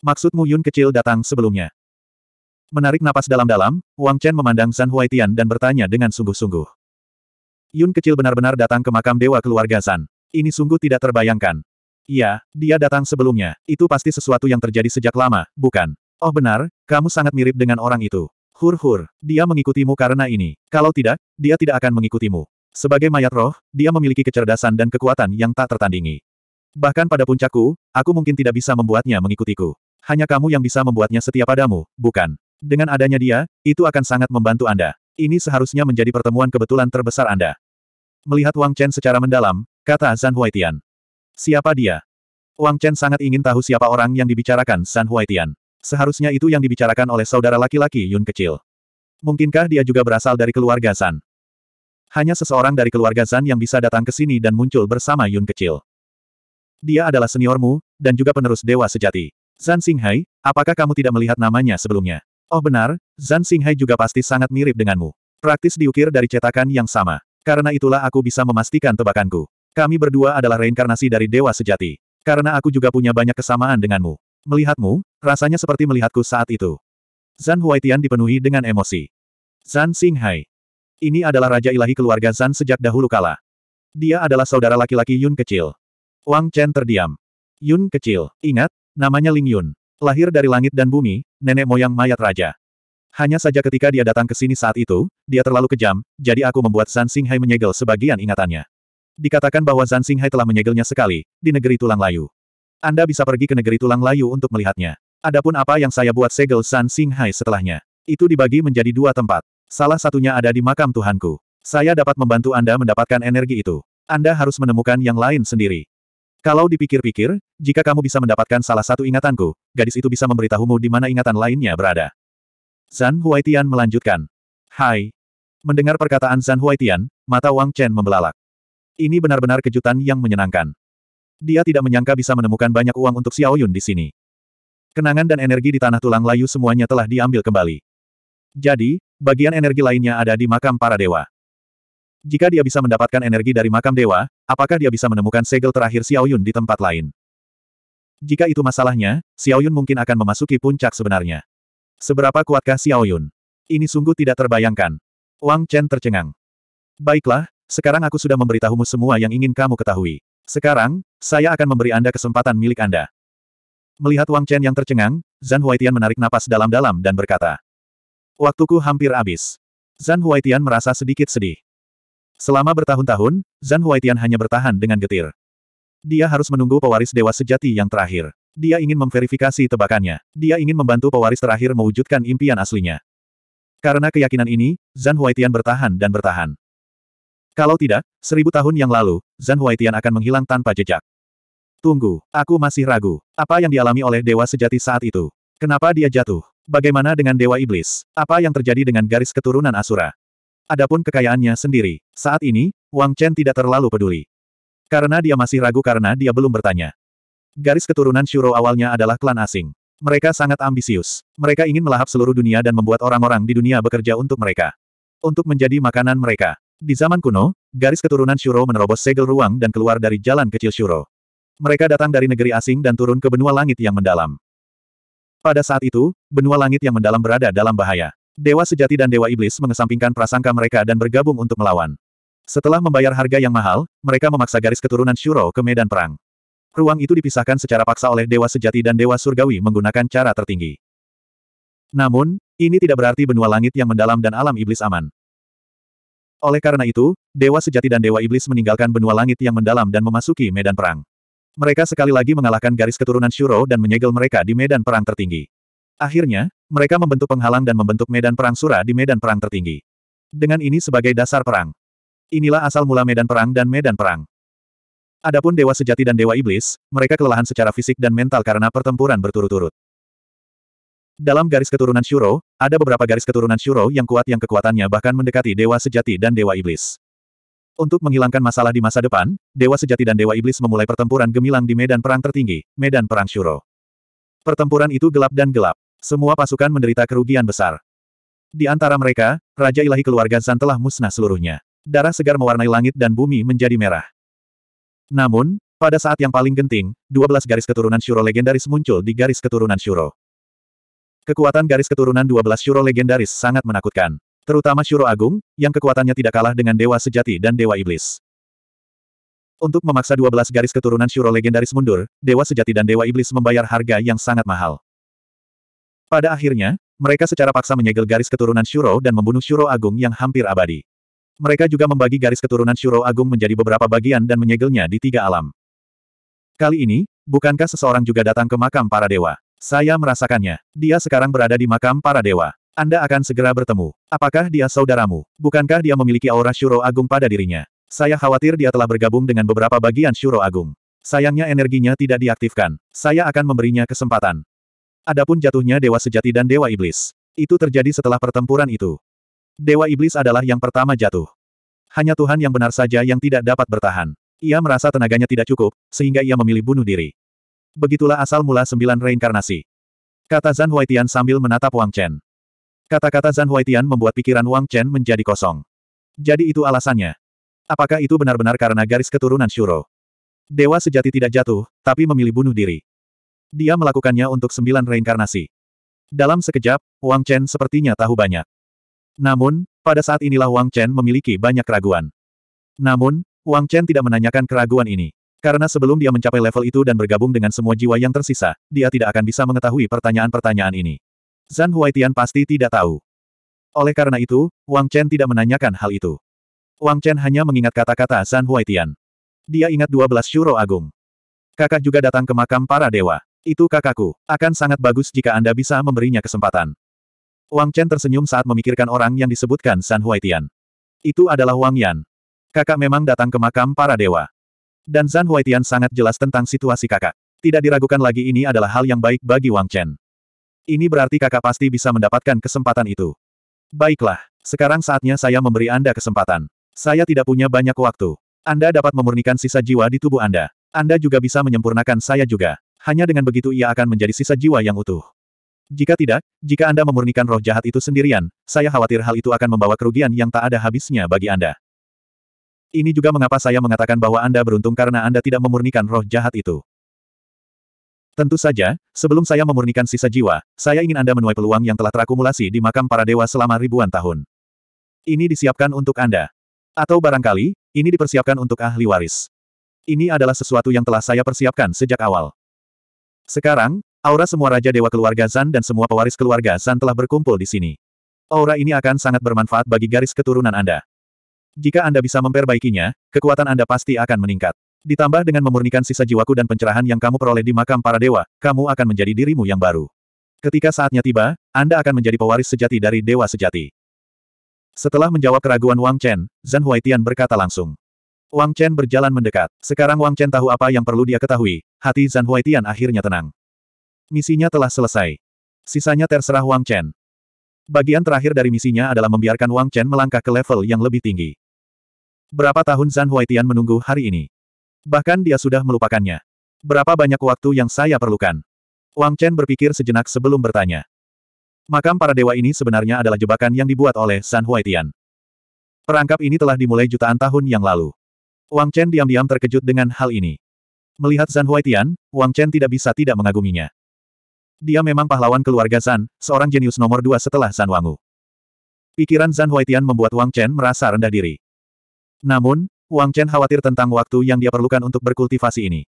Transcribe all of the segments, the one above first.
Maksudmu Yun kecil datang sebelumnya. Menarik napas dalam-dalam, Wang Chen memandang San Huaitian dan bertanya dengan sungguh-sungguh. Yun kecil benar-benar datang ke makam dewa keluarga San. Ini sungguh tidak terbayangkan. Iya, dia datang sebelumnya. Itu pasti sesuatu yang terjadi sejak lama, bukan? Oh benar, kamu sangat mirip dengan orang itu. Hur-hur, dia mengikutimu karena ini. Kalau tidak, dia tidak akan mengikutimu. Sebagai mayat roh, dia memiliki kecerdasan dan kekuatan yang tak tertandingi. Bahkan pada puncakku, aku mungkin tidak bisa membuatnya mengikutiku. Hanya kamu yang bisa membuatnya setia padamu, bukan? Dengan adanya dia, itu akan sangat membantu Anda. Ini seharusnya menjadi pertemuan kebetulan terbesar Anda. Melihat Wang Chen secara mendalam, kata San Huaitian. Siapa dia? Wang Chen sangat ingin tahu siapa orang yang dibicarakan San Huaitian. Seharusnya itu yang dibicarakan oleh saudara laki-laki Yun kecil. Mungkinkah dia juga berasal dari keluarga San? Hanya seseorang dari keluarga San yang bisa datang ke sini dan muncul bersama Yun kecil. Dia adalah seniormu, dan juga penerus dewa sejati. Zan Xinghai, apakah kamu tidak melihat namanya sebelumnya? Oh benar, Zan Xinghai juga pasti sangat mirip denganmu. Praktis diukir dari cetakan yang sama. Karena itulah aku bisa memastikan tebakanku. Kami berdua adalah reinkarnasi dari dewa sejati. Karena aku juga punya banyak kesamaan denganmu. Melihatmu, rasanya seperti melihatku saat itu. Zan Huaitian dipenuhi dengan emosi. Zan Xinghai. Ini adalah raja ilahi keluarga Zan sejak dahulu kala. Dia adalah saudara laki-laki Yun kecil. Wang Chen terdiam. Yun kecil, ingat, Namanya Ling Yun. Lahir dari langit dan bumi, nenek moyang mayat raja. Hanya saja ketika dia datang ke sini saat itu, dia terlalu kejam, jadi aku membuat Zan Xinghai menyegel sebagian ingatannya. Dikatakan bahwa Zan Xinghai telah menyegelnya sekali, di negeri tulang layu. Anda bisa pergi ke negeri tulang layu untuk melihatnya. Adapun apa yang saya buat segel Zan Xinghai setelahnya. Itu dibagi menjadi dua tempat. Salah satunya ada di makam Tuhanku. Saya dapat membantu Anda mendapatkan energi itu. Anda harus menemukan yang lain sendiri. Kalau dipikir-pikir, jika kamu bisa mendapatkan salah satu ingatanku, gadis itu bisa memberitahumu di mana ingatan lainnya berada. Zan Huaitian melanjutkan. Hai. Mendengar perkataan Zan Huaitian, mata Wang Chen membelalak. Ini benar-benar kejutan yang menyenangkan. Dia tidak menyangka bisa menemukan banyak uang untuk Xiao Yun di sini. Kenangan dan energi di tanah tulang layu semuanya telah diambil kembali. Jadi, bagian energi lainnya ada di makam para dewa. Jika dia bisa mendapatkan energi dari makam dewa, apakah dia bisa menemukan segel terakhir Xiao Yun di tempat lain? Jika itu masalahnya, Xiao Yun mungkin akan memasuki puncak sebenarnya. Seberapa kuatkah Xiao Yun? Ini sungguh tidak terbayangkan. Wang Chen tercengang. Baiklah, sekarang aku sudah memberitahumu semua yang ingin kamu ketahui. Sekarang, saya akan memberi Anda kesempatan milik Anda. Melihat Wang Chen yang tercengang, Zhan Huaitian menarik napas dalam-dalam dan berkata, Waktuku hampir habis. Zhan Huaitian merasa sedikit sedih. Selama bertahun-tahun, Zhan Huaitian hanya bertahan dengan getir. Dia harus menunggu pewaris dewa sejati yang terakhir. Dia ingin memverifikasi tebakannya. Dia ingin membantu pewaris terakhir mewujudkan impian aslinya. Karena keyakinan ini, Zhan Huaitian bertahan dan bertahan. Kalau tidak, seribu tahun yang lalu, Zhan Huaitian akan menghilang tanpa jejak. Tunggu, aku masih ragu. Apa yang dialami oleh dewa sejati saat itu? Kenapa dia jatuh? Bagaimana dengan dewa iblis? Apa yang terjadi dengan garis keturunan Asura? Adapun kekayaannya sendiri, saat ini, Wang Chen tidak terlalu peduli. Karena dia masih ragu karena dia belum bertanya. Garis keturunan Shuro awalnya adalah klan asing. Mereka sangat ambisius. Mereka ingin melahap seluruh dunia dan membuat orang-orang di dunia bekerja untuk mereka. Untuk menjadi makanan mereka. Di zaman kuno, garis keturunan Shuro menerobos segel ruang dan keluar dari jalan kecil Shuro. Mereka datang dari negeri asing dan turun ke benua langit yang mendalam. Pada saat itu, benua langit yang mendalam berada dalam bahaya. Dewa sejati dan Dewa Iblis mengesampingkan prasangka mereka dan bergabung untuk melawan. Setelah membayar harga yang mahal, mereka memaksa garis keturunan Shuro ke medan perang. Ruang itu dipisahkan secara paksa oleh Dewa Sejati dan Dewa Surgawi menggunakan cara tertinggi. Namun, ini tidak berarti benua langit yang mendalam dan alam iblis aman. Oleh karena itu, Dewa Sejati dan Dewa Iblis meninggalkan benua langit yang mendalam dan memasuki medan perang. Mereka sekali lagi mengalahkan garis keturunan Shuro dan menyegel mereka di medan perang tertinggi. Akhirnya, mereka membentuk penghalang dan membentuk medan perang Sura di medan perang tertinggi. Dengan ini sebagai dasar perang. Inilah asal mula medan perang dan medan perang. Adapun dewa sejati dan dewa iblis, mereka kelelahan secara fisik dan mental karena pertempuran berturut-turut. Dalam garis keturunan Shuro, ada beberapa garis keturunan Shuro yang kuat yang kekuatannya bahkan mendekati dewa sejati dan dewa iblis. Untuk menghilangkan masalah di masa depan, dewa sejati dan dewa iblis memulai pertempuran gemilang di medan perang tertinggi, medan perang Shuro. Pertempuran itu gelap dan gelap. Semua pasukan menderita kerugian besar. Di antara mereka, Raja Ilahi keluarga Zan telah musnah seluruhnya. Darah segar mewarnai langit dan bumi menjadi merah. Namun, pada saat yang paling genting, 12 garis keturunan Shuro legendaris muncul di garis keturunan Shuro. Kekuatan garis keturunan 12 Shuro legendaris sangat menakutkan. Terutama Shuro Agung, yang kekuatannya tidak kalah dengan Dewa Sejati dan Dewa Iblis. Untuk memaksa 12 garis keturunan Shuro legendaris mundur, Dewa Sejati dan Dewa Iblis membayar harga yang sangat mahal. Pada akhirnya, mereka secara paksa menyegel garis keturunan Shuro dan membunuh Shuro Agung yang hampir abadi. Mereka juga membagi garis keturunan Shuro Agung menjadi beberapa bagian dan menyegelnya di tiga alam. Kali ini, bukankah seseorang juga datang ke makam para dewa? Saya merasakannya. Dia sekarang berada di makam para dewa. Anda akan segera bertemu. Apakah dia saudaramu? Bukankah dia memiliki aura Shuro Agung pada dirinya? Saya khawatir dia telah bergabung dengan beberapa bagian Shuro Agung. Sayangnya energinya tidak diaktifkan. Saya akan memberinya kesempatan. Adapun jatuhnya Dewa Sejati dan Dewa Iblis. Itu terjadi setelah pertempuran itu. Dewa Iblis adalah yang pertama jatuh. Hanya Tuhan yang benar saja yang tidak dapat bertahan. Ia merasa tenaganya tidak cukup, sehingga ia memilih bunuh diri. Begitulah asal mula sembilan reinkarnasi. Kata Zan Huaitian sambil menatap Wang Chen. Kata-kata Zan Huaitian membuat pikiran Wang Chen menjadi kosong. Jadi itu alasannya. Apakah itu benar-benar karena garis keturunan Shuro? Dewa sejati tidak jatuh, tapi memilih bunuh diri. Dia melakukannya untuk sembilan reinkarnasi. Dalam sekejap, Wang Chen sepertinya tahu banyak. Namun, pada saat inilah Wang Chen memiliki banyak keraguan. Namun, Wang Chen tidak menanyakan keraguan ini. Karena sebelum dia mencapai level itu dan bergabung dengan semua jiwa yang tersisa, dia tidak akan bisa mengetahui pertanyaan-pertanyaan ini. Zan Huaitian pasti tidak tahu. Oleh karena itu, Wang Chen tidak menanyakan hal itu. Wang Chen hanya mengingat kata-kata Zan Huaitian. Dia ingat 12 Syuro Agung. Kakak juga datang ke makam para dewa. Itu kakakku. Akan sangat bagus jika Anda bisa memberinya kesempatan. Wang Chen tersenyum saat memikirkan orang yang disebutkan San Huaitian. Itu adalah Wang Yan. Kakak memang datang ke makam para dewa. Dan San Huaitian sangat jelas tentang situasi kakak. Tidak diragukan lagi ini adalah hal yang baik bagi Wang Chen. Ini berarti kakak pasti bisa mendapatkan kesempatan itu. Baiklah, sekarang saatnya saya memberi Anda kesempatan. Saya tidak punya banyak waktu. Anda dapat memurnikan sisa jiwa di tubuh Anda. Anda juga bisa menyempurnakan saya juga hanya dengan begitu ia akan menjadi sisa jiwa yang utuh. Jika tidak, jika Anda memurnikan roh jahat itu sendirian, saya khawatir hal itu akan membawa kerugian yang tak ada habisnya bagi Anda. Ini juga mengapa saya mengatakan bahwa Anda beruntung karena Anda tidak memurnikan roh jahat itu. Tentu saja, sebelum saya memurnikan sisa jiwa, saya ingin Anda menuai peluang yang telah terakumulasi di makam para dewa selama ribuan tahun. Ini disiapkan untuk Anda. Atau barangkali, ini dipersiapkan untuk ahli waris. Ini adalah sesuatu yang telah saya persiapkan sejak awal. Sekarang, aura semua Raja Dewa Keluarga Zan dan semua pewaris keluarga Zan telah berkumpul di sini. Aura ini akan sangat bermanfaat bagi garis keturunan Anda. Jika Anda bisa memperbaikinya, kekuatan Anda pasti akan meningkat. Ditambah dengan memurnikan sisa jiwaku dan pencerahan yang kamu peroleh di makam para dewa, kamu akan menjadi dirimu yang baru. Ketika saatnya tiba, Anda akan menjadi pewaris sejati dari dewa sejati. Setelah menjawab keraguan Wang Chen, Zhan Huaitian berkata langsung. Wang Chen berjalan mendekat. Sekarang Wang Chen tahu apa yang perlu dia ketahui, hati Zan Huaitian akhirnya tenang. Misinya telah selesai. Sisanya terserah Wang Chen. Bagian terakhir dari misinya adalah membiarkan Wang Chen melangkah ke level yang lebih tinggi. Berapa tahun Zan Huaitian menunggu hari ini? Bahkan dia sudah melupakannya. Berapa banyak waktu yang saya perlukan? Wang Chen berpikir sejenak sebelum bertanya. Makam para dewa ini sebenarnya adalah jebakan yang dibuat oleh Zan Huaitian. Perangkap ini telah dimulai jutaan tahun yang lalu. Wang Chen diam-diam terkejut dengan hal ini. Melihat Zan Huaitian, Wang Chen tidak bisa tidak mengaguminya. Dia memang pahlawan keluarga Zan, seorang jenius nomor dua setelah Zan Wangu. Pikiran Zan Huaitian membuat Wang Chen merasa rendah diri. Namun, Wang Chen khawatir tentang waktu yang dia perlukan untuk berkultivasi ini.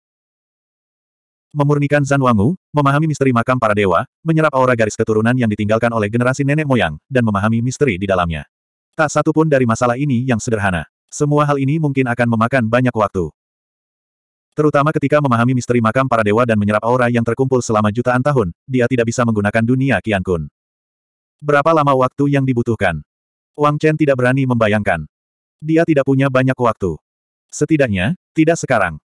Memurnikan Zan Wangu, memahami misteri makam para dewa, menyerap aura garis keturunan yang ditinggalkan oleh generasi nenek moyang, dan memahami misteri di dalamnya. Tak satu pun dari masalah ini yang sederhana. Semua hal ini mungkin akan memakan banyak waktu. Terutama ketika memahami misteri makam para dewa dan menyerap aura yang terkumpul selama jutaan tahun, dia tidak bisa menggunakan dunia Qian Kun. Berapa lama waktu yang dibutuhkan? Wang Chen tidak berani membayangkan. Dia tidak punya banyak waktu. Setidaknya, tidak sekarang.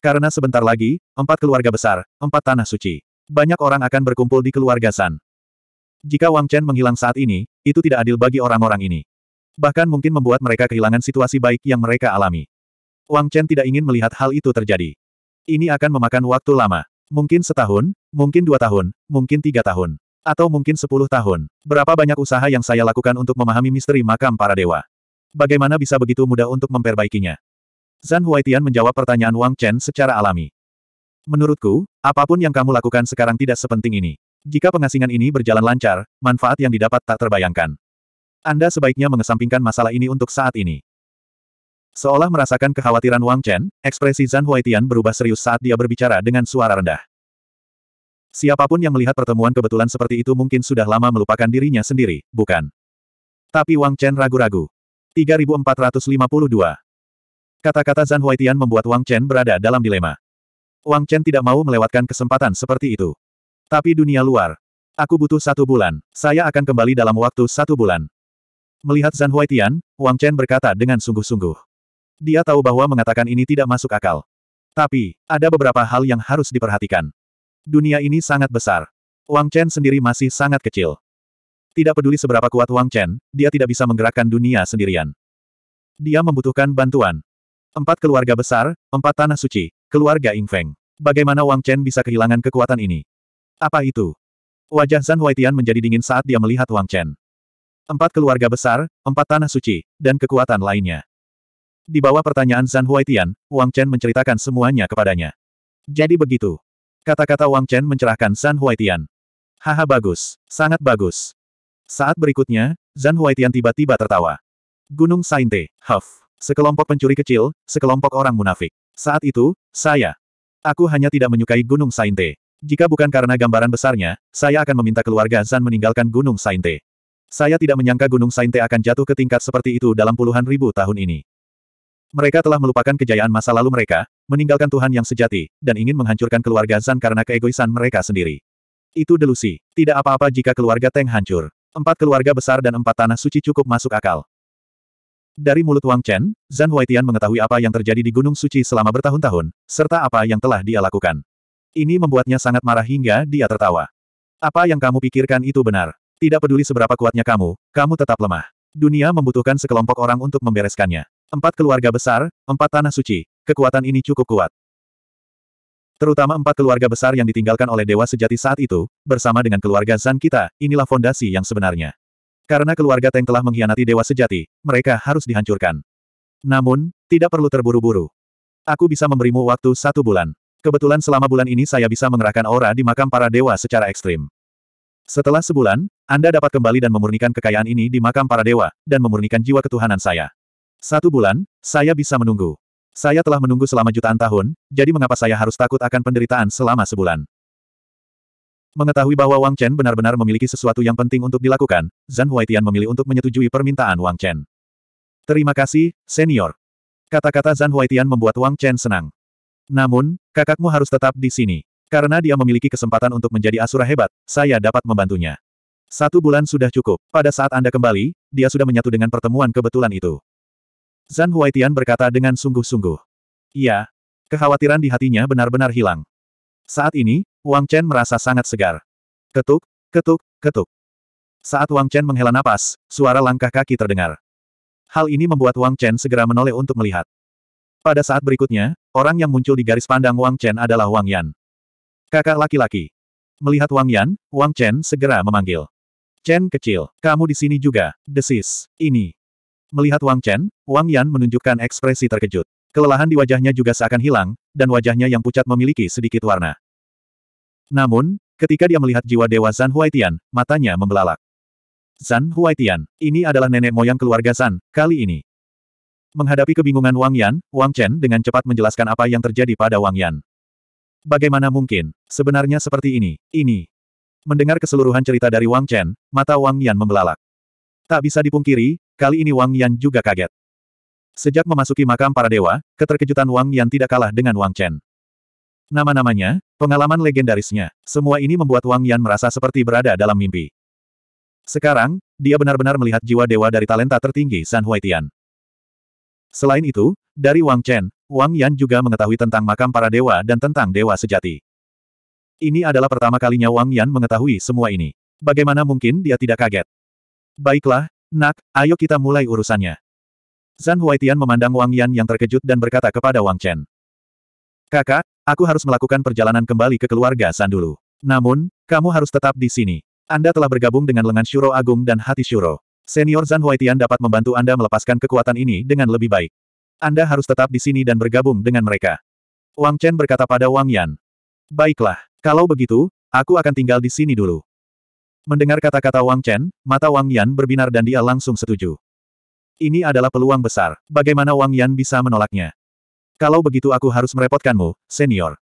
Karena sebentar lagi, empat keluarga besar, empat tanah suci. Banyak orang akan berkumpul di keluarga San. Jika Wang Chen menghilang saat ini, itu tidak adil bagi orang-orang ini. Bahkan mungkin membuat mereka kehilangan situasi baik yang mereka alami. Wang Chen tidak ingin melihat hal itu terjadi. Ini akan memakan waktu lama. Mungkin setahun, mungkin dua tahun, mungkin tiga tahun. Atau mungkin sepuluh tahun. Berapa banyak usaha yang saya lakukan untuk memahami misteri makam para dewa. Bagaimana bisa begitu mudah untuk memperbaikinya? Zan Huaitian menjawab pertanyaan Wang Chen secara alami. Menurutku, apapun yang kamu lakukan sekarang tidak sepenting ini. Jika pengasingan ini berjalan lancar, manfaat yang didapat tak terbayangkan. Anda sebaiknya mengesampingkan masalah ini untuk saat ini. Seolah merasakan kekhawatiran Wang Chen, ekspresi Zhan Huaitian berubah serius saat dia berbicara dengan suara rendah. Siapapun yang melihat pertemuan kebetulan seperti itu mungkin sudah lama melupakan dirinya sendiri, bukan? Tapi Wang Chen ragu-ragu. 3452 Kata-kata Zhan Huaitian membuat Wang Chen berada dalam dilema. Wang Chen tidak mau melewatkan kesempatan seperti itu. Tapi dunia luar. Aku butuh satu bulan. Saya akan kembali dalam waktu satu bulan. Melihat Zhan Huaitian, Wang Chen berkata dengan sungguh-sungguh. Dia tahu bahwa mengatakan ini tidak masuk akal. Tapi, ada beberapa hal yang harus diperhatikan. Dunia ini sangat besar. Wang Chen sendiri masih sangat kecil. Tidak peduli seberapa kuat Wang Chen, dia tidak bisa menggerakkan dunia sendirian. Dia membutuhkan bantuan. Empat keluarga besar, empat tanah suci, keluarga Ying Feng. Bagaimana Wang Chen bisa kehilangan kekuatan ini? Apa itu? Wajah Zhan Huaitian menjadi dingin saat dia melihat Wang Chen. Empat keluarga besar, empat tanah suci, dan kekuatan lainnya. Di bawah pertanyaan Zhan Huaitian, Wang Chen menceritakan semuanya kepadanya. Jadi begitu. Kata-kata Wang Chen mencerahkan Zhan Huaitian. Haha bagus, sangat bagus. Saat berikutnya, Zhan Huaitian tiba-tiba tertawa. Gunung Sainte, Huff. Sekelompok pencuri kecil, sekelompok orang munafik. Saat itu, saya. Aku hanya tidak menyukai Gunung Sainte. Jika bukan karena gambaran besarnya, saya akan meminta keluarga Zan meninggalkan Gunung Sainte. Saya tidak menyangka Gunung Sainte akan jatuh ke tingkat seperti itu dalam puluhan ribu tahun ini. Mereka telah melupakan kejayaan masa lalu mereka, meninggalkan Tuhan yang sejati, dan ingin menghancurkan keluarga Zan karena keegoisan mereka sendiri. Itu delusi. Tidak apa-apa jika keluarga Teng hancur. Empat keluarga besar dan empat tanah suci cukup masuk akal. Dari mulut Wang Chen, Zan Huaitian mengetahui apa yang terjadi di Gunung Suci selama bertahun-tahun, serta apa yang telah dia lakukan. Ini membuatnya sangat marah hingga dia tertawa. Apa yang kamu pikirkan itu benar. Tidak peduli seberapa kuatnya kamu, kamu tetap lemah. Dunia membutuhkan sekelompok orang untuk membereskannya. Empat keluarga besar, empat tanah suci, kekuatan ini cukup kuat. Terutama empat keluarga besar yang ditinggalkan oleh Dewa Sejati saat itu, bersama dengan keluarga Zan kita, inilah fondasi yang sebenarnya. Karena keluarga Teng telah mengkhianati Dewa Sejati, mereka harus dihancurkan. Namun, tidak perlu terburu-buru. Aku bisa memberimu waktu satu bulan. Kebetulan selama bulan ini saya bisa mengerahkan aura di makam para dewa secara ekstrim. Setelah sebulan, Anda dapat kembali dan memurnikan kekayaan ini di makam para dewa, dan memurnikan jiwa ketuhanan saya. Satu bulan, saya bisa menunggu. Saya telah menunggu selama jutaan tahun, jadi mengapa saya harus takut akan penderitaan selama sebulan? Mengetahui bahwa Wang Chen benar-benar memiliki sesuatu yang penting untuk dilakukan, Zhan Huaitian memilih untuk menyetujui permintaan Wang Chen. Terima kasih, senior. Kata-kata Zhan Huaitian membuat Wang Chen senang. Namun, kakakmu harus tetap di sini. Karena dia memiliki kesempatan untuk menjadi Asura hebat, saya dapat membantunya. Satu bulan sudah cukup. Pada saat Anda kembali, dia sudah menyatu dengan pertemuan kebetulan itu. Zan Huaitian berkata dengan sungguh-sungguh. Iya. Kekhawatiran di hatinya benar-benar hilang. Saat ini, Wang Chen merasa sangat segar. Ketuk, ketuk, ketuk. Saat Wang Chen menghela napas, suara langkah kaki terdengar. Hal ini membuat Wang Chen segera menoleh untuk melihat. Pada saat berikutnya, orang yang muncul di garis pandang Wang Chen adalah Wang Yan. Kakak laki-laki. Melihat Wang Yan, Wang Chen segera memanggil. Chen kecil, kamu di sini juga, desis, ini. Melihat Wang Chen, Wang Yan menunjukkan ekspresi terkejut. Kelelahan di wajahnya juga seakan hilang, dan wajahnya yang pucat memiliki sedikit warna. Namun, ketika dia melihat jiwa dewa Zan Huaitian, matanya membelalak. Zan Huaitian, ini adalah nenek moyang keluarga Zan, kali ini. Menghadapi kebingungan Wang Yan, Wang Chen dengan cepat menjelaskan apa yang terjadi pada Wang Yan. Bagaimana mungkin? Sebenarnya seperti ini, ini. Mendengar keseluruhan cerita dari Wang Chen, mata Wang Yan membelalak. Tak bisa dipungkiri, kali ini Wang Yan juga kaget. Sejak memasuki makam para dewa, keterkejutan Wang Yan tidak kalah dengan Wang Chen. Nama-namanya, pengalaman legendarisnya, semua ini membuat Wang Yan merasa seperti berada dalam mimpi. Sekarang, dia benar-benar melihat jiwa dewa dari talenta tertinggi San Huaitian. Selain itu, dari Wang Chen, Wang Yan juga mengetahui tentang makam para dewa dan tentang dewa sejati. Ini adalah pertama kalinya Wang Yan mengetahui semua ini. Bagaimana mungkin dia tidak kaget? Baiklah, nak, ayo kita mulai urusannya. Zan Huaitian memandang Wang Yan yang terkejut dan berkata kepada Wang Chen. Kakak, aku harus melakukan perjalanan kembali ke keluarga San dulu. Namun, kamu harus tetap di sini. Anda telah bergabung dengan lengan Shuro Agung dan hati Shuro. Senior Zan Huaitian dapat membantu Anda melepaskan kekuatan ini dengan lebih baik. Anda harus tetap di sini dan bergabung dengan mereka. Wang Chen berkata pada Wang Yan. Baiklah, kalau begitu, aku akan tinggal di sini dulu. Mendengar kata-kata Wang Chen, mata Wang Yan berbinar dan dia langsung setuju. Ini adalah peluang besar, bagaimana Wang Yan bisa menolaknya? Kalau begitu aku harus merepotkanmu, senior.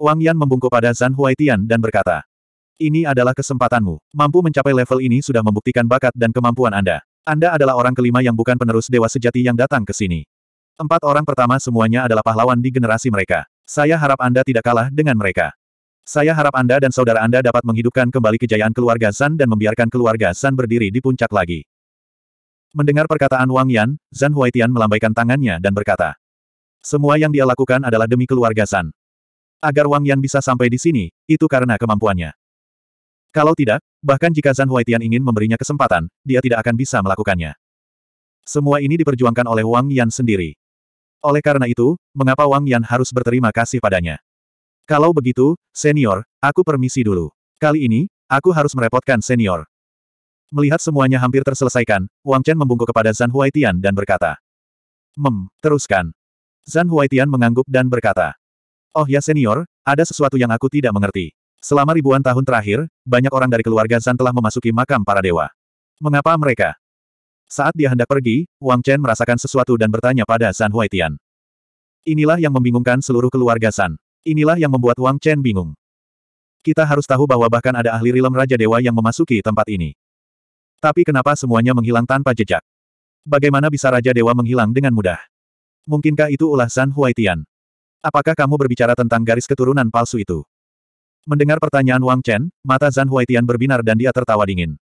Wang Yan membungkuk pada Zan Huaitian dan berkata, ini adalah kesempatanmu. Mampu mencapai level ini sudah membuktikan bakat dan kemampuan Anda. Anda adalah orang kelima yang bukan penerus dewa sejati yang datang ke sini. Empat orang pertama semuanya adalah pahlawan di generasi mereka. Saya harap Anda tidak kalah dengan mereka. Saya harap Anda dan saudara Anda dapat menghidupkan kembali kejayaan keluarga Zan dan membiarkan keluarga Zan berdiri di puncak lagi. Mendengar perkataan Wang Yan, Zan Huaitian melambaikan tangannya dan berkata, Semua yang dia lakukan adalah demi keluarga Zan. Agar Wang Yan bisa sampai di sini, itu karena kemampuannya. Kalau tidak, bahkan jika Zan Huaitian ingin memberinya kesempatan, dia tidak akan bisa melakukannya. Semua ini diperjuangkan oleh Wang Yan sendiri. Oleh karena itu, mengapa Wang Yan harus berterima kasih padanya? Kalau begitu, senior, aku permisi dulu. Kali ini, aku harus merepotkan senior. Melihat semuanya hampir terselesaikan, Wang Chen membungkuk kepada Zan Huaitian dan berkata. Mem, teruskan. Zan Huaitian mengangguk dan berkata. Oh ya senior, ada sesuatu yang aku tidak mengerti. Selama ribuan tahun terakhir, banyak orang dari keluarga Zan telah memasuki makam para dewa. Mengapa mereka? Saat dia hendak pergi, Wang Chen merasakan sesuatu dan bertanya pada San Huaitian. Inilah yang membingungkan seluruh keluarga San. Inilah yang membuat Wang Chen bingung. Kita harus tahu bahwa bahkan ada ahli rilem Raja Dewa yang memasuki tempat ini. Tapi kenapa semuanya menghilang tanpa jejak? Bagaimana bisa Raja Dewa menghilang dengan mudah? Mungkinkah itu ulah San Huaitian? Apakah kamu berbicara tentang garis keturunan palsu itu? Mendengar pertanyaan Wang Chen, mata Zan Huaitian berbinar dan dia tertawa dingin.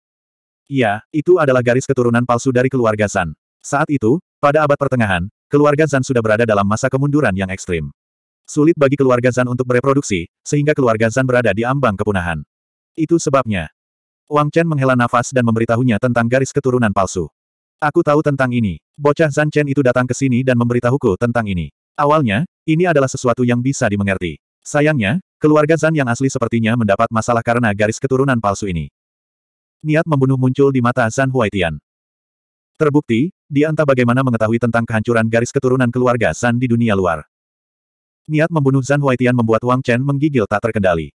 Iya, itu adalah garis keturunan palsu dari keluarga Zan. Saat itu, pada abad pertengahan, keluarga Zan sudah berada dalam masa kemunduran yang ekstrim. Sulit bagi keluarga Zan untuk bereproduksi, sehingga keluarga Zan berada di ambang kepunahan. Itu sebabnya. Wang Chen menghela nafas dan memberitahunya tentang garis keturunan palsu. Aku tahu tentang ini. Bocah Zan Chen itu datang ke sini dan memberitahuku tentang ini. Awalnya, ini adalah sesuatu yang bisa dimengerti. Sayangnya, keluarga Zan yang asli sepertinya mendapat masalah karena garis keturunan palsu ini. Niat membunuh muncul di mata San Huaitian. Terbukti, di entah bagaimana mengetahui tentang kehancuran garis keturunan keluarga San di dunia luar. Niat membunuh San Huaitian membuat Wang Chen menggigil tak terkendali.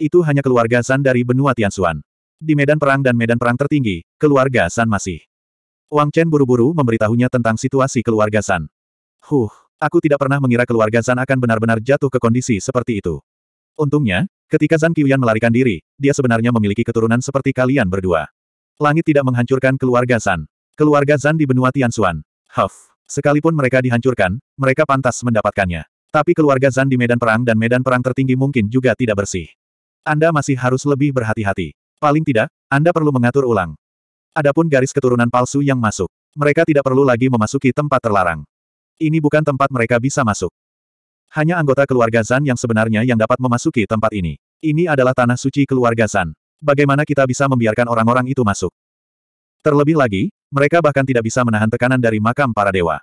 Itu hanya keluarga San dari benua Tianxuan. Di medan perang dan medan perang tertinggi, keluarga San masih. Wang Chen buru-buru memberitahunya tentang situasi keluarga San. Huh, aku tidak pernah mengira keluarga San akan benar-benar jatuh ke kondisi seperti itu. Untungnya, ketika Zhang Qiyuan melarikan diri, dia sebenarnya memiliki keturunan seperti kalian berdua. Langit tidak menghancurkan keluarga Zan. Keluarga Zan di benua Tianxuan. Huff. Sekalipun mereka dihancurkan, mereka pantas mendapatkannya. Tapi keluarga Zan di medan perang dan medan perang tertinggi mungkin juga tidak bersih. Anda masih harus lebih berhati-hati. Paling tidak, Anda perlu mengatur ulang. Adapun garis keturunan palsu yang masuk, mereka tidak perlu lagi memasuki tempat terlarang. Ini bukan tempat mereka bisa masuk. Hanya anggota keluarga Zan yang sebenarnya yang dapat memasuki tempat ini. Ini adalah tanah suci keluarga Zan. Bagaimana kita bisa membiarkan orang-orang itu masuk? Terlebih lagi, mereka bahkan tidak bisa menahan tekanan dari makam para dewa.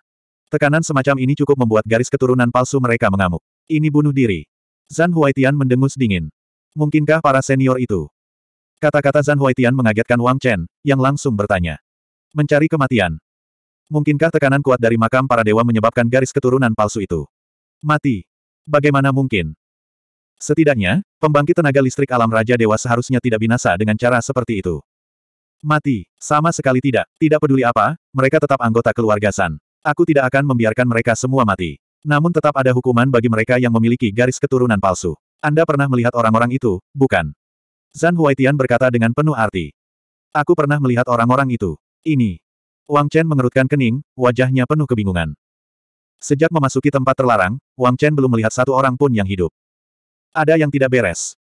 Tekanan semacam ini cukup membuat garis keturunan palsu mereka mengamuk. Ini bunuh diri. Zan Huaitian mendengus dingin. Mungkinkah para senior itu? Kata-kata Zan Huaitian mengagetkan Wang Chen, yang langsung bertanya. Mencari kematian. Mungkinkah tekanan kuat dari makam para dewa menyebabkan garis keturunan palsu itu? Mati. Bagaimana mungkin? Setidaknya, pembangkit tenaga listrik alam Raja Dewa seharusnya tidak binasa dengan cara seperti itu. Mati, sama sekali tidak, tidak peduli apa, mereka tetap anggota keluarga San. Aku tidak akan membiarkan mereka semua mati. Namun tetap ada hukuman bagi mereka yang memiliki garis keturunan palsu. Anda pernah melihat orang-orang itu, bukan? Zan Huaitian berkata dengan penuh arti. Aku pernah melihat orang-orang itu. Ini. Wang Chen mengerutkan kening, wajahnya penuh kebingungan. Sejak memasuki tempat terlarang, Wang Chen belum melihat satu orang pun yang hidup. Ada yang tidak beres.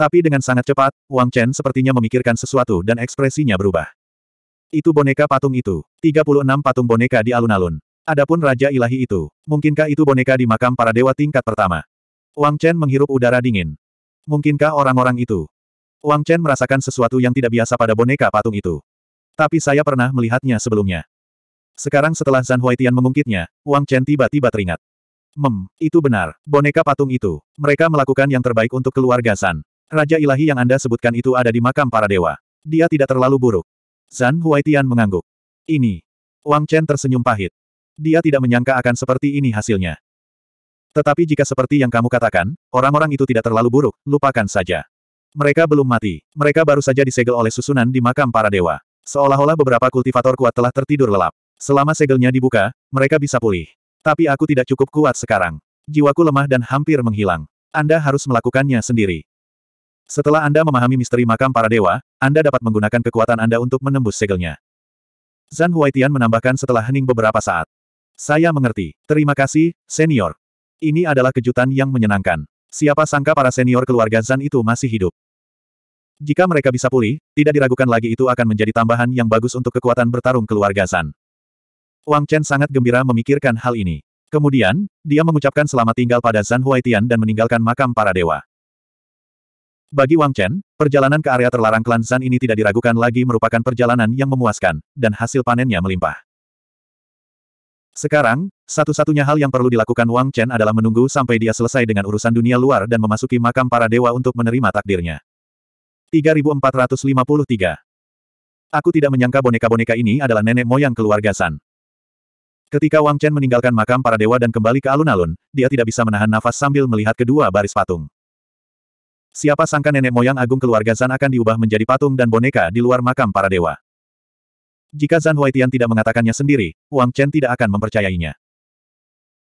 Tapi dengan sangat cepat, Wang Chen sepertinya memikirkan sesuatu dan ekspresinya berubah. Itu boneka patung itu. 36 patung boneka di alun-alun. Adapun Raja Ilahi itu, mungkinkah itu boneka di makam para dewa tingkat pertama? Wang Chen menghirup udara dingin. Mungkinkah orang-orang itu? Wang Chen merasakan sesuatu yang tidak biasa pada boneka patung itu. Tapi saya pernah melihatnya sebelumnya. Sekarang setelah San Huaitian mengungkitnya, Wang Chen tiba-tiba teringat. Mem, itu benar, boneka patung itu. Mereka melakukan yang terbaik untuk keluarga San. Raja ilahi yang Anda sebutkan itu ada di makam para dewa. Dia tidak terlalu buruk. San Huaitian mengangguk. Ini. Wang Chen tersenyum pahit. Dia tidak menyangka akan seperti ini hasilnya. Tetapi jika seperti yang kamu katakan, orang-orang itu tidak terlalu buruk, lupakan saja. Mereka belum mati. Mereka baru saja disegel oleh susunan di makam para dewa. Seolah-olah beberapa kultivator kuat telah tertidur lelap. Selama segelnya dibuka, mereka bisa pulih. Tapi aku tidak cukup kuat sekarang. Jiwaku lemah dan hampir menghilang. Anda harus melakukannya sendiri. Setelah Anda memahami misteri makam para dewa, Anda dapat menggunakan kekuatan Anda untuk menembus segelnya. Zan Huaitian menambahkan setelah hening beberapa saat. Saya mengerti. Terima kasih, senior. Ini adalah kejutan yang menyenangkan. Siapa sangka para senior keluarga Zan itu masih hidup. Jika mereka bisa pulih, tidak diragukan lagi itu akan menjadi tambahan yang bagus untuk kekuatan bertarung keluarga Zan. Wang Chen sangat gembira memikirkan hal ini. Kemudian, dia mengucapkan selamat tinggal pada Zan Huaitian dan meninggalkan makam para dewa. Bagi Wang Chen, perjalanan ke area terlarang klan Zan ini tidak diragukan lagi merupakan perjalanan yang memuaskan, dan hasil panennya melimpah. Sekarang, satu-satunya hal yang perlu dilakukan Wang Chen adalah menunggu sampai dia selesai dengan urusan dunia luar dan memasuki makam para dewa untuk menerima takdirnya. 3453 Aku tidak menyangka boneka-boneka ini adalah nenek moyang keluarga San. Ketika Wang Chen meninggalkan makam para dewa dan kembali ke alun-alun, dia tidak bisa menahan nafas sambil melihat kedua baris patung. Siapa sangka nenek moyang agung keluarga Zan akan diubah menjadi patung dan boneka di luar makam para dewa. Jika Zan Huaitian tidak mengatakannya sendiri, Wang Chen tidak akan mempercayainya.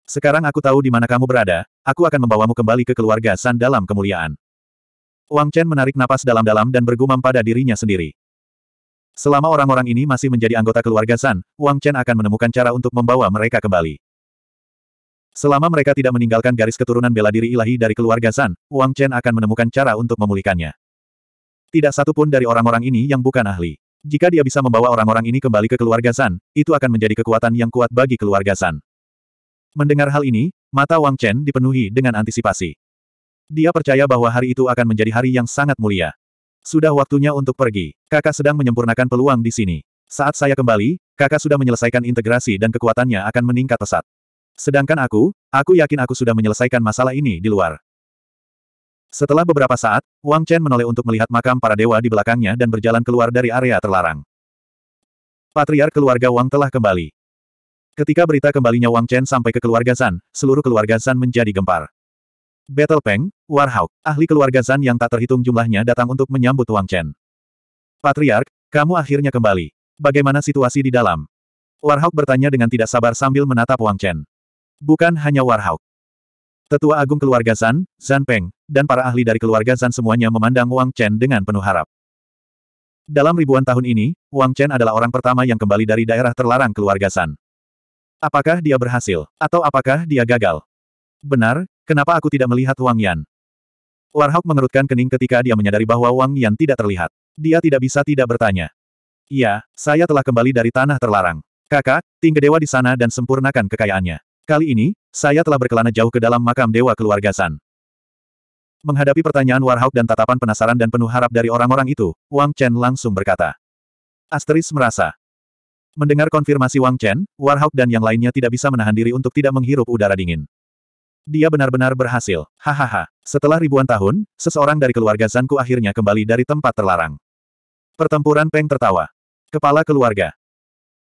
Sekarang aku tahu di mana kamu berada, aku akan membawamu kembali ke keluarga San dalam kemuliaan. Wang Chen menarik napas dalam-dalam dan bergumam pada dirinya sendiri. Selama orang-orang ini masih menjadi anggota keluarga San, Wang Chen akan menemukan cara untuk membawa mereka kembali. Selama mereka tidak meninggalkan garis keturunan bela diri ilahi dari keluarga San, Wang Chen akan menemukan cara untuk memulihkannya. Tidak satu pun dari orang-orang ini yang bukan ahli. Jika dia bisa membawa orang-orang ini kembali ke keluarga San, itu akan menjadi kekuatan yang kuat bagi keluarga San. Mendengar hal ini, mata Wang Chen dipenuhi dengan antisipasi. Dia percaya bahwa hari itu akan menjadi hari yang sangat mulia. Sudah waktunya untuk pergi. Kakak sedang menyempurnakan peluang di sini. Saat saya kembali, kakak sudah menyelesaikan integrasi dan kekuatannya akan meningkat pesat. Sedangkan aku, aku yakin aku sudah menyelesaikan masalah ini di luar. Setelah beberapa saat, Wang Chen menoleh untuk melihat makam para dewa di belakangnya dan berjalan keluar dari area terlarang. Patriar keluarga Wang telah kembali. Ketika berita kembalinya Wang Chen sampai ke keluarga Zan, seluruh keluarga Zan menjadi gempar. Battle Peng, Warhawk, ahli keluarga Zan yang tak terhitung jumlahnya datang untuk menyambut Wang Chen. Patriark, kamu akhirnya kembali. Bagaimana situasi di dalam? Warhawk bertanya dengan tidak sabar sambil menatap Wang Chen. Bukan hanya Warhawk. Tetua Agung keluarga Zan, Zan Peng, dan para ahli dari keluarga Zan semuanya memandang Wang Chen dengan penuh harap. Dalam ribuan tahun ini, Wang Chen adalah orang pertama yang kembali dari daerah terlarang keluarga Zan. Apakah dia berhasil, atau apakah dia gagal? Benar, Kenapa aku tidak melihat Wang Yan? Warhawk mengerutkan kening ketika dia menyadari bahwa Wang Yan tidak terlihat. Dia tidak bisa tidak bertanya. Iya, saya telah kembali dari tanah terlarang. Kakak, tinggal dewa di sana dan sempurnakan kekayaannya. Kali ini, saya telah berkelana jauh ke dalam makam dewa keluarga San. Menghadapi pertanyaan Warhawk dan tatapan penasaran dan penuh harap dari orang-orang itu, Wang Chen langsung berkata. Asteris merasa. Mendengar konfirmasi Wang Chen, Warhawk dan yang lainnya tidak bisa menahan diri untuk tidak menghirup udara dingin. Dia benar-benar berhasil. Hahaha. Setelah ribuan tahun, seseorang dari keluarga Zanku akhirnya kembali dari tempat terlarang. Pertempuran Peng tertawa. Kepala keluarga.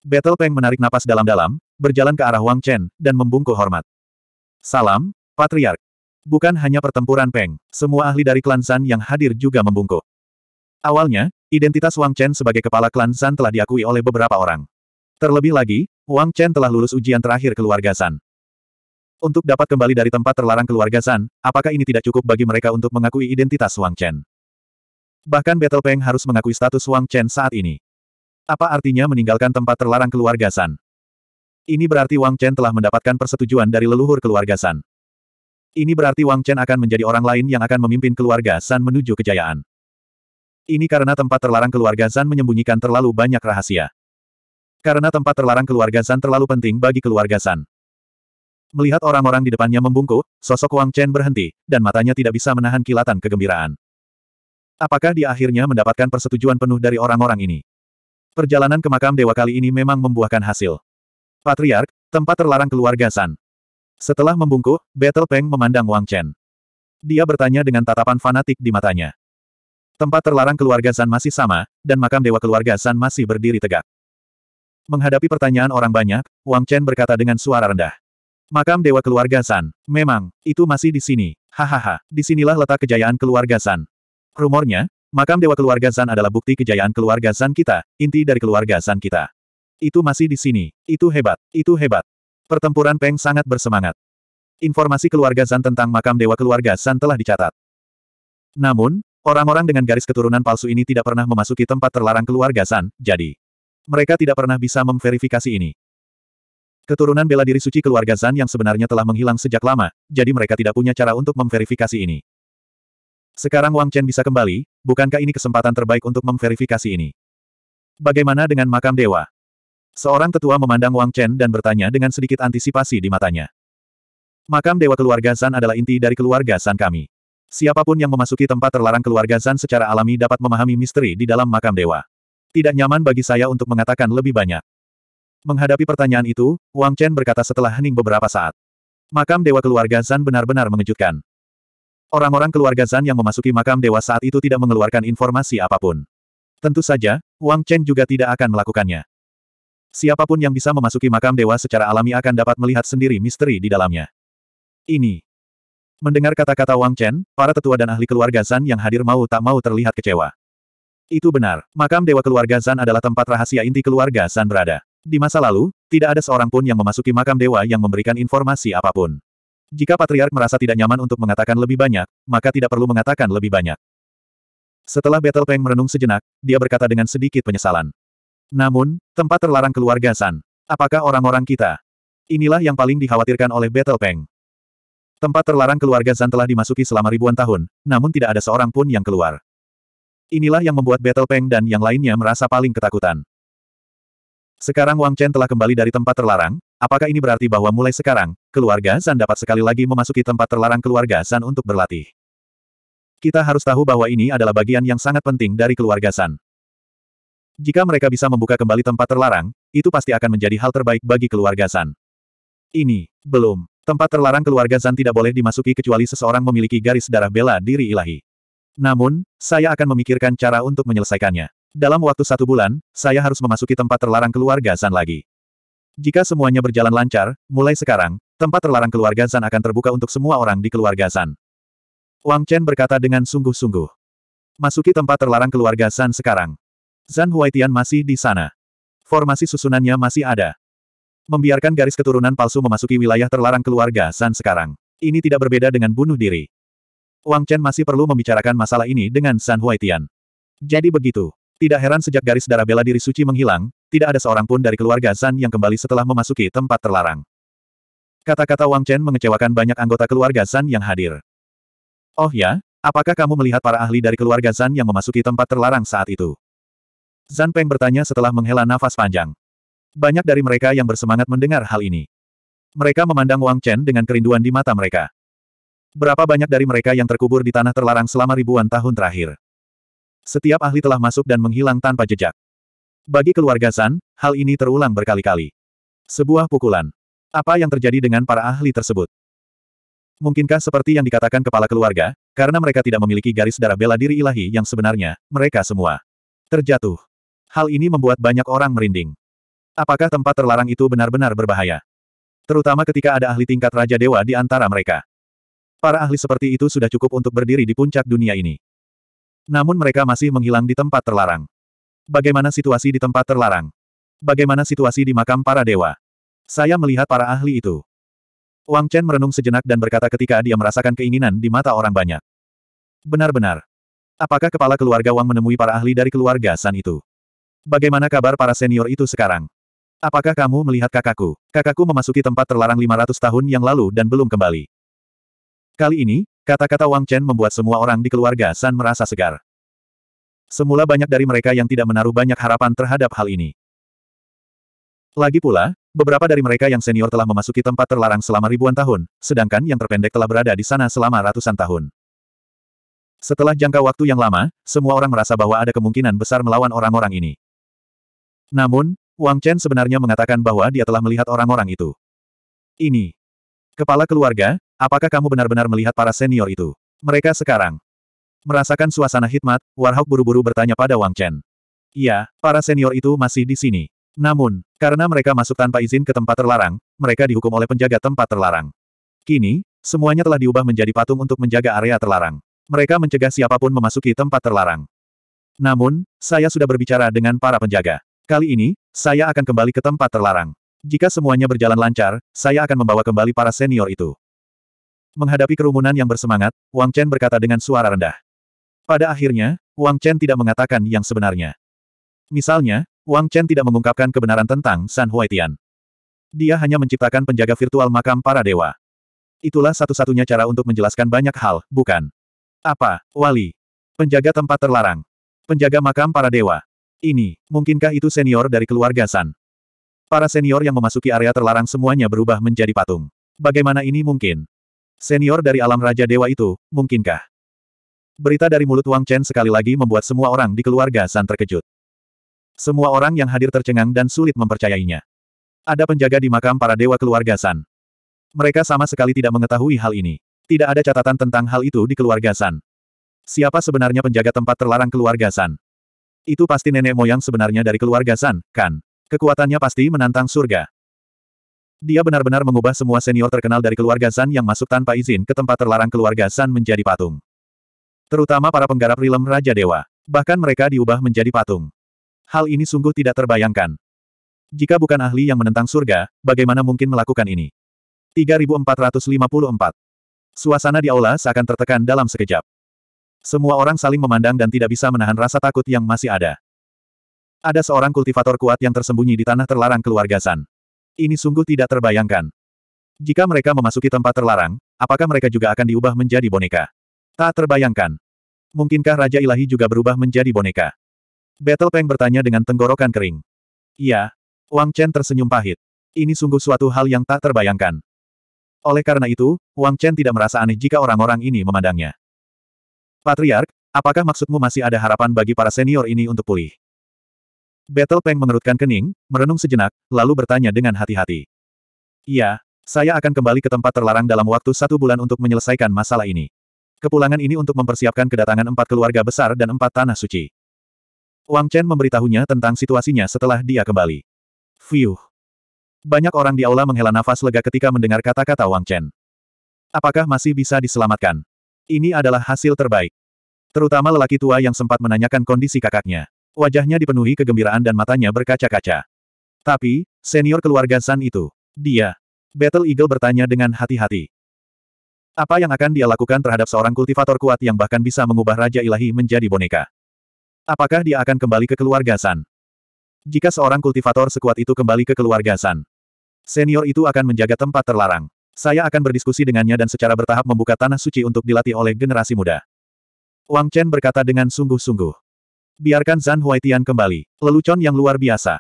Battle Peng menarik napas dalam-dalam, berjalan ke arah Wang Chen, dan membungkuk hormat. Salam, Patriark. Bukan hanya pertempuran Peng, semua ahli dari klan San yang hadir juga membungkuk. Awalnya, identitas Wang Chen sebagai kepala klan San telah diakui oleh beberapa orang. Terlebih lagi, Wang Chen telah lulus ujian terakhir keluarga San. Untuk dapat kembali dari tempat terlarang keluarga San, apakah ini tidak cukup bagi mereka untuk mengakui identitas Wang Chen? Bahkan Battle Peng harus mengakui status Wang Chen saat ini. Apa artinya meninggalkan tempat terlarang keluarga San? Ini berarti Wang Chen telah mendapatkan persetujuan dari leluhur keluarga San. Ini berarti Wang Chen akan menjadi orang lain yang akan memimpin keluarga San menuju kejayaan. Ini karena tempat terlarang keluarga San menyembunyikan terlalu banyak rahasia. Karena tempat terlarang keluarga San terlalu penting bagi keluarga San. Melihat orang-orang di depannya membungkuk, sosok Wang Chen berhenti, dan matanya tidak bisa menahan kilatan kegembiraan. Apakah dia akhirnya mendapatkan persetujuan penuh dari orang-orang ini? Perjalanan ke makam dewa kali ini memang membuahkan hasil. Patriark, tempat terlarang keluarga San. Setelah membungkuk, Battle Peng memandang Wang Chen. Dia bertanya dengan tatapan fanatik di matanya. Tempat terlarang keluarga San masih sama, dan makam dewa keluarga San masih berdiri tegak. Menghadapi pertanyaan orang banyak, Wang Chen berkata dengan suara rendah. Makam Dewa Keluarga San. Memang, itu masih di sini. Hahaha, disinilah letak kejayaan keluarga San. Rumornya, makam Dewa Keluarga San adalah bukti kejayaan keluarga San kita, inti dari keluarga San kita. Itu masih di sini. Itu hebat, itu hebat. Pertempuran Peng sangat bersemangat. Informasi keluarga San tentang makam Dewa Keluarga San telah dicatat. Namun, orang-orang dengan garis keturunan palsu ini tidak pernah memasuki tempat terlarang keluarga San, jadi mereka tidak pernah bisa memverifikasi ini. Keturunan bela diri suci keluarga Zan yang sebenarnya telah menghilang sejak lama, jadi mereka tidak punya cara untuk memverifikasi ini. Sekarang Wang Chen bisa kembali, bukankah ini kesempatan terbaik untuk memverifikasi ini? Bagaimana dengan makam dewa? Seorang tetua memandang Wang Chen dan bertanya dengan sedikit antisipasi di matanya. Makam dewa keluarga Zan adalah inti dari keluarga Zan kami. Siapapun yang memasuki tempat terlarang keluarga Zan secara alami dapat memahami misteri di dalam makam dewa. Tidak nyaman bagi saya untuk mengatakan lebih banyak. Menghadapi pertanyaan itu, Wang Chen berkata setelah hening beberapa saat. Makam Dewa Keluarga Zan benar-benar mengejutkan. Orang-orang keluarga Zan yang memasuki makam Dewa saat itu tidak mengeluarkan informasi apapun. Tentu saja, Wang Chen juga tidak akan melakukannya. Siapapun yang bisa memasuki makam Dewa secara alami akan dapat melihat sendiri misteri di dalamnya. Ini. Mendengar kata-kata Wang Chen, para tetua dan ahli keluarga Zan yang hadir mau tak mau terlihat kecewa. Itu benar, makam Dewa Keluarga Zan adalah tempat rahasia inti keluarga Zan berada. Di masa lalu, tidak ada seorang pun yang memasuki makam dewa yang memberikan informasi apapun. Jika Patriark merasa tidak nyaman untuk mengatakan lebih banyak, maka tidak perlu mengatakan lebih banyak. Setelah Battle Peng merenung sejenak, dia berkata dengan sedikit penyesalan. Namun, tempat terlarang keluarga San. Apakah orang-orang kita? Inilah yang paling dikhawatirkan oleh Battle Peng. Tempat terlarang keluarga Zan telah dimasuki selama ribuan tahun, namun tidak ada seorang pun yang keluar. Inilah yang membuat Battle Peng dan yang lainnya merasa paling ketakutan. Sekarang Wang Chen telah kembali dari tempat terlarang, apakah ini berarti bahwa mulai sekarang, keluarga Zan dapat sekali lagi memasuki tempat terlarang keluarga Zan untuk berlatih? Kita harus tahu bahwa ini adalah bagian yang sangat penting dari keluarga Zan. Jika mereka bisa membuka kembali tempat terlarang, itu pasti akan menjadi hal terbaik bagi keluarga Zan. Ini, belum. Tempat terlarang keluarga Zan tidak boleh dimasuki kecuali seseorang memiliki garis darah bela diri ilahi. Namun, saya akan memikirkan cara untuk menyelesaikannya. Dalam waktu satu bulan, saya harus memasuki tempat terlarang keluarga San lagi. Jika semuanya berjalan lancar, mulai sekarang, tempat terlarang keluarga San akan terbuka untuk semua orang di keluarga San. Wang Chen berkata dengan sungguh-sungguh. Masuki tempat terlarang keluarga San sekarang. Zan Huaitian masih di sana. Formasi susunannya masih ada. Membiarkan garis keturunan palsu memasuki wilayah terlarang keluarga San sekarang. Ini tidak berbeda dengan bunuh diri. Wang Chen masih perlu membicarakan masalah ini dengan San Huaitian. Jadi begitu. Tidak heran sejak garis darah bela diri suci menghilang, tidak ada seorang pun dari keluarga Zan yang kembali setelah memasuki tempat terlarang. Kata-kata Wang Chen mengecewakan banyak anggota keluarga Zan yang hadir. Oh ya, apakah kamu melihat para ahli dari keluarga Zan yang memasuki tempat terlarang saat itu? Zan Peng bertanya setelah menghela nafas panjang. Banyak dari mereka yang bersemangat mendengar hal ini. Mereka memandang Wang Chen dengan kerinduan di mata mereka. Berapa banyak dari mereka yang terkubur di tanah terlarang selama ribuan tahun terakhir? Setiap ahli telah masuk dan menghilang tanpa jejak. Bagi keluarga San, hal ini terulang berkali-kali. Sebuah pukulan. Apa yang terjadi dengan para ahli tersebut? Mungkinkah seperti yang dikatakan kepala keluarga, karena mereka tidak memiliki garis darah bela diri ilahi yang sebenarnya, mereka semua terjatuh. Hal ini membuat banyak orang merinding. Apakah tempat terlarang itu benar-benar berbahaya? Terutama ketika ada ahli tingkat Raja Dewa di antara mereka. Para ahli seperti itu sudah cukup untuk berdiri di puncak dunia ini. Namun mereka masih menghilang di tempat terlarang. Bagaimana situasi di tempat terlarang? Bagaimana situasi di makam para dewa? Saya melihat para ahli itu. Wang Chen merenung sejenak dan berkata ketika dia merasakan keinginan di mata orang banyak. Benar-benar. Apakah kepala keluarga Wang menemui para ahli dari keluarga San itu? Bagaimana kabar para senior itu sekarang? Apakah kamu melihat kakakku? Kakakku memasuki tempat terlarang 500 tahun yang lalu dan belum kembali. Kali ini, Kata-kata Wang Chen membuat semua orang di keluarga San merasa segar. Semula banyak dari mereka yang tidak menaruh banyak harapan terhadap hal ini. Lagi pula, beberapa dari mereka yang senior telah memasuki tempat terlarang selama ribuan tahun, sedangkan yang terpendek telah berada di sana selama ratusan tahun. Setelah jangka waktu yang lama, semua orang merasa bahwa ada kemungkinan besar melawan orang-orang ini. Namun, Wang Chen sebenarnya mengatakan bahwa dia telah melihat orang-orang itu. Ini Kepala keluarga, apakah kamu benar-benar melihat para senior itu? Mereka sekarang. Merasakan suasana hikmat, Warhawk buru-buru bertanya pada Wang Chen. Iya, para senior itu masih di sini. Namun, karena mereka masuk tanpa izin ke tempat terlarang, mereka dihukum oleh penjaga tempat terlarang. Kini, semuanya telah diubah menjadi patung untuk menjaga area terlarang. Mereka mencegah siapapun memasuki tempat terlarang. Namun, saya sudah berbicara dengan para penjaga. Kali ini, saya akan kembali ke tempat terlarang. Jika semuanya berjalan lancar, saya akan membawa kembali para senior itu. Menghadapi kerumunan yang bersemangat, Wang Chen berkata dengan suara rendah. Pada akhirnya, Wang Chen tidak mengatakan yang sebenarnya. Misalnya, Wang Chen tidak mengungkapkan kebenaran tentang San Huaitian. Dia hanya menciptakan penjaga virtual makam para dewa. Itulah satu-satunya cara untuk menjelaskan banyak hal, bukan? Apa, wali? Penjaga tempat terlarang. Penjaga makam para dewa. Ini, mungkinkah itu senior dari keluarga San? Para senior yang memasuki area terlarang semuanya berubah menjadi patung. Bagaimana ini mungkin? Senior dari alam Raja Dewa itu, mungkinkah? Berita dari mulut Wang Chen sekali lagi membuat semua orang di keluarga San terkejut. Semua orang yang hadir tercengang dan sulit mempercayainya. Ada penjaga di makam para dewa keluarga San. Mereka sama sekali tidak mengetahui hal ini. Tidak ada catatan tentang hal itu di keluarga San. Siapa sebenarnya penjaga tempat terlarang keluarga San? Itu pasti nenek moyang sebenarnya dari keluarga San, kan? Kekuatannya pasti menantang surga. Dia benar-benar mengubah semua senior terkenal dari keluarga Zan yang masuk tanpa izin ke tempat terlarang keluarga Zan menjadi patung. Terutama para penggarap rilem Raja Dewa. Bahkan mereka diubah menjadi patung. Hal ini sungguh tidak terbayangkan. Jika bukan ahli yang menentang surga, bagaimana mungkin melakukan ini? 3454. Suasana di aula seakan tertekan dalam sekejap. Semua orang saling memandang dan tidak bisa menahan rasa takut yang masih ada. Ada seorang kultivator kuat yang tersembunyi di tanah terlarang keluarga San. Ini sungguh tidak terbayangkan. Jika mereka memasuki tempat terlarang, apakah mereka juga akan diubah menjadi boneka? Tak terbayangkan. Mungkinkah Raja Ilahi juga berubah menjadi boneka? Battle Peng bertanya dengan tenggorokan kering. Iya. Wang Chen tersenyum pahit. Ini sungguh suatu hal yang tak terbayangkan. Oleh karena itu, Wang Chen tidak merasa aneh jika orang-orang ini memandangnya. Patriark, apakah maksudmu masih ada harapan bagi para senior ini untuk pulih? Battle Peng mengerutkan kening, merenung sejenak, lalu bertanya dengan hati-hati. Iya, saya akan kembali ke tempat terlarang dalam waktu satu bulan untuk menyelesaikan masalah ini. Kepulangan ini untuk mempersiapkan kedatangan empat keluarga besar dan empat tanah suci. Wang Chen memberitahunya tentang situasinya setelah dia kembali. Fiuh. Banyak orang di aula menghela nafas lega ketika mendengar kata-kata Wang Chen. Apakah masih bisa diselamatkan? Ini adalah hasil terbaik. Terutama lelaki tua yang sempat menanyakan kondisi kakaknya. Wajahnya dipenuhi kegembiraan dan matanya berkaca-kaca. Tapi, senior keluarga San itu. Dia. Battle Eagle bertanya dengan hati-hati. Apa yang akan dia lakukan terhadap seorang kultivator kuat yang bahkan bisa mengubah Raja Ilahi menjadi boneka? Apakah dia akan kembali ke keluarga San? Jika seorang kultivator sekuat itu kembali ke keluarga San, senior itu akan menjaga tempat terlarang. Saya akan berdiskusi dengannya dan secara bertahap membuka tanah suci untuk dilatih oleh generasi muda. Wang Chen berkata dengan sungguh-sungguh. Biarkan Zan Huaitian kembali. Lelucon yang luar biasa.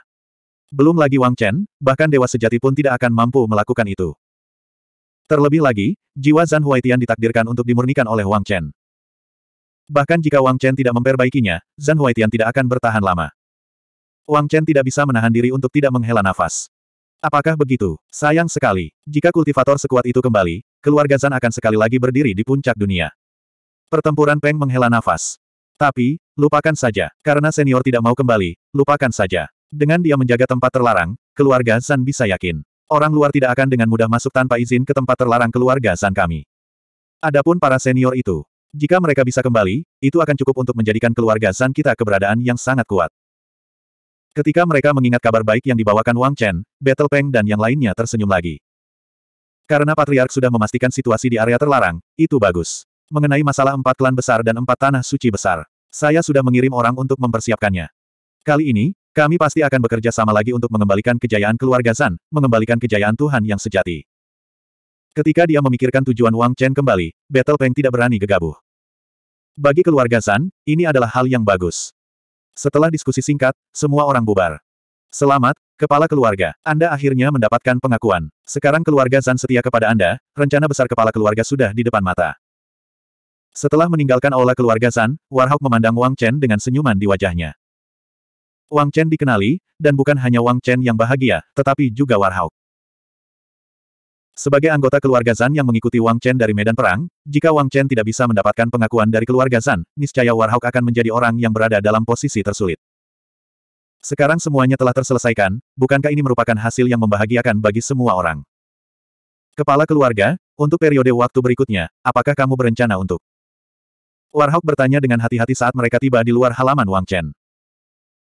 Belum lagi Wang Chen, bahkan dewa sejati pun tidak akan mampu melakukan itu. Terlebih lagi, jiwa Zan Huaitian ditakdirkan untuk dimurnikan oleh Wang Chen. Bahkan jika Wang Chen tidak memperbaikinya, Zan Huaitian tidak akan bertahan lama. Wang Chen tidak bisa menahan diri untuk tidak menghela nafas. Apakah begitu? Sayang sekali. Jika kultivator sekuat itu kembali, keluarga Zan akan sekali lagi berdiri di puncak dunia. Pertempuran Peng menghela nafas. Tapi, lupakan saja. Karena senior tidak mau kembali, lupakan saja. Dengan dia menjaga tempat terlarang, keluarga San bisa yakin. Orang luar tidak akan dengan mudah masuk tanpa izin ke tempat terlarang keluarga San kami. Adapun para senior itu, jika mereka bisa kembali, itu akan cukup untuk menjadikan keluarga San kita keberadaan yang sangat kuat. Ketika mereka mengingat kabar baik yang dibawakan Wang Chen, Battle Peng dan yang lainnya tersenyum lagi. Karena Patriark sudah memastikan situasi di area terlarang, itu bagus mengenai masalah empat klan besar dan empat tanah suci besar. Saya sudah mengirim orang untuk mempersiapkannya. Kali ini, kami pasti akan bekerja sama lagi untuk mengembalikan kejayaan keluarga Zan, mengembalikan kejayaan Tuhan yang sejati. Ketika dia memikirkan tujuan Wang Chen kembali, Battle Peng tidak berani gegabah. Bagi keluarga Zan, ini adalah hal yang bagus. Setelah diskusi singkat, semua orang bubar. Selamat, Kepala Keluarga. Anda akhirnya mendapatkan pengakuan. Sekarang keluarga Zan setia kepada Anda, rencana besar Kepala Keluarga sudah di depan mata. Setelah meninggalkan aula keluarga San, Warhawk memandang Wang Chen dengan senyuman di wajahnya. Wang Chen dikenali, dan bukan hanya Wang Chen yang bahagia, tetapi juga Warhawk. Sebagai anggota keluarga Zan yang mengikuti Wang Chen dari medan perang, jika Wang Chen tidak bisa mendapatkan pengakuan dari keluarga Zan, niscaya Warhawk akan menjadi orang yang berada dalam posisi tersulit. Sekarang semuanya telah terselesaikan, bukankah ini merupakan hasil yang membahagiakan bagi semua orang? Kepala keluarga, untuk periode waktu berikutnya, apakah kamu berencana untuk Warhawk bertanya dengan hati-hati saat mereka tiba di luar halaman Wang Chen.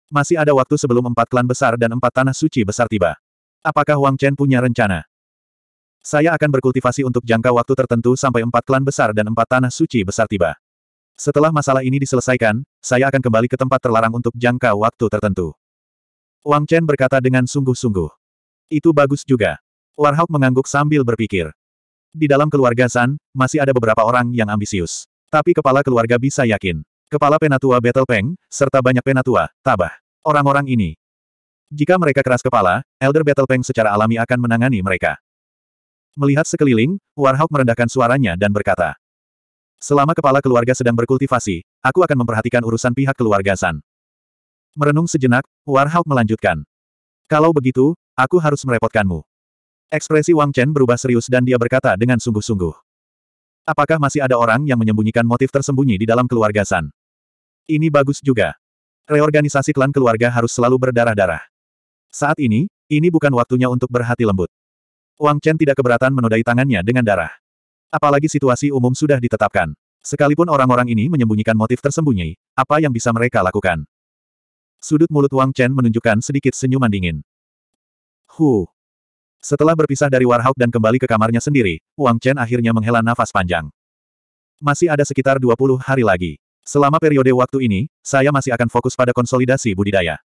Masih ada waktu sebelum empat klan besar dan empat tanah suci besar tiba. Apakah Wang Chen punya rencana? Saya akan berkultivasi untuk jangka waktu tertentu sampai empat klan besar dan empat tanah suci besar tiba. Setelah masalah ini diselesaikan, saya akan kembali ke tempat terlarang untuk jangka waktu tertentu. Wang Chen berkata dengan sungguh-sungguh. Itu bagus juga. Warhawk mengangguk sambil berpikir. Di dalam keluarga San, masih ada beberapa orang yang ambisius. Tapi kepala keluarga bisa yakin. Kepala penatua Battle Peng, serta banyak penatua, tabah. Orang-orang ini. Jika mereka keras kepala, Elder Battle Peng secara alami akan menangani mereka. Melihat sekeliling, Warhawk merendahkan suaranya dan berkata, Selama kepala keluarga sedang berkultivasi, aku akan memperhatikan urusan pihak keluarga San. Merenung sejenak, Warhawk melanjutkan. Kalau begitu, aku harus merepotkanmu. Ekspresi Wang Chen berubah serius dan dia berkata dengan sungguh-sungguh. Apakah masih ada orang yang menyembunyikan motif tersembunyi di dalam keluarga San? Ini bagus juga. Reorganisasi klan keluarga harus selalu berdarah-darah. Saat ini, ini bukan waktunya untuk berhati lembut. Wang Chen tidak keberatan menodai tangannya dengan darah. Apalagi situasi umum sudah ditetapkan. Sekalipun orang-orang ini menyembunyikan motif tersembunyi, apa yang bisa mereka lakukan? Sudut mulut Wang Chen menunjukkan sedikit senyuman dingin. Hu, setelah berpisah dari Warhawk dan kembali ke kamarnya sendiri, Wang Chen akhirnya menghela nafas panjang. Masih ada sekitar 20 hari lagi. Selama periode waktu ini, saya masih akan fokus pada konsolidasi budidaya.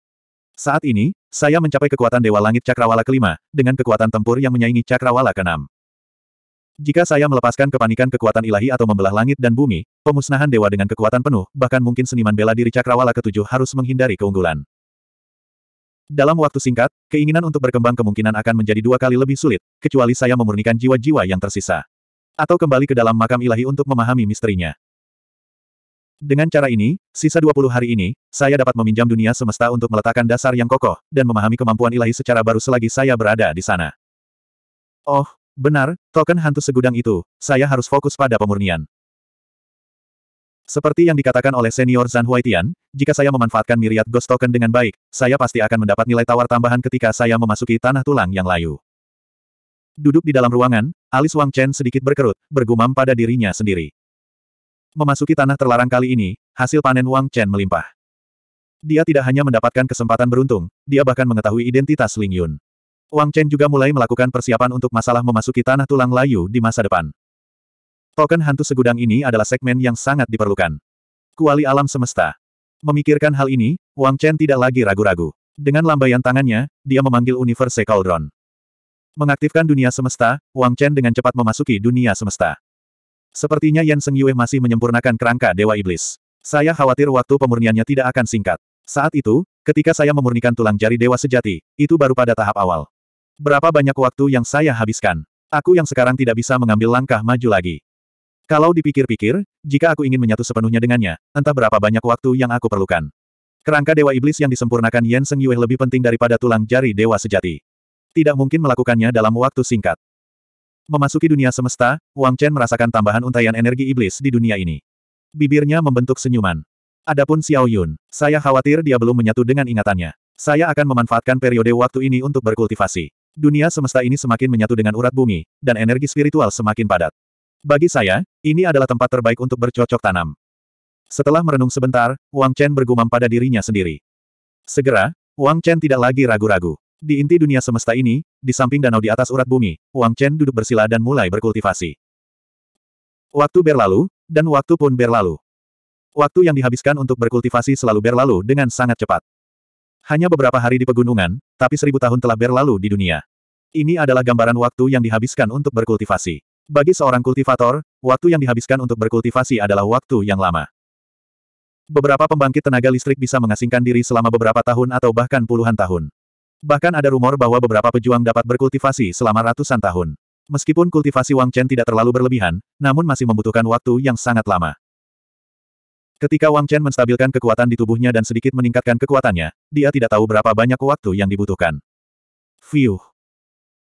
Saat ini, saya mencapai kekuatan Dewa Langit Cakrawala kelima, dengan kekuatan tempur yang menyaingi Cakrawala keenam. Jika saya melepaskan kepanikan kekuatan ilahi atau membelah langit dan bumi, pemusnahan dewa dengan kekuatan penuh, bahkan mungkin seniman bela diri Cakrawala ketujuh harus menghindari keunggulan. Dalam waktu singkat, keinginan untuk berkembang kemungkinan akan menjadi dua kali lebih sulit, kecuali saya memurnikan jiwa-jiwa yang tersisa. Atau kembali ke dalam makam ilahi untuk memahami misterinya. Dengan cara ini, sisa 20 hari ini, saya dapat meminjam dunia semesta untuk meletakkan dasar yang kokoh, dan memahami kemampuan ilahi secara baru selagi saya berada di sana. Oh, benar, token hantu segudang itu, saya harus fokus pada pemurnian. Seperti yang dikatakan oleh senior Zhan Huaitian, jika saya memanfaatkan miriat ghost token dengan baik, saya pasti akan mendapat nilai tawar tambahan ketika saya memasuki tanah tulang yang layu. Duduk di dalam ruangan, alis Wang Chen sedikit berkerut, bergumam pada dirinya sendiri. Memasuki tanah terlarang kali ini, hasil panen Wang Chen melimpah. Dia tidak hanya mendapatkan kesempatan beruntung, dia bahkan mengetahui identitas Ling Yun. Wang Chen juga mulai melakukan persiapan untuk masalah memasuki tanah tulang layu di masa depan. Token hantu segudang ini adalah segmen yang sangat diperlukan. Kuali alam semesta. Memikirkan hal ini, Wang Chen tidak lagi ragu-ragu. Dengan lambaian tangannya, dia memanggil Universe Cauldron. Mengaktifkan dunia semesta, Wang Chen dengan cepat memasuki dunia semesta. Sepertinya Yan Seng Yue masih menyempurnakan kerangka Dewa Iblis. Saya khawatir waktu pemurniannya tidak akan singkat. Saat itu, ketika saya memurnikan tulang jari Dewa Sejati, itu baru pada tahap awal. Berapa banyak waktu yang saya habiskan? Aku yang sekarang tidak bisa mengambil langkah maju lagi. Kalau dipikir-pikir, jika aku ingin menyatu sepenuhnya dengannya, entah berapa banyak waktu yang aku perlukan. Kerangka Dewa Iblis yang disempurnakan Yen Seng Yue lebih penting daripada tulang jari Dewa Sejati. Tidak mungkin melakukannya dalam waktu singkat. Memasuki dunia semesta, Wang Chen merasakan tambahan untayan energi iblis di dunia ini. Bibirnya membentuk senyuman. Adapun Xiao Yun, saya khawatir dia belum menyatu dengan ingatannya. Saya akan memanfaatkan periode waktu ini untuk berkultivasi. Dunia semesta ini semakin menyatu dengan urat bumi, dan energi spiritual semakin padat. Bagi saya, ini adalah tempat terbaik untuk bercocok tanam. Setelah merenung sebentar, Wang Chen bergumam pada dirinya sendiri. Segera, Wang Chen tidak lagi ragu-ragu. Di inti dunia semesta ini, di samping danau di atas urat bumi, Wang Chen duduk bersila dan mulai berkultivasi. Waktu berlalu, dan waktu pun berlalu. Waktu yang dihabiskan untuk berkultivasi selalu berlalu dengan sangat cepat. Hanya beberapa hari di pegunungan, tapi seribu tahun telah berlalu di dunia. Ini adalah gambaran waktu yang dihabiskan untuk berkultivasi. Bagi seorang kultivator, waktu yang dihabiskan untuk berkultivasi adalah waktu yang lama. Beberapa pembangkit tenaga listrik bisa mengasingkan diri selama beberapa tahun atau bahkan puluhan tahun. Bahkan ada rumor bahwa beberapa pejuang dapat berkultivasi selama ratusan tahun. Meskipun kultivasi Wang Chen tidak terlalu berlebihan, namun masih membutuhkan waktu yang sangat lama. Ketika Wang Chen menstabilkan kekuatan di tubuhnya dan sedikit meningkatkan kekuatannya, dia tidak tahu berapa banyak waktu yang dibutuhkan. Fiuh.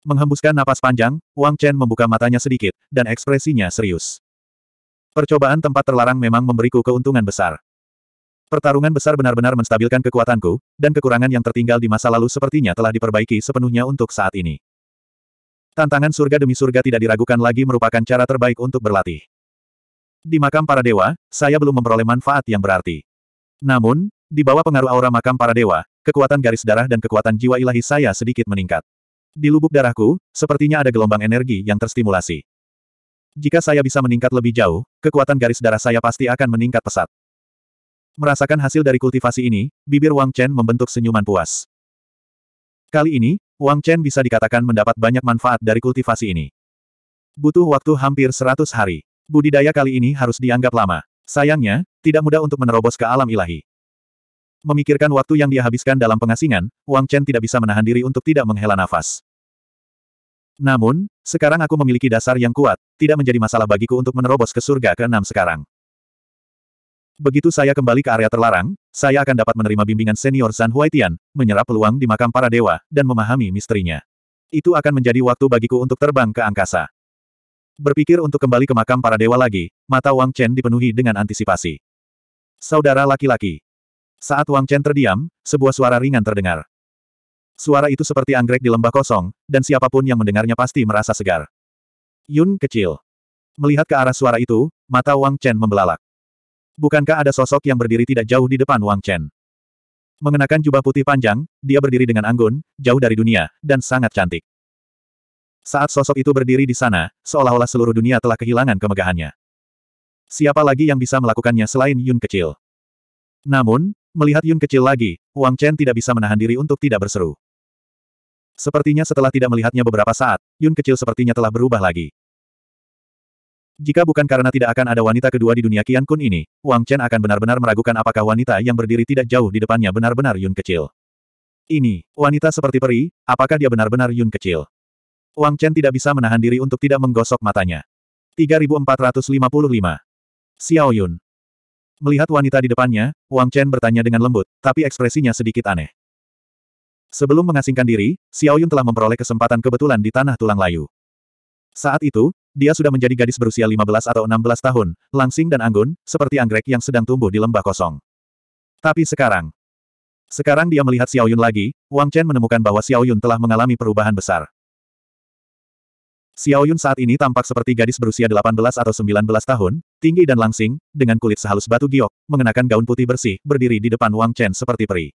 Menghembuskan napas panjang, Wang Chen membuka matanya sedikit, dan ekspresinya serius. Percobaan tempat terlarang memang memberiku keuntungan besar. Pertarungan besar benar-benar menstabilkan kekuatanku, dan kekurangan yang tertinggal di masa lalu sepertinya telah diperbaiki sepenuhnya untuk saat ini. Tantangan surga demi surga tidak diragukan lagi merupakan cara terbaik untuk berlatih. Di makam para dewa, saya belum memperoleh manfaat yang berarti. Namun, di bawah pengaruh aura makam para dewa, kekuatan garis darah dan kekuatan jiwa ilahi saya sedikit meningkat. Di lubuk darahku, sepertinya ada gelombang energi yang terstimulasi. Jika saya bisa meningkat lebih jauh, kekuatan garis darah saya pasti akan meningkat pesat. Merasakan hasil dari kultivasi ini, bibir Wang Chen membentuk senyuman puas. Kali ini, Wang Chen bisa dikatakan mendapat banyak manfaat dari kultivasi ini. Butuh waktu hampir 100 hari. Budidaya kali ini harus dianggap lama. Sayangnya, tidak mudah untuk menerobos ke alam ilahi. Memikirkan waktu yang dia habiskan dalam pengasingan, Wang Chen tidak bisa menahan diri untuk tidak menghela nafas. Namun, sekarang aku memiliki dasar yang kuat, tidak menjadi masalah bagiku untuk menerobos ke surga keenam sekarang. Begitu saya kembali ke area terlarang, saya akan dapat menerima bimbingan senior San Huaitian, menyerap peluang di makam para dewa, dan memahami misterinya. Itu akan menjadi waktu bagiku untuk terbang ke angkasa. Berpikir untuk kembali ke makam para dewa lagi, mata Wang Chen dipenuhi dengan antisipasi. Saudara laki-laki, saat Wang Chen terdiam, sebuah suara ringan terdengar. Suara itu seperti anggrek di lembah kosong, dan siapapun yang mendengarnya pasti merasa segar. Yun kecil. Melihat ke arah suara itu, mata Wang Chen membelalak. Bukankah ada sosok yang berdiri tidak jauh di depan Wang Chen? Mengenakan jubah putih panjang, dia berdiri dengan anggun, jauh dari dunia, dan sangat cantik. Saat sosok itu berdiri di sana, seolah-olah seluruh dunia telah kehilangan kemegahannya. Siapa lagi yang bisa melakukannya selain Yun kecil? Namun, Melihat Yun kecil lagi, Wang Chen tidak bisa menahan diri untuk tidak berseru. Sepertinya setelah tidak melihatnya beberapa saat, Yun kecil sepertinya telah berubah lagi. Jika bukan karena tidak akan ada wanita kedua di dunia Qian Kun ini, Wang Chen akan benar-benar meragukan apakah wanita yang berdiri tidak jauh di depannya benar-benar Yun kecil. Ini, wanita seperti peri, apakah dia benar-benar Yun kecil? Wang Chen tidak bisa menahan diri untuk tidak menggosok matanya. 3455 Xiao Yun Melihat wanita di depannya, Wang Chen bertanya dengan lembut, tapi ekspresinya sedikit aneh. Sebelum mengasingkan diri, Xiaoyun telah memperoleh kesempatan kebetulan di tanah tulang layu. Saat itu, dia sudah menjadi gadis berusia 15 atau 16 tahun, langsing dan anggun, seperti anggrek yang sedang tumbuh di lembah kosong. Tapi sekarang, sekarang dia melihat Xiaoyun lagi, Wang Chen menemukan bahwa Xiaoyun telah mengalami perubahan besar. Xiaoyun saat ini tampak seperti gadis berusia 18 atau 19 tahun, tinggi dan langsing, dengan kulit sehalus batu giok, mengenakan gaun putih bersih, berdiri di depan Wang Chen seperti peri.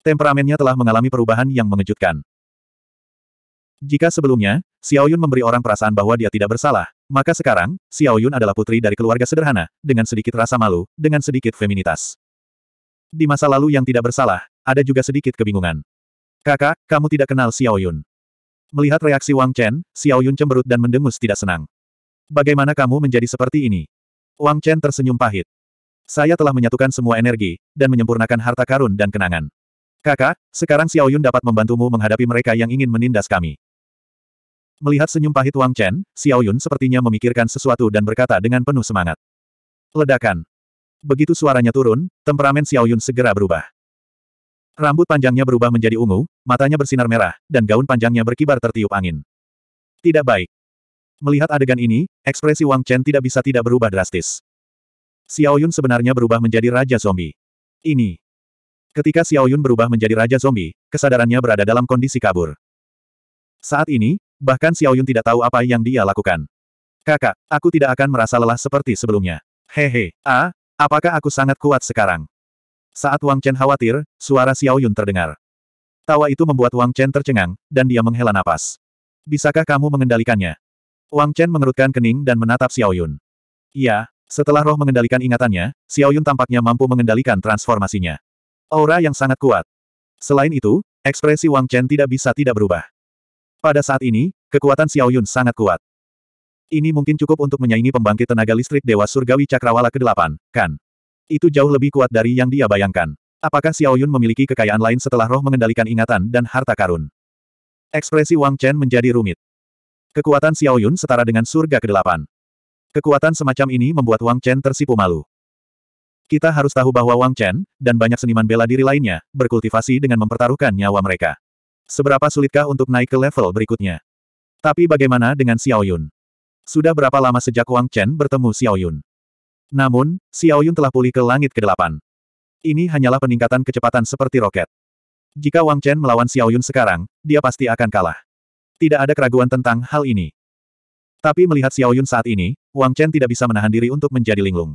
Temperamennya telah mengalami perubahan yang mengejutkan. Jika sebelumnya, Xiao Yun memberi orang perasaan bahwa dia tidak bersalah, maka sekarang, Xiao Yun adalah putri dari keluarga sederhana, dengan sedikit rasa malu, dengan sedikit feminitas. Di masa lalu yang tidak bersalah, ada juga sedikit kebingungan. Kakak, kamu tidak kenal Xiao Yun. Melihat reaksi Wang Chen, Xiao Yun cemberut dan mendengus tidak senang. Bagaimana kamu menjadi seperti ini? Wang Chen tersenyum pahit. Saya telah menyatukan semua energi, dan menyempurnakan harta karun dan kenangan. Kakak, sekarang Xiao Yun dapat membantumu menghadapi mereka yang ingin menindas kami. Melihat senyum pahit Wang Chen, Xiao Yun sepertinya memikirkan sesuatu dan berkata dengan penuh semangat. Ledakan. Begitu suaranya turun, temperamen Xiao Yun segera berubah. Rambut panjangnya berubah menjadi ungu, matanya bersinar merah, dan gaun panjangnya berkibar tertiup angin. Tidak baik. Melihat adegan ini, ekspresi Wang Chen tidak bisa tidak berubah drastis. Xiaoyun sebenarnya berubah menjadi Raja Zombie. Ini. Ketika Xiaoyun berubah menjadi Raja Zombie, kesadarannya berada dalam kondisi kabur. Saat ini, bahkan Xiaoyun tidak tahu apa yang dia lakukan. Kakak, aku tidak akan merasa lelah seperti sebelumnya. Hehe, ah, apakah aku sangat kuat sekarang? Saat Wang Chen khawatir, suara Xiaoyun terdengar. Tawa itu membuat Wang Chen tercengang, dan dia menghela napas. Bisakah kamu mengendalikannya? Wang Chen mengerutkan kening dan menatap Xiao Yun. Iya, setelah roh mengendalikan ingatannya, Xiao Yun tampaknya mampu mengendalikan transformasinya. Aura yang sangat kuat. Selain itu, ekspresi Wang Chen tidak bisa tidak berubah. Pada saat ini, kekuatan Xiao Yun sangat kuat. Ini mungkin cukup untuk menyaingi pembangkit tenaga listrik Dewa Surgawi Cakrawala ke-8, kan? Itu jauh lebih kuat dari yang dia bayangkan. Apakah Xiao Yun memiliki kekayaan lain setelah roh mengendalikan ingatan dan harta karun? Ekspresi Wang Chen menjadi rumit. Kekuatan Xiaoyun setara dengan surga ke-8. Kekuatan semacam ini membuat Wang Chen tersipu malu. Kita harus tahu bahwa Wang Chen, dan banyak seniman bela diri lainnya, berkultivasi dengan mempertaruhkan nyawa mereka. Seberapa sulitkah untuk naik ke level berikutnya? Tapi bagaimana dengan Xiaoyun? Sudah berapa lama sejak Wang Chen bertemu Xiaoyun? Namun, Xiaoyun telah pulih ke langit ke-8. Ini hanyalah peningkatan kecepatan seperti roket. Jika Wang Chen melawan Xiaoyun sekarang, dia pasti akan kalah. Tidak ada keraguan tentang hal ini. Tapi melihat Xiao Yun saat ini, Wang Chen tidak bisa menahan diri untuk menjadi linglung.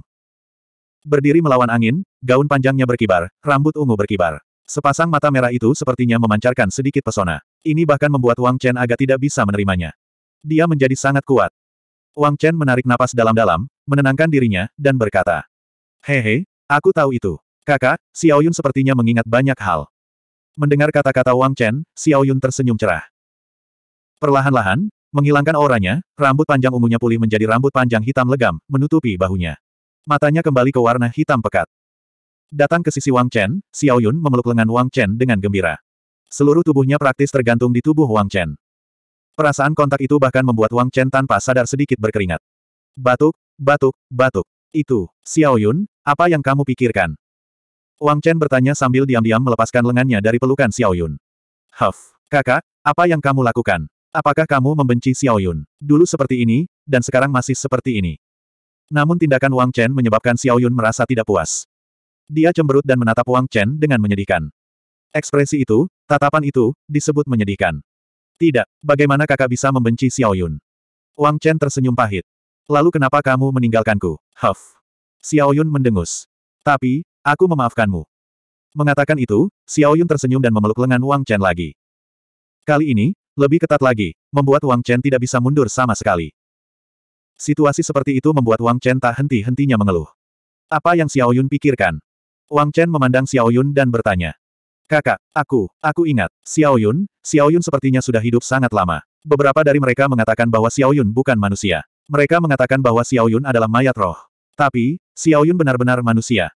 Berdiri melawan angin, gaun panjangnya berkibar, rambut ungu berkibar. Sepasang mata merah itu sepertinya memancarkan sedikit pesona. Ini bahkan membuat Wang Chen agak tidak bisa menerimanya. Dia menjadi sangat kuat. Wang Chen menarik napas dalam-dalam, menenangkan dirinya, dan berkata. Hehe, aku tahu itu. Kakak, Xiao Yun sepertinya mengingat banyak hal. Mendengar kata-kata Wang Chen, Xiao Yun tersenyum cerah. Perlahan-lahan, menghilangkan auranya, rambut panjang ungunya pulih menjadi rambut panjang hitam legam, menutupi bahunya. Matanya kembali ke warna hitam pekat. Datang ke sisi Wang Chen, Xiao Yun memeluk lengan Wang Chen dengan gembira. Seluruh tubuhnya praktis tergantung di tubuh Wang Chen. Perasaan kontak itu bahkan membuat Wang Chen tanpa sadar sedikit berkeringat. Batuk, batuk, batuk. Itu, Xiao Yun, apa yang kamu pikirkan? Wang Chen bertanya sambil diam-diam melepaskan lengannya dari pelukan Xiao Yun. Huff, kakak, apa yang kamu lakukan? Apakah kamu membenci Xiao Yun? Dulu seperti ini, dan sekarang masih seperti ini. Namun tindakan Wang Chen menyebabkan Xiao Yun merasa tidak puas. Dia cemberut dan menatap Wang Chen dengan menyedihkan. Ekspresi itu, tatapan itu, disebut menyedihkan. Tidak, bagaimana kakak bisa membenci Xiao Yun? Wang Chen tersenyum pahit. Lalu kenapa kamu meninggalkanku? Huff. Xiao Yun mendengus. Tapi, aku memaafkanmu. Mengatakan itu, Xiao Yun tersenyum dan memeluk lengan Wang Chen lagi. Kali ini, lebih ketat lagi, membuat Wang Chen tidak bisa mundur sama sekali. Situasi seperti itu membuat Wang Chen tak henti-hentinya mengeluh. Apa yang Xiao Yun pikirkan? Wang Chen memandang Xiao Yun dan bertanya. Kakak, aku, aku ingat, Xiao Yun, Xiao Yun sepertinya sudah hidup sangat lama. Beberapa dari mereka mengatakan bahwa Xiao Yun bukan manusia. Mereka mengatakan bahwa Xiao Yun adalah mayat roh. Tapi, Xiao Yun benar-benar manusia.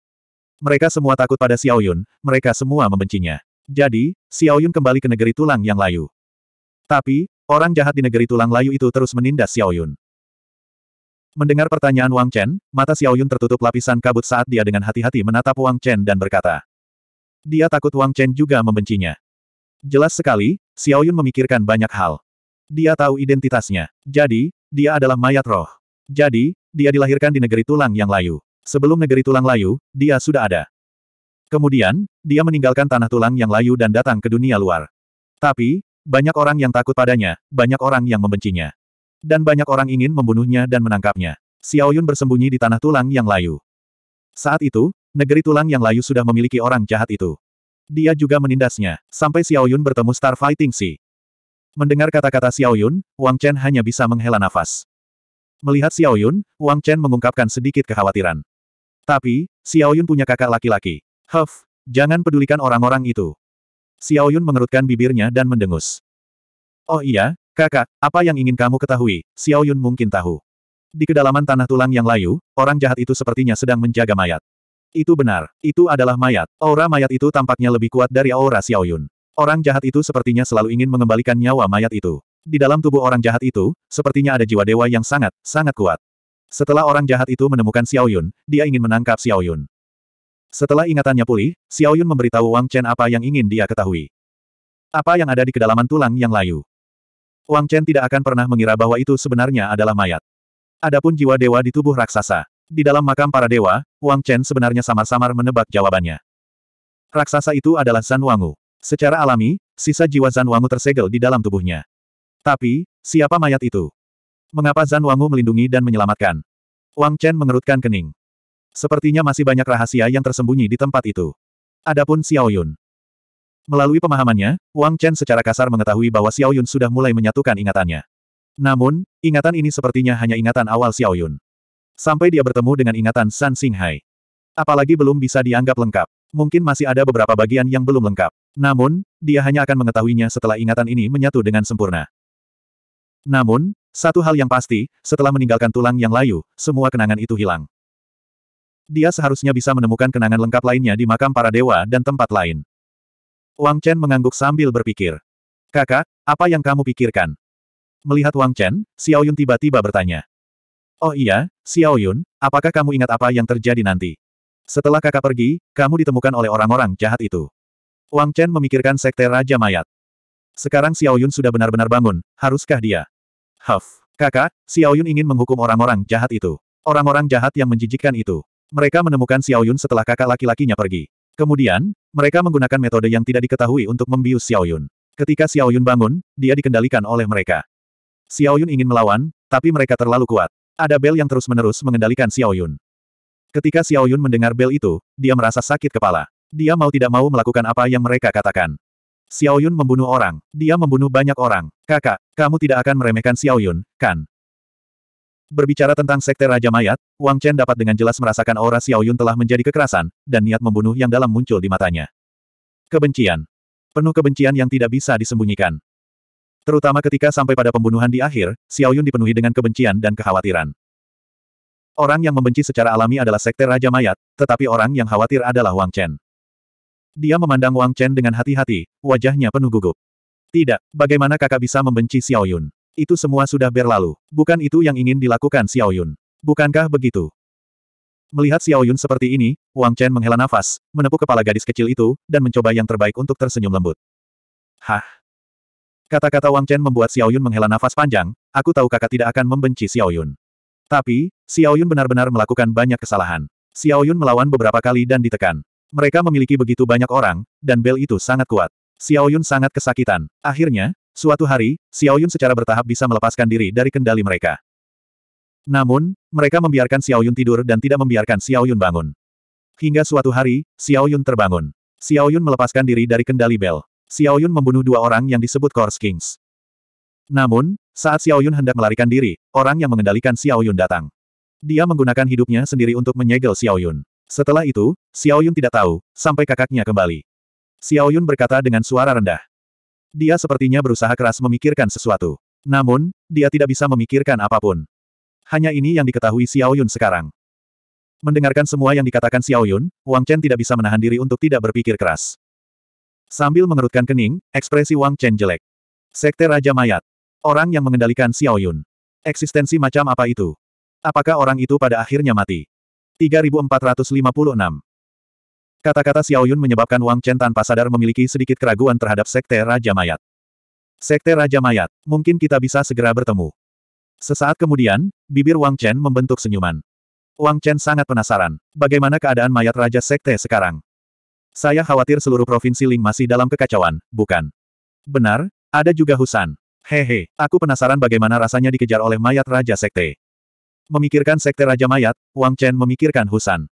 Mereka semua takut pada Xiao Yun, mereka semua membencinya. Jadi, Xiao Yun kembali ke negeri tulang yang layu. Tapi, orang jahat di negeri tulang layu itu terus menindas Xiaoyun. Mendengar pertanyaan Wang Chen, mata Xiaoyun tertutup lapisan kabut saat dia dengan hati-hati menatap Wang Chen dan berkata. Dia takut Wang Chen juga membencinya. Jelas sekali, Xiaoyun memikirkan banyak hal. Dia tahu identitasnya. Jadi, dia adalah mayat roh. Jadi, dia dilahirkan di negeri tulang yang layu. Sebelum negeri tulang layu, dia sudah ada. Kemudian, dia meninggalkan tanah tulang yang layu dan datang ke dunia luar. Tapi, banyak orang yang takut padanya, banyak orang yang membencinya. Dan banyak orang ingin membunuhnya dan menangkapnya. Xiaoyun bersembunyi di tanah tulang yang layu. Saat itu, negeri tulang yang layu sudah memiliki orang jahat itu. Dia juga menindasnya, sampai Xiaoyun bertemu Star Fighting Si. Mendengar kata-kata Xiaoyun, Wang Chen hanya bisa menghela nafas. Melihat Xiaoyun, Wang Chen mengungkapkan sedikit kekhawatiran. Tapi, Xiaoyun punya kakak laki-laki. Huff, jangan pedulikan orang-orang itu. Xiao Yun mengerutkan bibirnya dan mendengus. Oh iya, kakak, apa yang ingin kamu ketahui, Xiao Yun mungkin tahu. Di kedalaman tanah tulang yang layu, orang jahat itu sepertinya sedang menjaga mayat. Itu benar, itu adalah mayat. Aura mayat itu tampaknya lebih kuat dari aura Xiao Yun. Orang jahat itu sepertinya selalu ingin mengembalikan nyawa mayat itu. Di dalam tubuh orang jahat itu, sepertinya ada jiwa dewa yang sangat, sangat kuat. Setelah orang jahat itu menemukan Xiao Yun, dia ingin menangkap Xiao Yun. Setelah ingatannya pulih, Xiao Yun memberitahu Wang Chen apa yang ingin dia ketahui. Apa yang ada di kedalaman tulang yang layu. Wang Chen tidak akan pernah mengira bahwa itu sebenarnya adalah mayat. Adapun jiwa dewa di tubuh raksasa. Di dalam makam para dewa, Wang Chen sebenarnya samar-samar menebak jawabannya. Raksasa itu adalah Zan Wangu. Secara alami, sisa jiwa Zan Wangu tersegel di dalam tubuhnya. Tapi, siapa mayat itu? Mengapa Zan Wangu melindungi dan menyelamatkan? Wang Chen mengerutkan kening. Sepertinya masih banyak rahasia yang tersembunyi di tempat itu. Adapun Xiao Yun. Melalui pemahamannya, Wang Chen secara kasar mengetahui bahwa Xiao Yun sudah mulai menyatukan ingatannya. Namun, ingatan ini sepertinya hanya ingatan awal Xiao Yun. Sampai dia bertemu dengan ingatan San Xinghai. Apalagi belum bisa dianggap lengkap. Mungkin masih ada beberapa bagian yang belum lengkap. Namun, dia hanya akan mengetahuinya setelah ingatan ini menyatu dengan sempurna. Namun, satu hal yang pasti, setelah meninggalkan tulang yang layu, semua kenangan itu hilang. Dia seharusnya bisa menemukan kenangan lengkap lainnya di makam para dewa dan tempat lain. Wang Chen mengangguk sambil berpikir. Kakak, apa yang kamu pikirkan? Melihat Wang Chen, Xiao Yun tiba-tiba bertanya. Oh iya, Xiao Yun, apakah kamu ingat apa yang terjadi nanti? Setelah kakak pergi, kamu ditemukan oleh orang-orang jahat itu. Wang Chen memikirkan sekte Raja Mayat. Sekarang Xiao Yun sudah benar-benar bangun, haruskah dia? Huff, kakak, Xiao Yun ingin menghukum orang-orang jahat itu. Orang-orang jahat yang menjijikkan itu. Mereka menemukan Xiaoyun setelah kakak laki-lakinya pergi. Kemudian, mereka menggunakan metode yang tidak diketahui untuk membius Xiaoyun. Ketika Xiaoyun bangun, dia dikendalikan oleh mereka. Xiaoyun ingin melawan, tapi mereka terlalu kuat. Ada bel yang terus-menerus mengendalikan Xiaoyun. Ketika Xiaoyun mendengar bel itu, dia merasa sakit kepala. Dia mau tidak mau melakukan apa yang mereka katakan. Xiaoyun membunuh orang. Dia membunuh banyak orang. Kakak, kamu tidak akan meremehkan Xiaoyun, kan? Berbicara tentang Sekte Raja Mayat, Wang Chen dapat dengan jelas merasakan aura Xiao Yun telah menjadi kekerasan, dan niat membunuh yang dalam muncul di matanya. Kebencian. Penuh kebencian yang tidak bisa disembunyikan. Terutama ketika sampai pada pembunuhan di akhir, Xiao Yun dipenuhi dengan kebencian dan kekhawatiran. Orang yang membenci secara alami adalah Sekte Raja Mayat, tetapi orang yang khawatir adalah Wang Chen. Dia memandang Wang Chen dengan hati-hati, wajahnya penuh gugup. Tidak, bagaimana kakak bisa membenci Xiao Yun? itu semua sudah berlalu. Bukan itu yang ingin dilakukan Xiao Yun. Bukankah begitu? Melihat Xiao Yun seperti ini, Wang Chen menghela nafas, menepuk kepala gadis kecil itu, dan mencoba yang terbaik untuk tersenyum lembut. Hah? Kata-kata Wang Chen membuat Xiao Yun menghela nafas panjang, aku tahu kakak tidak akan membenci Xiao Yun. Tapi, Xiao Yun benar-benar melakukan banyak kesalahan. Xiao Yun melawan beberapa kali dan ditekan. Mereka memiliki begitu banyak orang, dan bel itu sangat kuat. Xiao Yun sangat kesakitan. Akhirnya, Suatu hari, Xiao Yun secara bertahap bisa melepaskan diri dari kendali mereka. Namun, mereka membiarkan Xiao Yun tidur dan tidak membiarkan Xiao Yun bangun. Hingga suatu hari, Xiao Yun terbangun. Xiao Yun melepaskan diri dari kendali Bell. Xiao Yun membunuh dua orang yang disebut Kors Kings. Namun, saat Xiao Yun hendak melarikan diri, orang yang mengendalikan Xiao Yun datang. Dia menggunakan hidupnya sendiri untuk menyegel Xiao Yun. Setelah itu, Xiao Yun tidak tahu, sampai kakaknya kembali. Xiao Yun berkata dengan suara rendah. Dia sepertinya berusaha keras memikirkan sesuatu. Namun, dia tidak bisa memikirkan apapun. Hanya ini yang diketahui Xiao Yun sekarang. Mendengarkan semua yang dikatakan Xiao Yun, Wang Chen tidak bisa menahan diri untuk tidak berpikir keras. Sambil mengerutkan kening, ekspresi Wang Chen jelek. Sekte Raja Mayat. Orang yang mengendalikan Xiao Yun. Eksistensi macam apa itu? Apakah orang itu pada akhirnya mati? 3456 Kata-kata Xiao Yun menyebabkan Wang Chen tanpa sadar memiliki sedikit keraguan terhadap Sekte Raja Mayat. Sekte Raja Mayat, mungkin kita bisa segera bertemu. Sesaat kemudian, bibir Wang Chen membentuk senyuman. Wang Chen sangat penasaran, bagaimana keadaan mayat Raja Sekte sekarang? Saya khawatir seluruh provinsi Ling masih dalam kekacauan, bukan? Benar, ada juga Husan. Hehe, aku penasaran bagaimana rasanya dikejar oleh mayat Raja Sekte. Memikirkan Sekte Raja Mayat, Wang Chen memikirkan Husan.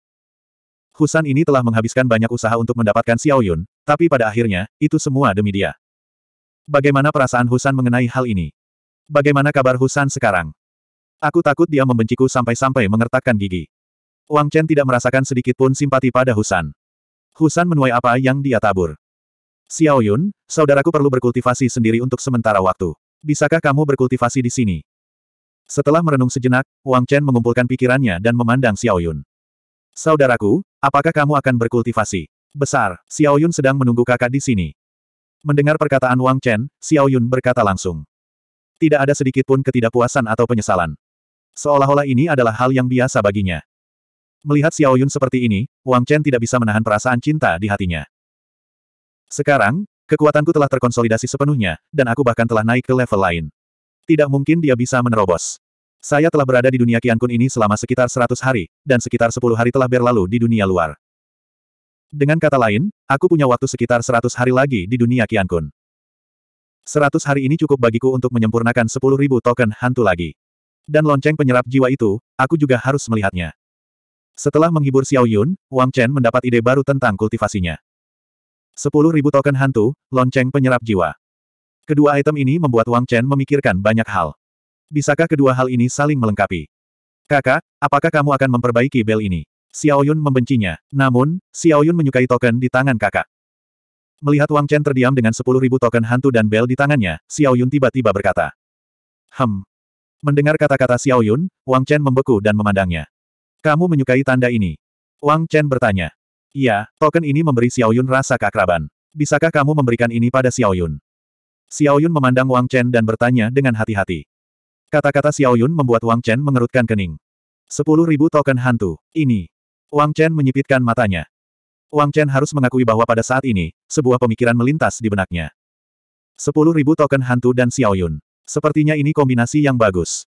Husan ini telah menghabiskan banyak usaha untuk mendapatkan Xiao Yun, tapi pada akhirnya, itu semua demi dia. Bagaimana perasaan Husan mengenai hal ini? Bagaimana kabar Husan sekarang? Aku takut dia membenciku sampai-sampai mengertakkan gigi. Wang Chen tidak merasakan sedikit pun simpati pada Husan. Husan menuai apa yang dia tabur. Xiao Yun, saudaraku perlu berkultivasi sendiri untuk sementara waktu. Bisakah kamu berkultivasi di sini? Setelah merenung sejenak, Wang Chen mengumpulkan pikirannya dan memandang Xiao Yun. Saudaraku, apakah kamu akan berkultivasi? Besar, Xiao Yun sedang menunggu kakak di sini. Mendengar perkataan Wang Chen, Xiao Yun berkata langsung. Tidak ada sedikit pun ketidakpuasan atau penyesalan. Seolah-olah ini adalah hal yang biasa baginya. Melihat Xiao Yun seperti ini, Wang Chen tidak bisa menahan perasaan cinta di hatinya. Sekarang, kekuatanku telah terkonsolidasi sepenuhnya, dan aku bahkan telah naik ke level lain. Tidak mungkin dia bisa menerobos. Saya telah berada di dunia Kun ini selama sekitar 100 hari, dan sekitar 10 hari telah berlalu di dunia luar. Dengan kata lain, aku punya waktu sekitar 100 hari lagi di dunia Kun. 100 hari ini cukup bagiku untuk menyempurnakan 10.000 token hantu lagi. Dan lonceng penyerap jiwa itu, aku juga harus melihatnya. Setelah menghibur Xiao Yun, Wang Chen mendapat ide baru tentang kultivasinya. 10.000 token hantu, lonceng penyerap jiwa. Kedua item ini membuat Wang Chen memikirkan banyak hal. Bisakah kedua hal ini saling melengkapi? Kakak, apakah kamu akan memperbaiki bel ini? Xiaoyun membencinya. Namun, Xiaoyun menyukai token di tangan kakak. Melihat Wang Chen terdiam dengan sepuluh ribu token hantu dan bel di tangannya, Xiaoyun tiba-tiba berkata. Hem. Mendengar kata-kata Xiaoyun, Wang Chen membeku dan memandangnya. Kamu menyukai tanda ini? Wang Chen bertanya. Iya, token ini memberi Xiaoyun rasa keakraban. Bisakah kamu memberikan ini pada Xiaoyun? Xiaoyun memandang Wang Chen dan bertanya dengan hati-hati. Kata-kata Xiao Yun membuat Wang Chen mengerutkan kening. Sepuluh ribu token hantu. Ini. Wang Chen menyipitkan matanya. Wang Chen harus mengakui bahwa pada saat ini, sebuah pemikiran melintas di benaknya. Sepuluh ribu token hantu dan Xiao Yun. Sepertinya ini kombinasi yang bagus.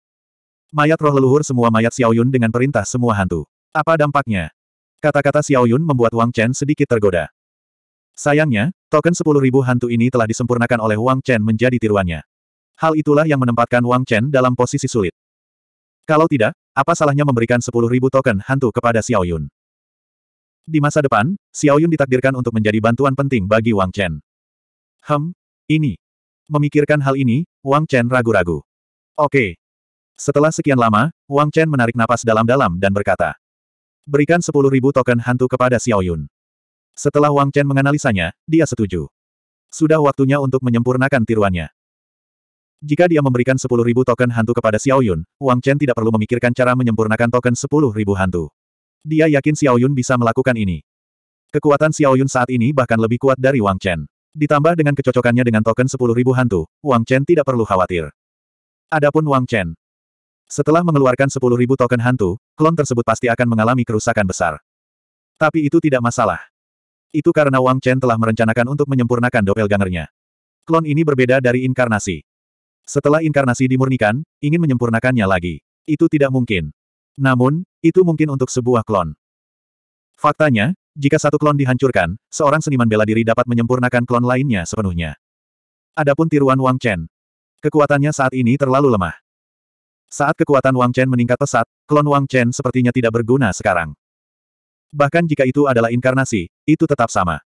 Mayat roh leluhur semua mayat Xiao Yun dengan perintah semua hantu. Apa dampaknya? Kata-kata Xiao Yun membuat Wang Chen sedikit tergoda. Sayangnya, token sepuluh ribu hantu ini telah disempurnakan oleh Wang Chen menjadi tiruannya. Hal itulah yang menempatkan Wang Chen dalam posisi sulit. Kalau tidak, apa salahnya memberikan 10.000 token hantu kepada Xiao Yun? Di masa depan, Xiao Yun ditakdirkan untuk menjadi bantuan penting bagi Wang Chen. Hem, ini. Memikirkan hal ini, Wang Chen ragu-ragu. Oke. Setelah sekian lama, Wang Chen menarik napas dalam-dalam dan berkata. Berikan 10.000 token hantu kepada Xiao Yun. Setelah Wang Chen menganalisanya, dia setuju. Sudah waktunya untuk menyempurnakan tiruannya. Jika dia memberikan 10.000 token hantu kepada Xiao Yun, Wang Chen tidak perlu memikirkan cara menyempurnakan token 10.000 hantu. Dia yakin Xiao Yun bisa melakukan ini. Kekuatan Xiao Yun saat ini bahkan lebih kuat dari Wang Chen. Ditambah dengan kecocokannya dengan token 10.000 hantu, Wang Chen tidak perlu khawatir. Adapun Wang Chen. Setelah mengeluarkan 10.000 token hantu, klon tersebut pasti akan mengalami kerusakan besar. Tapi itu tidak masalah. Itu karena Wang Chen telah merencanakan untuk menyempurnakan gangernya. Klon ini berbeda dari inkarnasi. Setelah inkarnasi dimurnikan, ingin menyempurnakannya lagi. Itu tidak mungkin. Namun, itu mungkin untuk sebuah klon. Faktanya, jika satu klon dihancurkan, seorang seniman bela diri dapat menyempurnakan klon lainnya sepenuhnya. Adapun tiruan Wang Chen. Kekuatannya saat ini terlalu lemah. Saat kekuatan Wang Chen meningkat pesat, klon Wang Chen sepertinya tidak berguna sekarang. Bahkan jika itu adalah inkarnasi, itu tetap sama.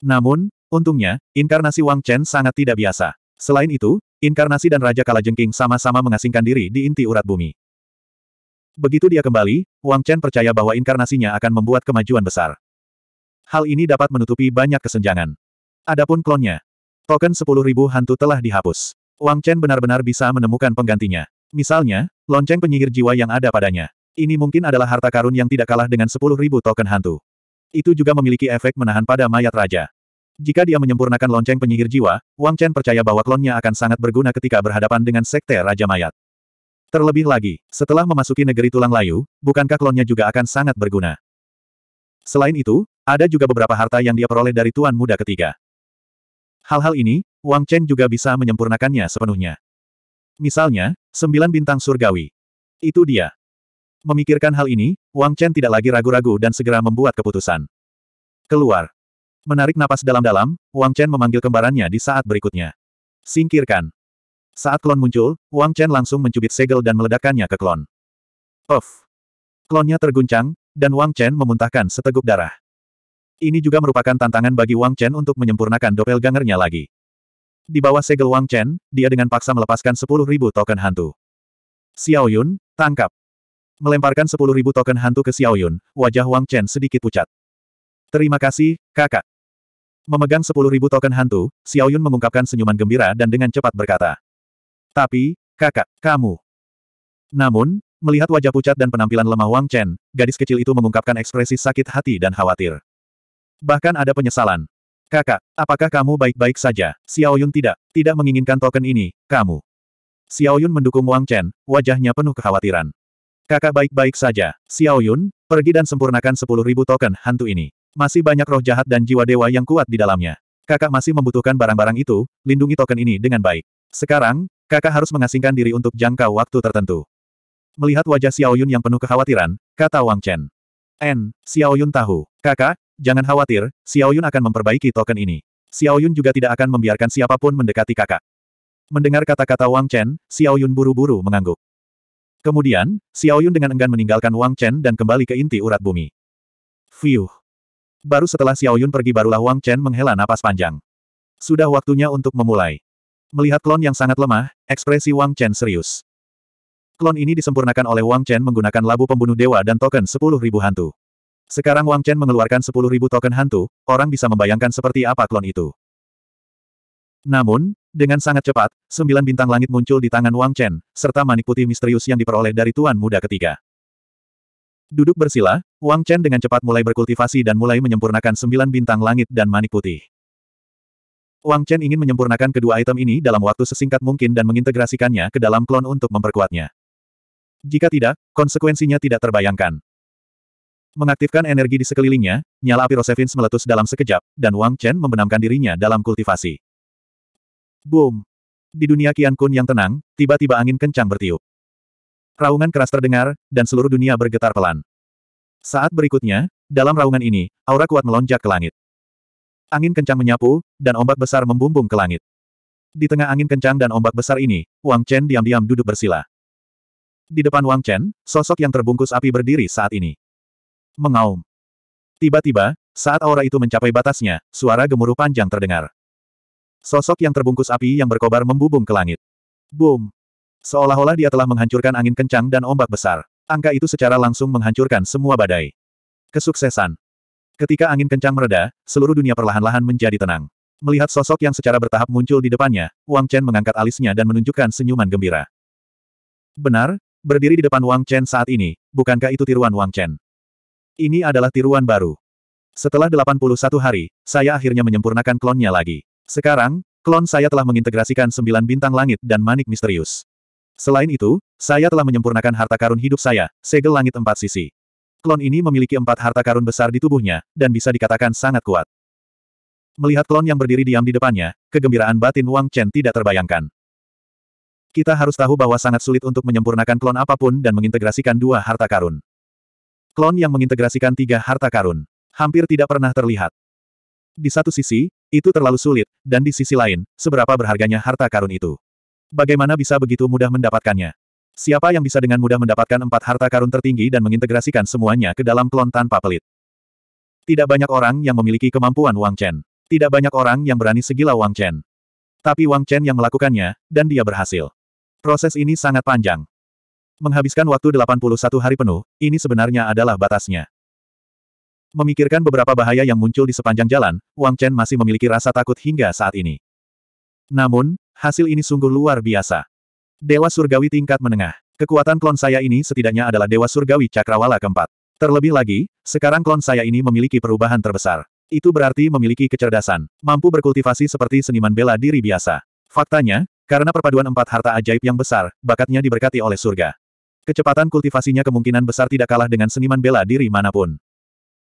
Namun, untungnya, inkarnasi Wang Chen sangat tidak biasa. Selain itu, Inkarnasi dan Raja Kalajengking sama-sama mengasingkan diri di inti urat bumi. Begitu dia kembali, Wang Chen percaya bahwa inkarnasinya akan membuat kemajuan besar. Hal ini dapat menutupi banyak kesenjangan. Adapun klonnya, token 10.000 hantu telah dihapus. Wang Chen benar-benar bisa menemukan penggantinya. Misalnya, lonceng penyihir jiwa yang ada padanya. Ini mungkin adalah harta karun yang tidak kalah dengan 10.000 token hantu. Itu juga memiliki efek menahan pada mayat raja. Jika dia menyempurnakan lonceng penyihir jiwa, Wang Chen percaya bahwa klonnya akan sangat berguna ketika berhadapan dengan sekte Raja Mayat. Terlebih lagi, setelah memasuki negeri tulang layu, bukankah klonnya juga akan sangat berguna? Selain itu, ada juga beberapa harta yang dia peroleh dari tuan muda ketiga. Hal-hal ini, Wang Chen juga bisa menyempurnakannya sepenuhnya. Misalnya, sembilan bintang surgawi. Itu dia. Memikirkan hal ini, Wang Chen tidak lagi ragu-ragu dan segera membuat keputusan. Keluar. Menarik napas dalam-dalam, Wang Chen memanggil kembarannya di saat berikutnya. Singkirkan. Saat klon muncul, Wang Chen langsung mencubit segel dan meledakkannya ke klon. Of. Klonnya terguncang, dan Wang Chen memuntahkan seteguk darah. Ini juga merupakan tantangan bagi Wang Chen untuk menyempurnakan doppelgangernya lagi. Di bawah segel Wang Chen, dia dengan paksa melepaskan 10.000 token hantu. Xiao Yun, tangkap. Melemparkan 10.000 token hantu ke Xiao Yun, wajah Wang Chen sedikit pucat. Terima kasih, kakak. Memegang sepuluh ribu token hantu, Xiao Yun mengungkapkan senyuman gembira dan dengan cepat berkata. Tapi, kakak, kamu. Namun, melihat wajah pucat dan penampilan lemah Wang Chen, gadis kecil itu mengungkapkan ekspresi sakit hati dan khawatir. Bahkan ada penyesalan. Kakak, apakah kamu baik-baik saja? Xiao Yun tidak, tidak menginginkan token ini, kamu. Xiao Yun mendukung Wang Chen, wajahnya penuh kekhawatiran. Kakak baik-baik saja, Xiao Yun, pergi dan sempurnakan sepuluh ribu token hantu ini. Masih banyak roh jahat dan jiwa dewa yang kuat di dalamnya. Kakak masih membutuhkan barang-barang itu, lindungi token ini dengan baik. Sekarang, kakak harus mengasingkan diri untuk jangka waktu tertentu. Melihat wajah Xiao Yun yang penuh kekhawatiran, kata Wang Chen. N, Yun tahu. Kakak, jangan khawatir, Xiao Yun akan memperbaiki token ini. Xiao Yun juga tidak akan membiarkan siapapun mendekati kakak. Mendengar kata-kata Wang Chen, Xiao Yun buru-buru mengangguk. Kemudian, Xiao Yun dengan enggan meninggalkan Wang Chen dan kembali ke inti urat bumi. Fiuh. Baru setelah Xiao Yun pergi barulah Wang Chen menghela napas panjang. Sudah waktunya untuk memulai. Melihat klon yang sangat lemah, ekspresi Wang Chen serius. Klon ini disempurnakan oleh Wang Chen menggunakan labu pembunuh dewa dan token 10.000 hantu. Sekarang Wang Chen mengeluarkan 10.000 token hantu, orang bisa membayangkan seperti apa klon itu. Namun, dengan sangat cepat, sembilan bintang langit muncul di tangan Wang Chen, serta manik putih misterius yang diperoleh dari Tuan Muda ketiga. Duduk bersila, Wang Chen dengan cepat mulai berkultivasi dan mulai menyempurnakan sembilan bintang langit dan manik putih. Wang Chen ingin menyempurnakan kedua item ini dalam waktu sesingkat mungkin dan mengintegrasikannya ke dalam klon untuk memperkuatnya. Jika tidak, konsekuensinya tidak terbayangkan. Mengaktifkan energi di sekelilingnya, nyala api Rosevins meletus dalam sekejap, dan Wang Chen membenamkan dirinya dalam kultivasi. Boom! Di dunia Qian Kun yang tenang, tiba-tiba angin kencang bertiup. Raungan keras terdengar, dan seluruh dunia bergetar pelan. Saat berikutnya, dalam raungan ini, aura kuat melonjak ke langit. Angin kencang menyapu, dan ombak besar membumbung ke langit. Di tengah angin kencang dan ombak besar ini, Wang Chen diam-diam duduk bersila. Di depan Wang Chen, sosok yang terbungkus api berdiri saat ini. Mengaum. Tiba-tiba, saat aura itu mencapai batasnya, suara gemuruh panjang terdengar. Sosok yang terbungkus api yang berkobar membubung ke langit. Boom! Seolah-olah dia telah menghancurkan angin kencang dan ombak besar. Angka itu secara langsung menghancurkan semua badai. Kesuksesan. Ketika angin kencang mereda, seluruh dunia perlahan-lahan menjadi tenang. Melihat sosok yang secara bertahap muncul di depannya, Wang Chen mengangkat alisnya dan menunjukkan senyuman gembira. Benar, berdiri di depan Wang Chen saat ini, bukankah itu tiruan Wang Chen? Ini adalah tiruan baru. Setelah 81 hari, saya akhirnya menyempurnakan klonnya lagi. Sekarang, klon saya telah mengintegrasikan sembilan bintang langit dan manik misterius. Selain itu, saya telah menyempurnakan harta karun hidup saya, segel langit empat sisi. Klon ini memiliki empat harta karun besar di tubuhnya, dan bisa dikatakan sangat kuat. Melihat klon yang berdiri diam di depannya, kegembiraan batin Wang Chen tidak terbayangkan. Kita harus tahu bahwa sangat sulit untuk menyempurnakan klon apapun dan mengintegrasikan dua harta karun. Klon yang mengintegrasikan tiga harta karun hampir tidak pernah terlihat. Di satu sisi, itu terlalu sulit, dan di sisi lain, seberapa berharganya harta karun itu. Bagaimana bisa begitu mudah mendapatkannya? Siapa yang bisa dengan mudah mendapatkan empat harta karun tertinggi dan mengintegrasikan semuanya ke dalam klon tanpa pelit? Tidak banyak orang yang memiliki kemampuan Wang Chen. Tidak banyak orang yang berani segila Wang Chen. Tapi Wang Chen yang melakukannya, dan dia berhasil. Proses ini sangat panjang. Menghabiskan waktu 81 hari penuh, ini sebenarnya adalah batasnya. Memikirkan beberapa bahaya yang muncul di sepanjang jalan, Wang Chen masih memiliki rasa takut hingga saat ini. Namun, hasil ini sungguh luar biasa. Dewa Surgawi tingkat menengah. Kekuatan klon saya ini setidaknya adalah Dewa Surgawi Cakrawala keempat. Terlebih lagi, sekarang klon saya ini memiliki perubahan terbesar. Itu berarti memiliki kecerdasan, mampu berkultivasi seperti seniman bela diri biasa. Faktanya, karena perpaduan empat harta ajaib yang besar, bakatnya diberkati oleh surga. Kecepatan kultivasinya kemungkinan besar tidak kalah dengan seniman bela diri manapun.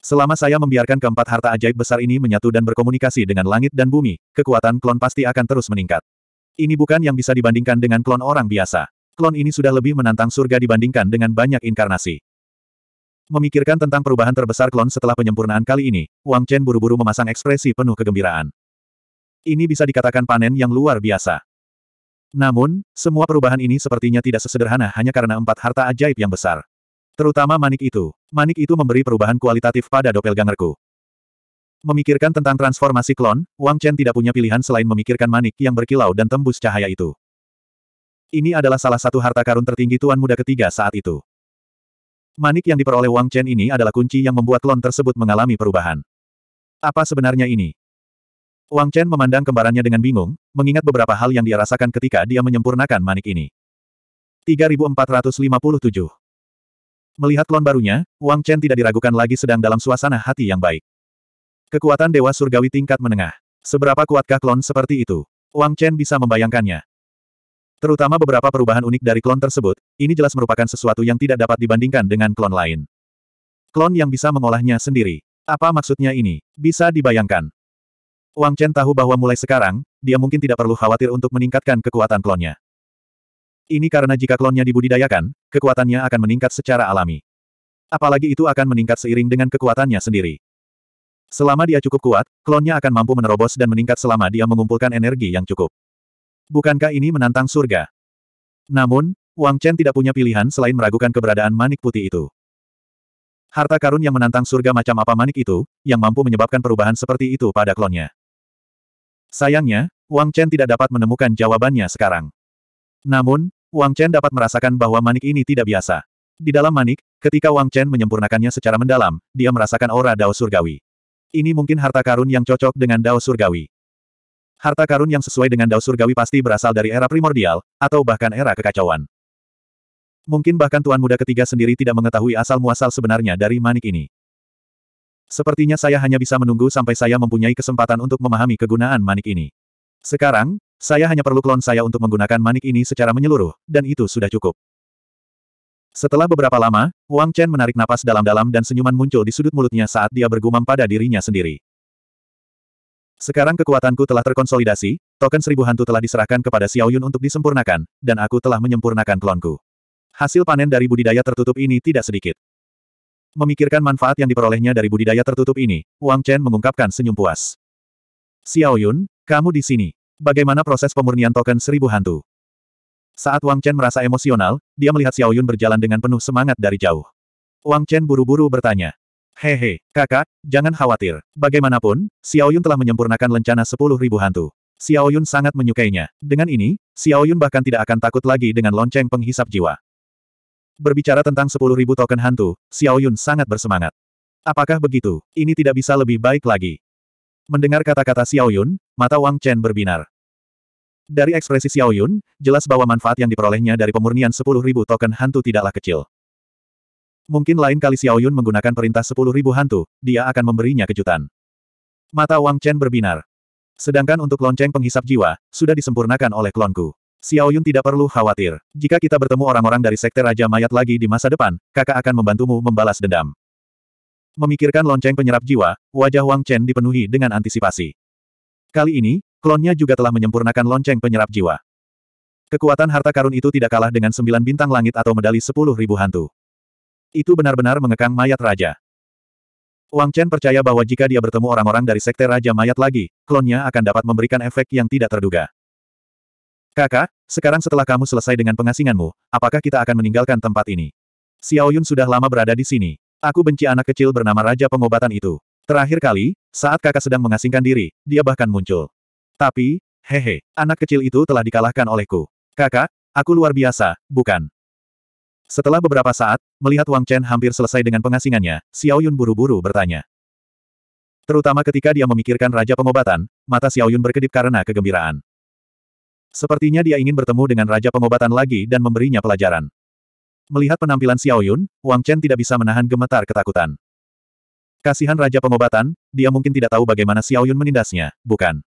Selama saya membiarkan keempat harta ajaib besar ini menyatu dan berkomunikasi dengan langit dan bumi, kekuatan klon pasti akan terus meningkat. Ini bukan yang bisa dibandingkan dengan klon orang biasa. Klon ini sudah lebih menantang surga dibandingkan dengan banyak inkarnasi. Memikirkan tentang perubahan terbesar klon setelah penyempurnaan kali ini, Wang Chen buru-buru memasang ekspresi penuh kegembiraan. Ini bisa dikatakan panen yang luar biasa. Namun, semua perubahan ini sepertinya tidak sesederhana hanya karena empat harta ajaib yang besar. Terutama manik itu. Manik itu memberi perubahan kualitatif pada doppelgangerku. Memikirkan tentang transformasi klon, Wang Chen tidak punya pilihan selain memikirkan manik yang berkilau dan tembus cahaya itu. Ini adalah salah satu harta karun tertinggi Tuan Muda ketiga saat itu. Manik yang diperoleh Wang Chen ini adalah kunci yang membuat klon tersebut mengalami perubahan. Apa sebenarnya ini? Wang Chen memandang kembarannya dengan bingung, mengingat beberapa hal yang dia rasakan ketika dia menyempurnakan manik ini. 3457 Melihat klon barunya, Wang Chen tidak diragukan lagi sedang dalam suasana hati yang baik. Kekuatan Dewa Surgawi tingkat menengah. Seberapa kuatkah klon seperti itu? Wang Chen bisa membayangkannya. Terutama beberapa perubahan unik dari klon tersebut, ini jelas merupakan sesuatu yang tidak dapat dibandingkan dengan klon lain. Klon yang bisa mengolahnya sendiri. Apa maksudnya ini? Bisa dibayangkan. Wang Chen tahu bahwa mulai sekarang, dia mungkin tidak perlu khawatir untuk meningkatkan kekuatan klonnya. Ini karena jika klonnya dibudidayakan, kekuatannya akan meningkat secara alami. Apalagi itu akan meningkat seiring dengan kekuatannya sendiri. Selama dia cukup kuat, klonnya akan mampu menerobos dan meningkat selama dia mengumpulkan energi yang cukup. Bukankah ini menantang surga? Namun, Wang Chen tidak punya pilihan selain meragukan keberadaan manik putih itu. Harta karun yang menantang surga macam apa manik itu, yang mampu menyebabkan perubahan seperti itu pada klonnya. Sayangnya, Wang Chen tidak dapat menemukan jawabannya sekarang. Namun, Wang Chen dapat merasakan bahwa manik ini tidak biasa. Di dalam manik, ketika Wang Chen menyempurnakannya secara mendalam, dia merasakan aura dao surgawi. Ini mungkin harta karun yang cocok dengan Dao Surgawi. Harta karun yang sesuai dengan Dao Surgawi pasti berasal dari era primordial, atau bahkan era kekacauan. Mungkin bahkan Tuan Muda ketiga sendiri tidak mengetahui asal-muasal sebenarnya dari manik ini. Sepertinya saya hanya bisa menunggu sampai saya mempunyai kesempatan untuk memahami kegunaan manik ini. Sekarang, saya hanya perlu klon saya untuk menggunakan manik ini secara menyeluruh, dan itu sudah cukup. Setelah beberapa lama, Wang Chen menarik napas dalam-dalam dan senyuman muncul di sudut mulutnya saat dia bergumam pada dirinya sendiri. Sekarang kekuatanku telah terkonsolidasi, token seribu hantu telah diserahkan kepada Xiao Yun untuk disempurnakan, dan aku telah menyempurnakan klonku. Hasil panen dari budidaya tertutup ini tidak sedikit. Memikirkan manfaat yang diperolehnya dari budidaya tertutup ini, Wang Chen mengungkapkan senyum puas. Xiao Yun, kamu di sini. Bagaimana proses pemurnian token seribu hantu? Saat Wang Chen merasa emosional, dia melihat Xiao Yun berjalan dengan penuh semangat dari jauh. Wang Chen buru-buru bertanya. Hehe, kakak, jangan khawatir. Bagaimanapun, Xiao Yun telah menyempurnakan lencana sepuluh ribu hantu. Xiao Yun sangat menyukainya. Dengan ini, Xiao Yun bahkan tidak akan takut lagi dengan lonceng penghisap jiwa. Berbicara tentang sepuluh ribu token hantu, Xiao Yun sangat bersemangat. Apakah begitu? Ini tidak bisa lebih baik lagi. Mendengar kata-kata Xiao Yun, mata Wang Chen berbinar. Dari ekspresi Xiao Yun, jelas bahwa manfaat yang diperolehnya dari pemurnian 10.000 token hantu tidaklah kecil. Mungkin lain kali Xiao Yun menggunakan perintah 10.000 hantu, dia akan memberinya kejutan. Mata Wang Chen berbinar. Sedangkan untuk lonceng penghisap jiwa, sudah disempurnakan oleh klonku. Yun tidak perlu khawatir. Jika kita bertemu orang-orang dari Sekte Raja Mayat lagi di masa depan, kakak akan membantumu membalas dendam. Memikirkan lonceng penyerap jiwa, wajah Wang Chen dipenuhi dengan antisipasi. Kali ini, Klonnya juga telah menyempurnakan lonceng penyerap jiwa. Kekuatan harta karun itu tidak kalah dengan sembilan bintang langit atau medali sepuluh ribu hantu. Itu benar-benar mengekang mayat raja. Wang Chen percaya bahwa jika dia bertemu orang-orang dari sekte Raja Mayat lagi, klonnya akan dapat memberikan efek yang tidak terduga. Kakak, sekarang setelah kamu selesai dengan pengasinganmu, apakah kita akan meninggalkan tempat ini? Xiao Yun sudah lama berada di sini. Aku benci anak kecil bernama Raja Pengobatan itu. Terakhir kali, saat kakak sedang mengasingkan diri, dia bahkan muncul. Tapi, hehe, anak kecil itu telah dikalahkan olehku. Kakak, aku luar biasa, bukan? Setelah beberapa saat, melihat Wang Chen hampir selesai dengan pengasingannya, Xiao Yun buru-buru bertanya. Terutama ketika dia memikirkan Raja Pengobatan, mata Xiao Yun berkedip karena kegembiraan. Sepertinya dia ingin bertemu dengan Raja Pengobatan lagi dan memberinya pelajaran. Melihat penampilan Xiao Yun, Wang Chen tidak bisa menahan gemetar ketakutan. Kasihan Raja Pengobatan, dia mungkin tidak tahu bagaimana Xiao Yun menindasnya, bukan?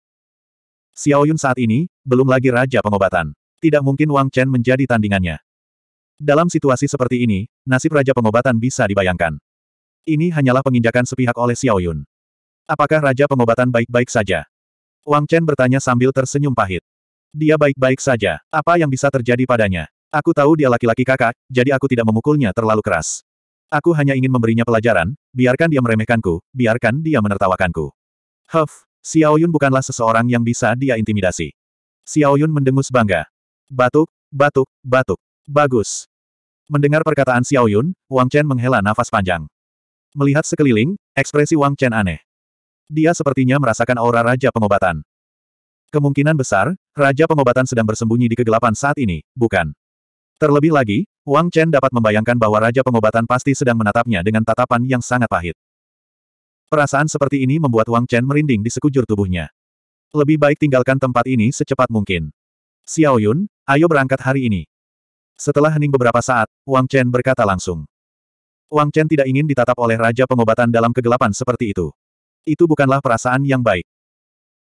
Xiao Yun saat ini, belum lagi raja pengobatan. Tidak mungkin Wang Chen menjadi tandingannya. Dalam situasi seperti ini, nasib raja pengobatan bisa dibayangkan. Ini hanyalah penginjakan sepihak oleh Xiao Yun. Apakah raja pengobatan baik-baik saja? Wang Chen bertanya sambil tersenyum pahit. Dia baik-baik saja. Apa yang bisa terjadi padanya? Aku tahu dia laki-laki kakak, jadi aku tidak memukulnya terlalu keras. Aku hanya ingin memberinya pelajaran, biarkan dia meremehkanku, biarkan dia menertawakanku. Huff, Xiao Yun bukanlah seseorang yang bisa dia intimidasi. Xiao Yun mendengus bangga. Batuk, batuk, batuk. Bagus. Mendengar perkataan Xiao Yun, Wang Chen menghela nafas panjang. Melihat sekeliling, ekspresi Wang Chen aneh. Dia sepertinya merasakan aura Raja Pengobatan. Kemungkinan besar, Raja Pengobatan sedang bersembunyi di kegelapan saat ini, bukan? Terlebih lagi, Wang Chen dapat membayangkan bahwa Raja Pengobatan pasti sedang menatapnya dengan tatapan yang sangat pahit. Perasaan seperti ini membuat Wang Chen merinding di sekujur tubuhnya. Lebih baik tinggalkan tempat ini secepat mungkin. Xiao Yun, ayo berangkat hari ini. Setelah hening beberapa saat, Wang Chen berkata langsung. Wang Chen tidak ingin ditatap oleh Raja Pengobatan dalam kegelapan seperti itu. Itu bukanlah perasaan yang baik.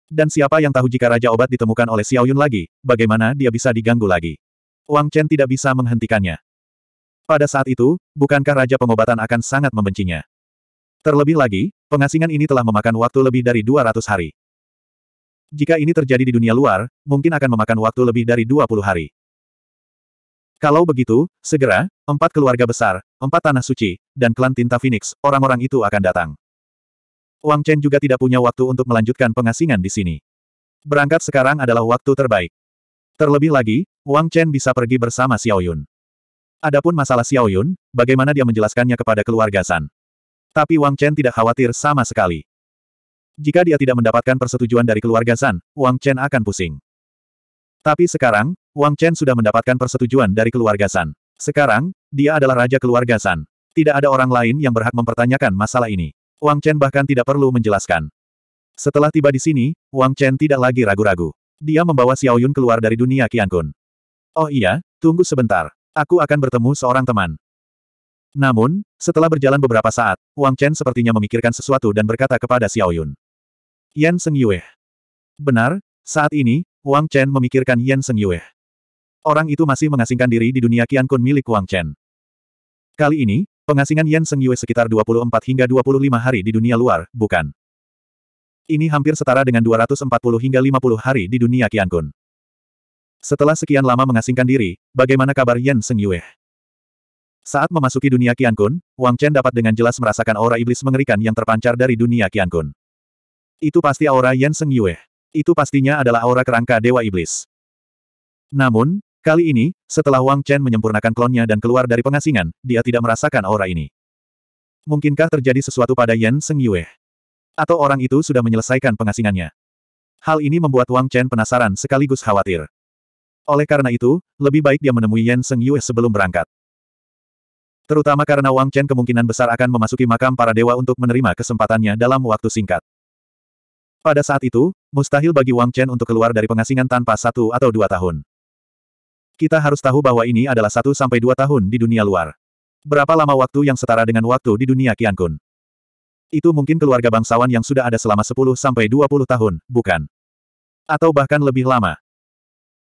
Dan siapa yang tahu jika Raja Obat ditemukan oleh Xiao Yun lagi, bagaimana dia bisa diganggu lagi. Wang Chen tidak bisa menghentikannya. Pada saat itu, bukankah Raja Pengobatan akan sangat membencinya? Terlebih lagi, pengasingan ini telah memakan waktu lebih dari 200 hari. Jika ini terjadi di dunia luar, mungkin akan memakan waktu lebih dari 20 hari. Kalau begitu, segera, empat keluarga besar, empat tanah suci, dan klan tinta Phoenix, orang-orang itu akan datang. Wang Chen juga tidak punya waktu untuk melanjutkan pengasingan di sini. Berangkat sekarang adalah waktu terbaik. Terlebih lagi, Wang Chen bisa pergi bersama Xiao Yun. Adapun masalah Xiao Yun, bagaimana dia menjelaskannya kepada keluarga San? Tapi Wang Chen tidak khawatir sama sekali. Jika dia tidak mendapatkan persetujuan dari keluarga San, Wang Chen akan pusing. Tapi sekarang, Wang Chen sudah mendapatkan persetujuan dari keluarga San. Sekarang, dia adalah raja keluarga San. Tidak ada orang lain yang berhak mempertanyakan masalah ini. Wang Chen bahkan tidak perlu menjelaskan. Setelah tiba di sini, Wang Chen tidak lagi ragu-ragu. Dia membawa Xiao Yun keluar dari dunia Qiankun. Oh iya, tunggu sebentar. Aku akan bertemu seorang teman. Namun, setelah berjalan beberapa saat, Wang Chen sepertinya memikirkan sesuatu dan berkata kepada Xiao Yun. Yan Seng Yue. Benar, saat ini, Wang Chen memikirkan Yan Seng Yue. Orang itu masih mengasingkan diri di dunia Qian Kun milik Wang Chen. Kali ini, pengasingan Yan Seng Yue sekitar 24 hingga 25 hari di dunia luar, bukan? Ini hampir setara dengan 240 hingga 50 hari di dunia Qian Kun. Setelah sekian lama mengasingkan diri, bagaimana kabar Yan Seng Yue? Saat memasuki dunia Kian Kun, Wang Chen dapat dengan jelas merasakan aura iblis mengerikan yang terpancar dari dunia Kian Kun. Itu pasti aura Yan Seng Yue. Itu pastinya adalah aura kerangka Dewa Iblis. Namun, kali ini, setelah Wang Chen menyempurnakan klonnya dan keluar dari pengasingan, dia tidak merasakan aura ini. Mungkinkah terjadi sesuatu pada Yan Seng Yue? Atau orang itu sudah menyelesaikan pengasingannya? Hal ini membuat Wang Chen penasaran sekaligus khawatir. Oleh karena itu, lebih baik dia menemui Yan Seng Yue sebelum berangkat. Terutama karena Wang Chen kemungkinan besar akan memasuki makam para dewa untuk menerima kesempatannya dalam waktu singkat. Pada saat itu, mustahil bagi Wang Chen untuk keluar dari pengasingan tanpa satu atau dua tahun. Kita harus tahu bahwa ini adalah satu sampai dua tahun di dunia luar. Berapa lama waktu yang setara dengan waktu di dunia Qiankun? Itu mungkin keluarga bangsawan yang sudah ada selama 10 sampai 20 tahun, bukan? Atau bahkan lebih lama.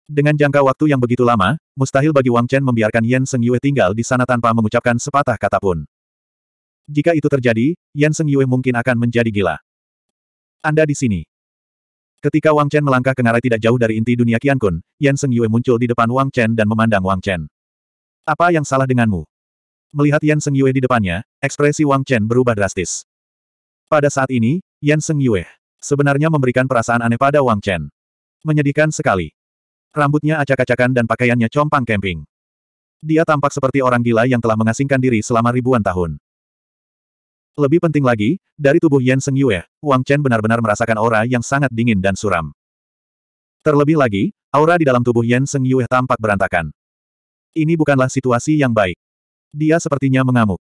Dengan jangka waktu yang begitu lama, mustahil bagi Wang Chen membiarkan Yan Seng Yue tinggal di sana tanpa mengucapkan sepatah kata pun. Jika itu terjadi, Yan Seng Yue mungkin akan menjadi gila. Anda di sini. Ketika Wang Chen melangkah ke ngarai tidak jauh dari inti dunia Qian Kun, Yan Seng Yue muncul di depan Wang Chen dan memandang Wang Chen. Apa yang salah denganmu? Melihat Yan Seng Yue di depannya, ekspresi Wang Chen berubah drastis. Pada saat ini, Yan Seng Yue sebenarnya memberikan perasaan aneh pada Wang Chen. Menyedihkan sekali. Rambutnya acak-acakan dan pakaiannya compang camping. Dia tampak seperti orang gila yang telah mengasingkan diri selama ribuan tahun. Lebih penting lagi, dari tubuh Yan Seng Yue, Wang Chen benar-benar merasakan aura yang sangat dingin dan suram. Terlebih lagi, aura di dalam tubuh Yan Seng Yue tampak berantakan. Ini bukanlah situasi yang baik. Dia sepertinya mengamuk.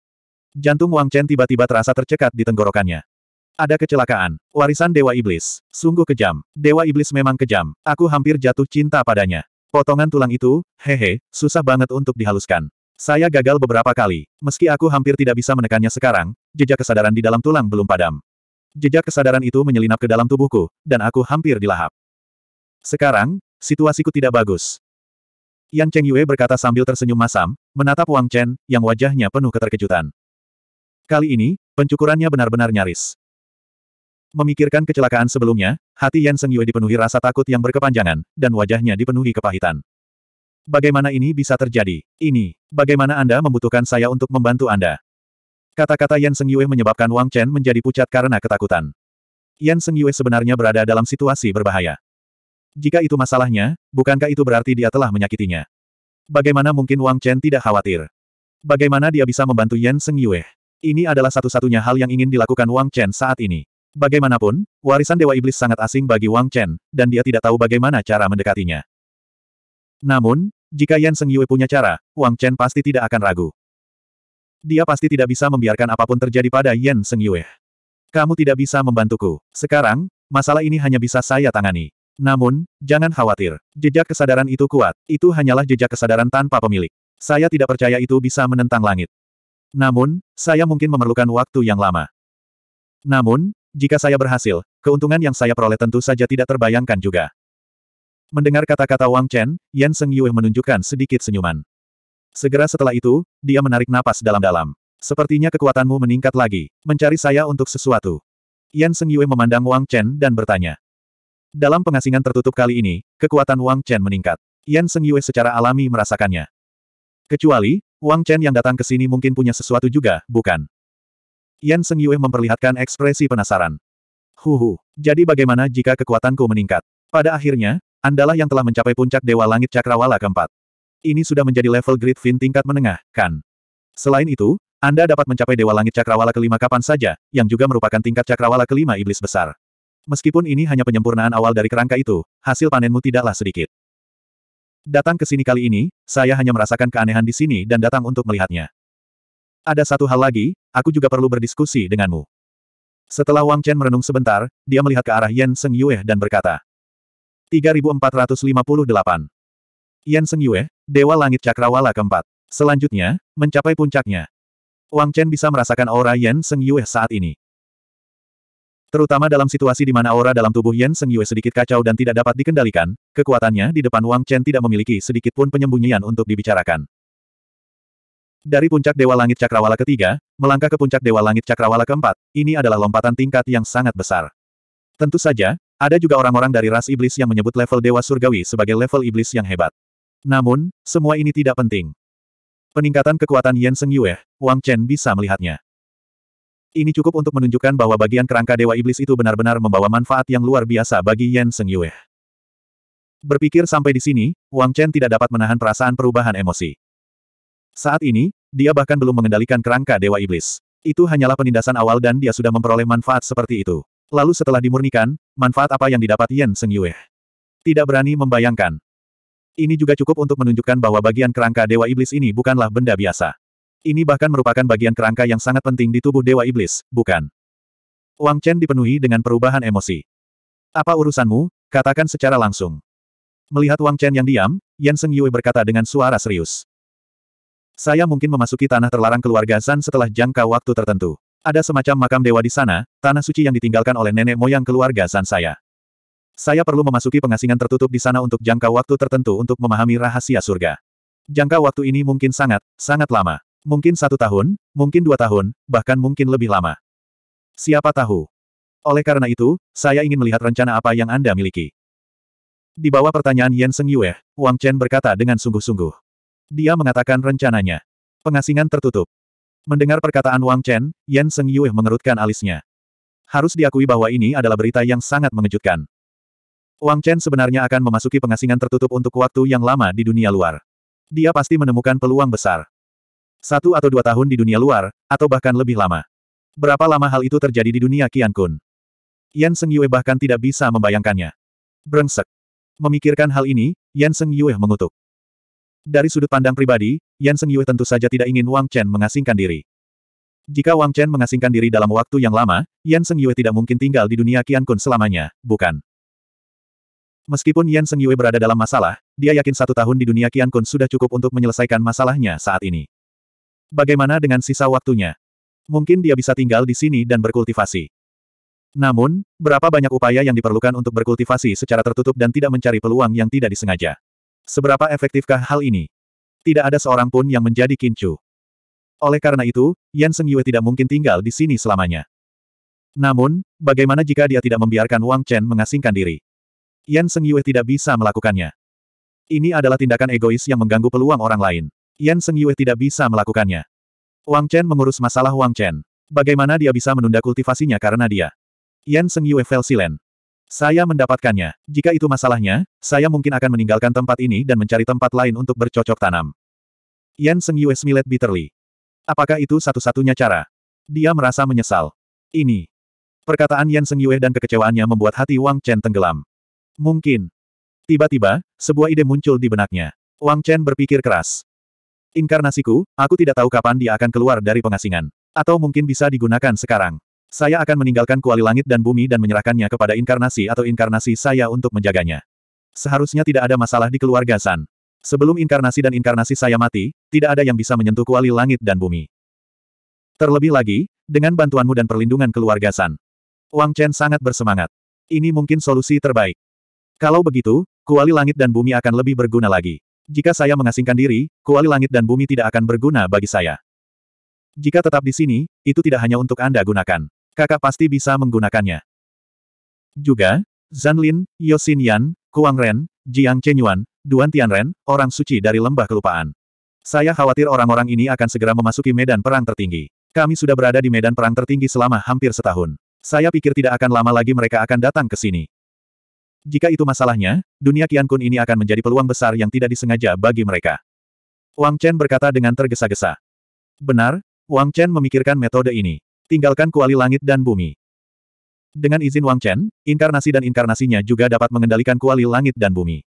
Jantung Wang Chen tiba-tiba terasa tercekat di tenggorokannya. Ada kecelakaan. Warisan Dewa Iblis. Sungguh kejam. Dewa Iblis memang kejam. Aku hampir jatuh cinta padanya. Potongan tulang itu, hehe, susah banget untuk dihaluskan. Saya gagal beberapa kali. Meski aku hampir tidak bisa menekannya sekarang, jejak kesadaran di dalam tulang belum padam. Jejak kesadaran itu menyelinap ke dalam tubuhku, dan aku hampir dilahap. Sekarang, situasiku tidak bagus. Yang Cheng Yue berkata sambil tersenyum masam, menatap Wang Chen, yang wajahnya penuh keterkejutan. Kali ini, pencukurannya benar-benar nyaris. Memikirkan kecelakaan sebelumnya, hati Yan Seng Yue dipenuhi rasa takut yang berkepanjangan, dan wajahnya dipenuhi kepahitan. Bagaimana ini bisa terjadi? Ini, bagaimana Anda membutuhkan saya untuk membantu Anda? Kata-kata Yan Seng Yue menyebabkan Wang Chen menjadi pucat karena ketakutan. Yan Seng Yue sebenarnya berada dalam situasi berbahaya. Jika itu masalahnya, bukankah itu berarti dia telah menyakitinya? Bagaimana mungkin Wang Chen tidak khawatir? Bagaimana dia bisa membantu Yan Seng Yue? Ini adalah satu-satunya hal yang ingin dilakukan Wang Chen saat ini. Bagaimanapun, warisan Dewa Iblis sangat asing bagi Wang Chen, dan dia tidak tahu bagaimana cara mendekatinya. Namun, jika Yan Seng Yue punya cara, Wang Chen pasti tidak akan ragu. Dia pasti tidak bisa membiarkan apapun terjadi pada Yan Seng Yue. Kamu tidak bisa membantuku. Sekarang, masalah ini hanya bisa saya tangani. Namun, jangan khawatir. Jejak kesadaran itu kuat. Itu hanyalah jejak kesadaran tanpa pemilik. Saya tidak percaya itu bisa menentang langit. Namun, saya mungkin memerlukan waktu yang lama. Namun, jika saya berhasil, keuntungan yang saya peroleh tentu saja tidak terbayangkan juga. Mendengar kata-kata Wang Chen, Yan Seng Yue menunjukkan sedikit senyuman. Segera setelah itu, dia menarik napas dalam-dalam. Sepertinya kekuatanmu meningkat lagi. Mencari saya untuk sesuatu. Yan Seng Yue memandang Wang Chen dan bertanya. Dalam pengasingan tertutup kali ini, kekuatan Wang Chen meningkat. Yan Seng Yue secara alami merasakannya. Kecuali, Wang Chen yang datang ke sini mungkin punya sesuatu juga, bukan? Yan Seng Yue memperlihatkan ekspresi penasaran. Huhu, jadi bagaimana jika kekuatanku meningkat? Pada akhirnya, andalah yang telah mencapai puncak Dewa Langit Cakrawala keempat. Ini sudah menjadi level Grid Fin tingkat menengah, kan? Selain itu, Anda dapat mencapai Dewa Langit Cakrawala kelima kapan saja, yang juga merupakan tingkat Cakrawala kelima Iblis Besar. Meskipun ini hanya penyempurnaan awal dari kerangka itu, hasil panenmu tidaklah sedikit. Datang ke sini kali ini, saya hanya merasakan keanehan di sini dan datang untuk melihatnya. Ada satu hal lagi, aku juga perlu berdiskusi denganmu. Setelah Wang Chen merenung sebentar, dia melihat ke arah Yan Seng Yue dan berkata. 3458. Yan Seng Yue, Dewa Langit Cakrawala keempat. Selanjutnya, mencapai puncaknya. Wang Chen bisa merasakan aura Yan Seng Yue saat ini. Terutama dalam situasi di mana aura dalam tubuh Yan Seng Yue sedikit kacau dan tidak dapat dikendalikan, kekuatannya di depan Wang Chen tidak memiliki sedikit pun penyembunyian untuk dibicarakan. Dari puncak Dewa Langit Cakrawala ketiga, melangkah ke puncak Dewa Langit Cakrawala keempat, ini adalah lompatan tingkat yang sangat besar. Tentu saja, ada juga orang-orang dari ras iblis yang menyebut level Dewa Surgawi sebagai level iblis yang hebat. Namun, semua ini tidak penting. Peningkatan kekuatan Yen Seng Yue, Wang Chen bisa melihatnya. Ini cukup untuk menunjukkan bahwa bagian kerangka Dewa Iblis itu benar-benar membawa manfaat yang luar biasa bagi Yen Seng Yue. Berpikir sampai di sini, Wang Chen tidak dapat menahan perasaan perubahan emosi. Saat ini, dia bahkan belum mengendalikan kerangka Dewa Iblis. Itu hanyalah penindasan awal dan dia sudah memperoleh manfaat seperti itu. Lalu setelah dimurnikan, manfaat apa yang didapat Yen Seng Yue? Tidak berani membayangkan. Ini juga cukup untuk menunjukkan bahwa bagian kerangka Dewa Iblis ini bukanlah benda biasa. Ini bahkan merupakan bagian kerangka yang sangat penting di tubuh Dewa Iblis, bukan? Wang Chen dipenuhi dengan perubahan emosi. Apa urusanmu? Katakan secara langsung. Melihat Wang Chen yang diam, Yan Seng Yue berkata dengan suara serius. Saya mungkin memasuki tanah terlarang keluarga San setelah jangka waktu tertentu. Ada semacam makam dewa di sana, tanah suci yang ditinggalkan oleh nenek moyang keluarga San saya. Saya perlu memasuki pengasingan tertutup di sana untuk jangka waktu tertentu untuk memahami rahasia surga. Jangka waktu ini mungkin sangat, sangat lama. Mungkin satu tahun, mungkin dua tahun, bahkan mungkin lebih lama. Siapa tahu? Oleh karena itu, saya ingin melihat rencana apa yang Anda miliki. Di bawah pertanyaan Yen Seng Yue, Wang Chen berkata dengan sungguh-sungguh. Dia mengatakan rencananya. Pengasingan tertutup. Mendengar perkataan Wang Chen, Yan Seng Yue mengerutkan alisnya. Harus diakui bahwa ini adalah berita yang sangat mengejutkan. Wang Chen sebenarnya akan memasuki pengasingan tertutup untuk waktu yang lama di dunia luar. Dia pasti menemukan peluang besar. Satu atau dua tahun di dunia luar, atau bahkan lebih lama. Berapa lama hal itu terjadi di dunia Qian Kun? Yan Seng Yue bahkan tidak bisa membayangkannya. Brengsek. Memikirkan hal ini, Yan Seng Yue mengutuk. Dari sudut pandang pribadi, Yan Seng Yue tentu saja tidak ingin Wang Chen mengasingkan diri. Jika Wang Chen mengasingkan diri dalam waktu yang lama, Yan Seng Yue tidak mungkin tinggal di dunia Qian Kun selamanya, bukan? Meskipun Yan Seng Yue berada dalam masalah, dia yakin satu tahun di dunia Qian Kun sudah cukup untuk menyelesaikan masalahnya saat ini. Bagaimana dengan sisa waktunya? Mungkin dia bisa tinggal di sini dan berkultivasi. Namun, berapa banyak upaya yang diperlukan untuk berkultivasi secara tertutup dan tidak mencari peluang yang tidak disengaja? Seberapa efektifkah hal ini? Tidak ada seorang pun yang menjadi kincu. Oleh karena itu, Yan Seng Yue tidak mungkin tinggal di sini selamanya. Namun, bagaimana jika dia tidak membiarkan Wang Chen mengasingkan diri? Yan Seng Yue tidak bisa melakukannya. Ini adalah tindakan egois yang mengganggu peluang orang lain. Yan Seng Yue tidak bisa melakukannya. Wang Chen mengurus masalah Wang Chen. Bagaimana dia bisa menunda kultivasinya karena dia? Yan Seng Yue fell silent. Saya mendapatkannya. Jika itu masalahnya, saya mungkin akan meninggalkan tempat ini dan mencari tempat lain untuk bercocok tanam. Yan Seng Yue smilet bitterly. Apakah itu satu-satunya cara? Dia merasa menyesal. Ini. Perkataan Yan Seng Yue dan kekecewaannya membuat hati Wang Chen tenggelam. Mungkin. Tiba-tiba, sebuah ide muncul di benaknya. Wang Chen berpikir keras. Inkarnasiku, aku tidak tahu kapan dia akan keluar dari pengasingan. Atau mungkin bisa digunakan sekarang. Saya akan meninggalkan kuali langit dan bumi dan menyerahkannya kepada inkarnasi atau inkarnasi saya untuk menjaganya. Seharusnya tidak ada masalah di keluarga San. Sebelum inkarnasi dan inkarnasi saya mati, tidak ada yang bisa menyentuh kuali langit dan bumi. Terlebih lagi, dengan bantuanmu dan perlindungan keluarga San. Wang Chen sangat bersemangat. Ini mungkin solusi terbaik. Kalau begitu, kuali langit dan bumi akan lebih berguna lagi. Jika saya mengasingkan diri, kuali langit dan bumi tidak akan berguna bagi saya. Jika tetap di sini, itu tidak hanya untuk Anda gunakan kakak pasti bisa menggunakannya. Juga, Zanlin, Yosin Yan, Kuang Ren, Jiang Chenyuan, Duan Tianren, orang suci dari lembah kelupaan. Saya khawatir orang-orang ini akan segera memasuki medan perang tertinggi. Kami sudah berada di medan perang tertinggi selama hampir setahun. Saya pikir tidak akan lama lagi mereka akan datang ke sini. Jika itu masalahnya, dunia Qian Kun ini akan menjadi peluang besar yang tidak disengaja bagi mereka. Wang Chen berkata dengan tergesa-gesa. Benar, Wang Chen memikirkan metode ini. Tinggalkan kuali langit dan bumi. Dengan izin Wang Chen, inkarnasi dan inkarnasinya juga dapat mengendalikan kuali langit dan bumi.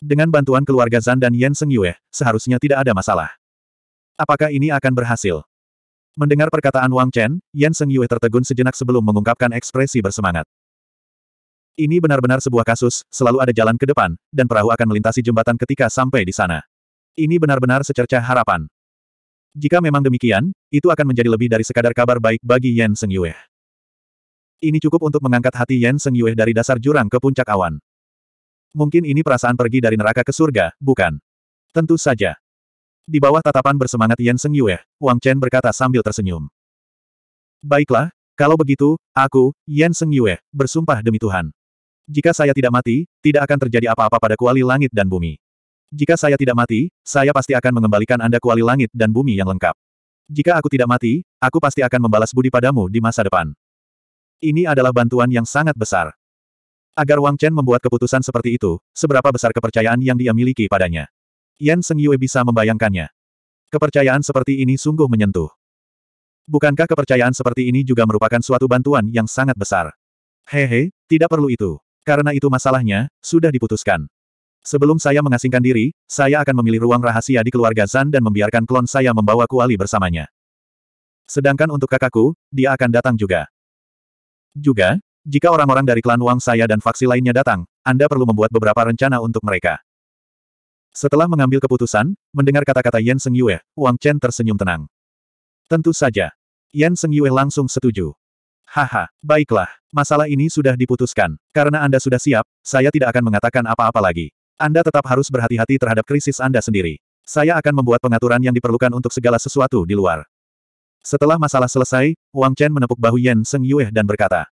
Dengan bantuan keluarga Zan dan Yan Seng Yue, seharusnya tidak ada masalah. Apakah ini akan berhasil? Mendengar perkataan Wang Chen, Yan Seng Yue tertegun sejenak sebelum mengungkapkan ekspresi bersemangat. Ini benar-benar sebuah kasus, selalu ada jalan ke depan, dan perahu akan melintasi jembatan ketika sampai di sana. Ini benar-benar secercah harapan. Jika memang demikian, itu akan menjadi lebih dari sekadar kabar baik bagi Yan Seng Yue. Ini cukup untuk mengangkat hati Yan Seng Yue dari dasar jurang ke puncak awan. Mungkin ini perasaan pergi dari neraka ke surga, bukan? Tentu saja. Di bawah tatapan bersemangat Yan Seng Yue, Wang Chen berkata sambil tersenyum. Baiklah, kalau begitu, aku, Yan Seng Yue, bersumpah demi Tuhan. Jika saya tidak mati, tidak akan terjadi apa-apa pada kuali langit dan bumi. Jika saya tidak mati, saya pasti akan mengembalikan Anda kuali langit dan bumi yang lengkap. Jika aku tidak mati, aku pasti akan membalas budi padamu di masa depan. Ini adalah bantuan yang sangat besar. Agar Wang Chen membuat keputusan seperti itu, seberapa besar kepercayaan yang dia miliki padanya. Yan Seng Yue bisa membayangkannya. Kepercayaan seperti ini sungguh menyentuh. Bukankah kepercayaan seperti ini juga merupakan suatu bantuan yang sangat besar? Hehe, he, tidak perlu itu. Karena itu masalahnya, sudah diputuskan. Sebelum saya mengasingkan diri, saya akan memilih ruang rahasia di keluarga Zan dan membiarkan klon saya membawa kuali bersamanya. Sedangkan untuk kakakku, dia akan datang juga. Juga, jika orang-orang dari klan Wang saya dan faksi lainnya datang, Anda perlu membuat beberapa rencana untuk mereka. Setelah mengambil keputusan, mendengar kata-kata Yan Seng Yue, Wang Chen tersenyum tenang. Tentu saja. Yan Seng Yue langsung setuju. Haha, baiklah, masalah ini sudah diputuskan. Karena Anda sudah siap, saya tidak akan mengatakan apa-apa lagi. Anda tetap harus berhati-hati terhadap krisis Anda sendiri. Saya akan membuat pengaturan yang diperlukan untuk segala sesuatu di luar. Setelah masalah selesai, Wang Chen menepuk bahu Yan Seng Yue dan berkata.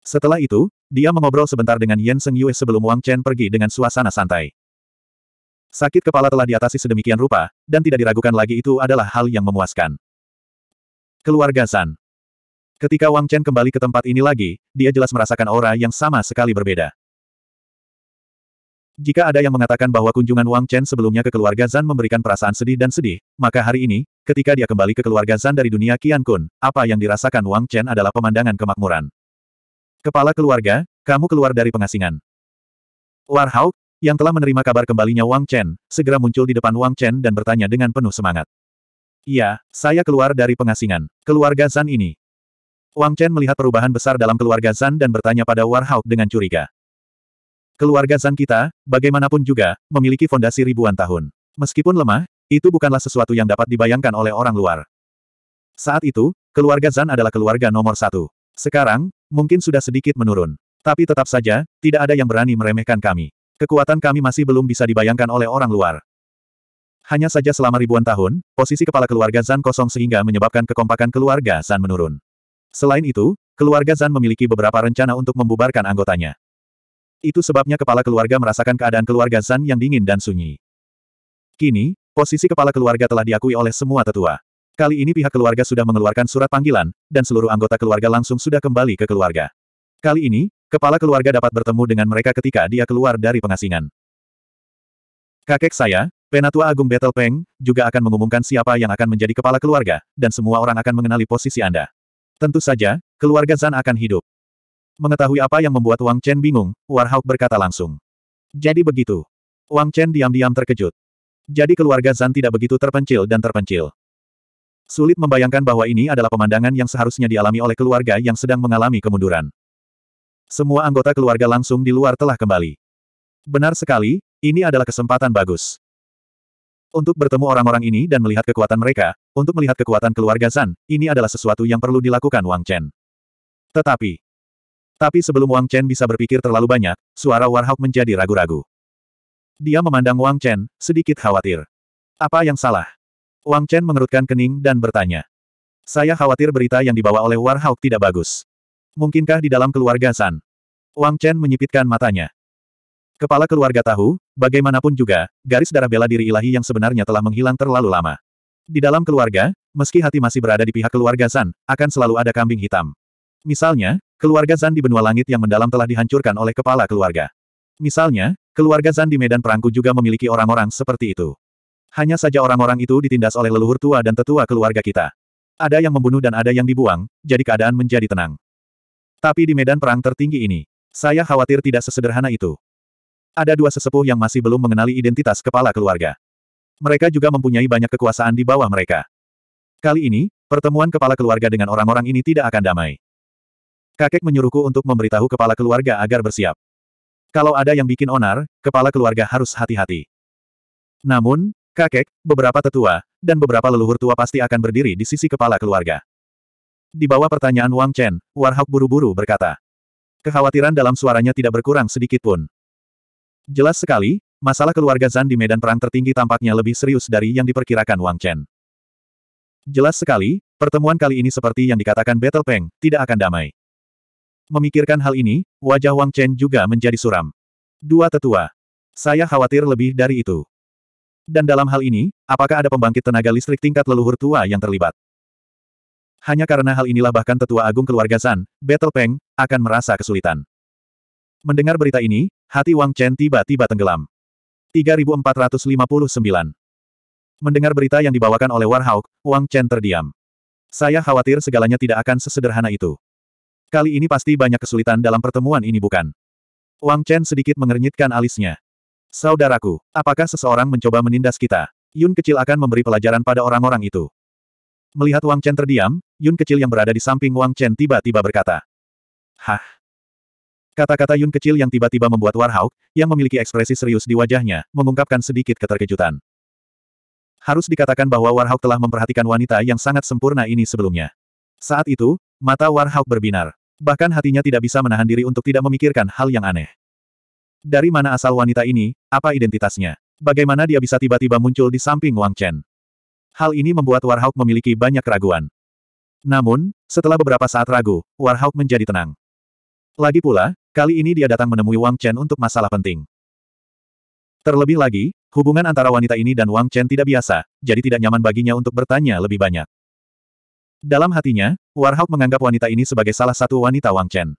Setelah itu, dia mengobrol sebentar dengan Yan Seng Yue sebelum Wang Chen pergi dengan suasana santai. Sakit kepala telah diatasi sedemikian rupa, dan tidak diragukan lagi itu adalah hal yang memuaskan. Keluarga San Ketika Wang Chen kembali ke tempat ini lagi, dia jelas merasakan aura yang sama sekali berbeda. Jika ada yang mengatakan bahwa kunjungan Wang Chen sebelumnya ke keluarga Zan memberikan perasaan sedih dan sedih, maka hari ini, ketika dia kembali ke keluarga Zan dari dunia Qian Kun, apa yang dirasakan Wang Chen adalah pemandangan kemakmuran. Kepala keluarga, kamu keluar dari pengasingan. Warhawk, yang telah menerima kabar kembalinya Wang Chen, segera muncul di depan Wang Chen dan bertanya dengan penuh semangat. Iya, saya keluar dari pengasingan. Keluarga Zan ini. Wang Chen melihat perubahan besar dalam keluarga Zan dan bertanya pada Warhawk dengan curiga. Keluarga Zhang kita, bagaimanapun juga, memiliki fondasi ribuan tahun. Meskipun lemah, itu bukanlah sesuatu yang dapat dibayangkan oleh orang luar. Saat itu, keluarga Zan adalah keluarga nomor satu. Sekarang, mungkin sudah sedikit menurun. Tapi tetap saja, tidak ada yang berani meremehkan kami. Kekuatan kami masih belum bisa dibayangkan oleh orang luar. Hanya saja selama ribuan tahun, posisi kepala keluarga Zan kosong sehingga menyebabkan kekompakan keluarga Zan menurun. Selain itu, keluarga Zan memiliki beberapa rencana untuk membubarkan anggotanya. Itu sebabnya kepala keluarga merasakan keadaan keluarga Zan yang dingin dan sunyi. Kini, posisi kepala keluarga telah diakui oleh semua tetua. Kali ini pihak keluarga sudah mengeluarkan surat panggilan, dan seluruh anggota keluarga langsung sudah kembali ke keluarga. Kali ini, kepala keluarga dapat bertemu dengan mereka ketika dia keluar dari pengasingan. Kakek saya, Penatua Agung Battle Peng, juga akan mengumumkan siapa yang akan menjadi kepala keluarga, dan semua orang akan mengenali posisi Anda. Tentu saja, keluarga Zan akan hidup. Mengetahui apa yang membuat Wang Chen bingung, Warhawk berkata langsung. Jadi begitu. Wang Chen diam-diam terkejut. Jadi keluarga Zan tidak begitu terpencil dan terpencil. Sulit membayangkan bahwa ini adalah pemandangan yang seharusnya dialami oleh keluarga yang sedang mengalami kemunduran. Semua anggota keluarga langsung di luar telah kembali. Benar sekali, ini adalah kesempatan bagus. Untuk bertemu orang-orang ini dan melihat kekuatan mereka, untuk melihat kekuatan keluarga Zan, ini adalah sesuatu yang perlu dilakukan Wang Chen. Tetapi, tapi sebelum Wang Chen bisa berpikir terlalu banyak, suara Warhawk menjadi ragu-ragu. Dia memandang Wang Chen, sedikit khawatir. Apa yang salah? Wang Chen mengerutkan kening dan bertanya. Saya khawatir berita yang dibawa oleh Warhawk tidak bagus. Mungkinkah di dalam keluarga San? Wang Chen menyipitkan matanya. Kepala keluarga tahu, bagaimanapun juga, garis darah bela diri ilahi yang sebenarnya telah menghilang terlalu lama. Di dalam keluarga, meski hati masih berada di pihak keluarga San, akan selalu ada kambing hitam. Misalnya, Keluarga Zan di benua langit yang mendalam telah dihancurkan oleh kepala keluarga. Misalnya, keluarga Zan di medan perangku juga memiliki orang-orang seperti itu. Hanya saja orang-orang itu ditindas oleh leluhur tua dan tetua keluarga kita. Ada yang membunuh dan ada yang dibuang, jadi keadaan menjadi tenang. Tapi di medan perang tertinggi ini, saya khawatir tidak sesederhana itu. Ada dua sesepuh yang masih belum mengenali identitas kepala keluarga. Mereka juga mempunyai banyak kekuasaan di bawah mereka. Kali ini, pertemuan kepala keluarga dengan orang-orang ini tidak akan damai. Kakek menyuruhku untuk memberitahu kepala keluarga agar bersiap. Kalau ada yang bikin onar, kepala keluarga harus hati-hati. Namun, kakek, beberapa tetua, dan beberapa leluhur tua pasti akan berdiri di sisi kepala keluarga. Di bawah pertanyaan Wang Chen, Warhawk buru-buru berkata. Kekhawatiran dalam suaranya tidak berkurang sedikit pun. Jelas sekali, masalah keluarga Zan di medan perang tertinggi tampaknya lebih serius dari yang diperkirakan Wang Chen. Jelas sekali, pertemuan kali ini seperti yang dikatakan Battle Peng, tidak akan damai. Memikirkan hal ini, wajah Wang Chen juga menjadi suram. Dua tetua. Saya khawatir lebih dari itu. Dan dalam hal ini, apakah ada pembangkit tenaga listrik tingkat leluhur tua yang terlibat? Hanya karena hal inilah bahkan tetua agung keluarga San, Battle Peng, akan merasa kesulitan. Mendengar berita ini, hati Wang Chen tiba-tiba tenggelam. 3459 Mendengar berita yang dibawakan oleh Warhawk, Wang Chen terdiam. Saya khawatir segalanya tidak akan sesederhana itu. Kali ini pasti banyak kesulitan dalam pertemuan ini bukan? Wang Chen sedikit mengernyitkan alisnya. Saudaraku, apakah seseorang mencoba menindas kita? Yun kecil akan memberi pelajaran pada orang-orang itu. Melihat Wang Chen terdiam, Yun kecil yang berada di samping Wang Chen tiba-tiba berkata. Hah? Kata-kata Yun kecil yang tiba-tiba membuat Warhawk, yang memiliki ekspresi serius di wajahnya, mengungkapkan sedikit keterkejutan. Harus dikatakan bahwa Warhawk telah memperhatikan wanita yang sangat sempurna ini sebelumnya. Saat itu, Mata Warhawk berbinar. Bahkan hatinya tidak bisa menahan diri untuk tidak memikirkan hal yang aneh. Dari mana asal wanita ini, apa identitasnya? Bagaimana dia bisa tiba-tiba muncul di samping Wang Chen? Hal ini membuat Warhawk memiliki banyak keraguan. Namun, setelah beberapa saat ragu, Warhawk menjadi tenang. Lagi pula, kali ini dia datang menemui Wang Chen untuk masalah penting. Terlebih lagi, hubungan antara wanita ini dan Wang Chen tidak biasa, jadi tidak nyaman baginya untuk bertanya lebih banyak. Dalam hatinya, Warhawk menganggap wanita ini sebagai salah satu wanita Wang Chen.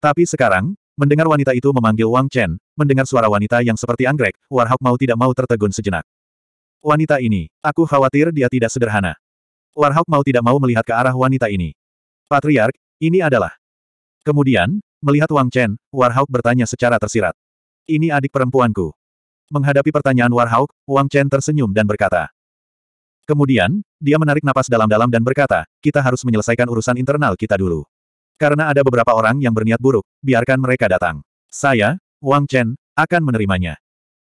Tapi sekarang, mendengar wanita itu memanggil Wang Chen, mendengar suara wanita yang seperti anggrek, Warhawk mau tidak mau tertegun sejenak. Wanita ini, aku khawatir dia tidak sederhana. Warhawk mau tidak mau melihat ke arah wanita ini. Patriark, ini adalah. Kemudian, melihat Wang Chen, Warhawk bertanya secara tersirat. Ini adik perempuanku. Menghadapi pertanyaan Warhawk, Wang Chen tersenyum dan berkata. Kemudian, dia menarik napas dalam-dalam dan berkata, kita harus menyelesaikan urusan internal kita dulu. Karena ada beberapa orang yang berniat buruk, biarkan mereka datang. Saya, Wang Chen, akan menerimanya.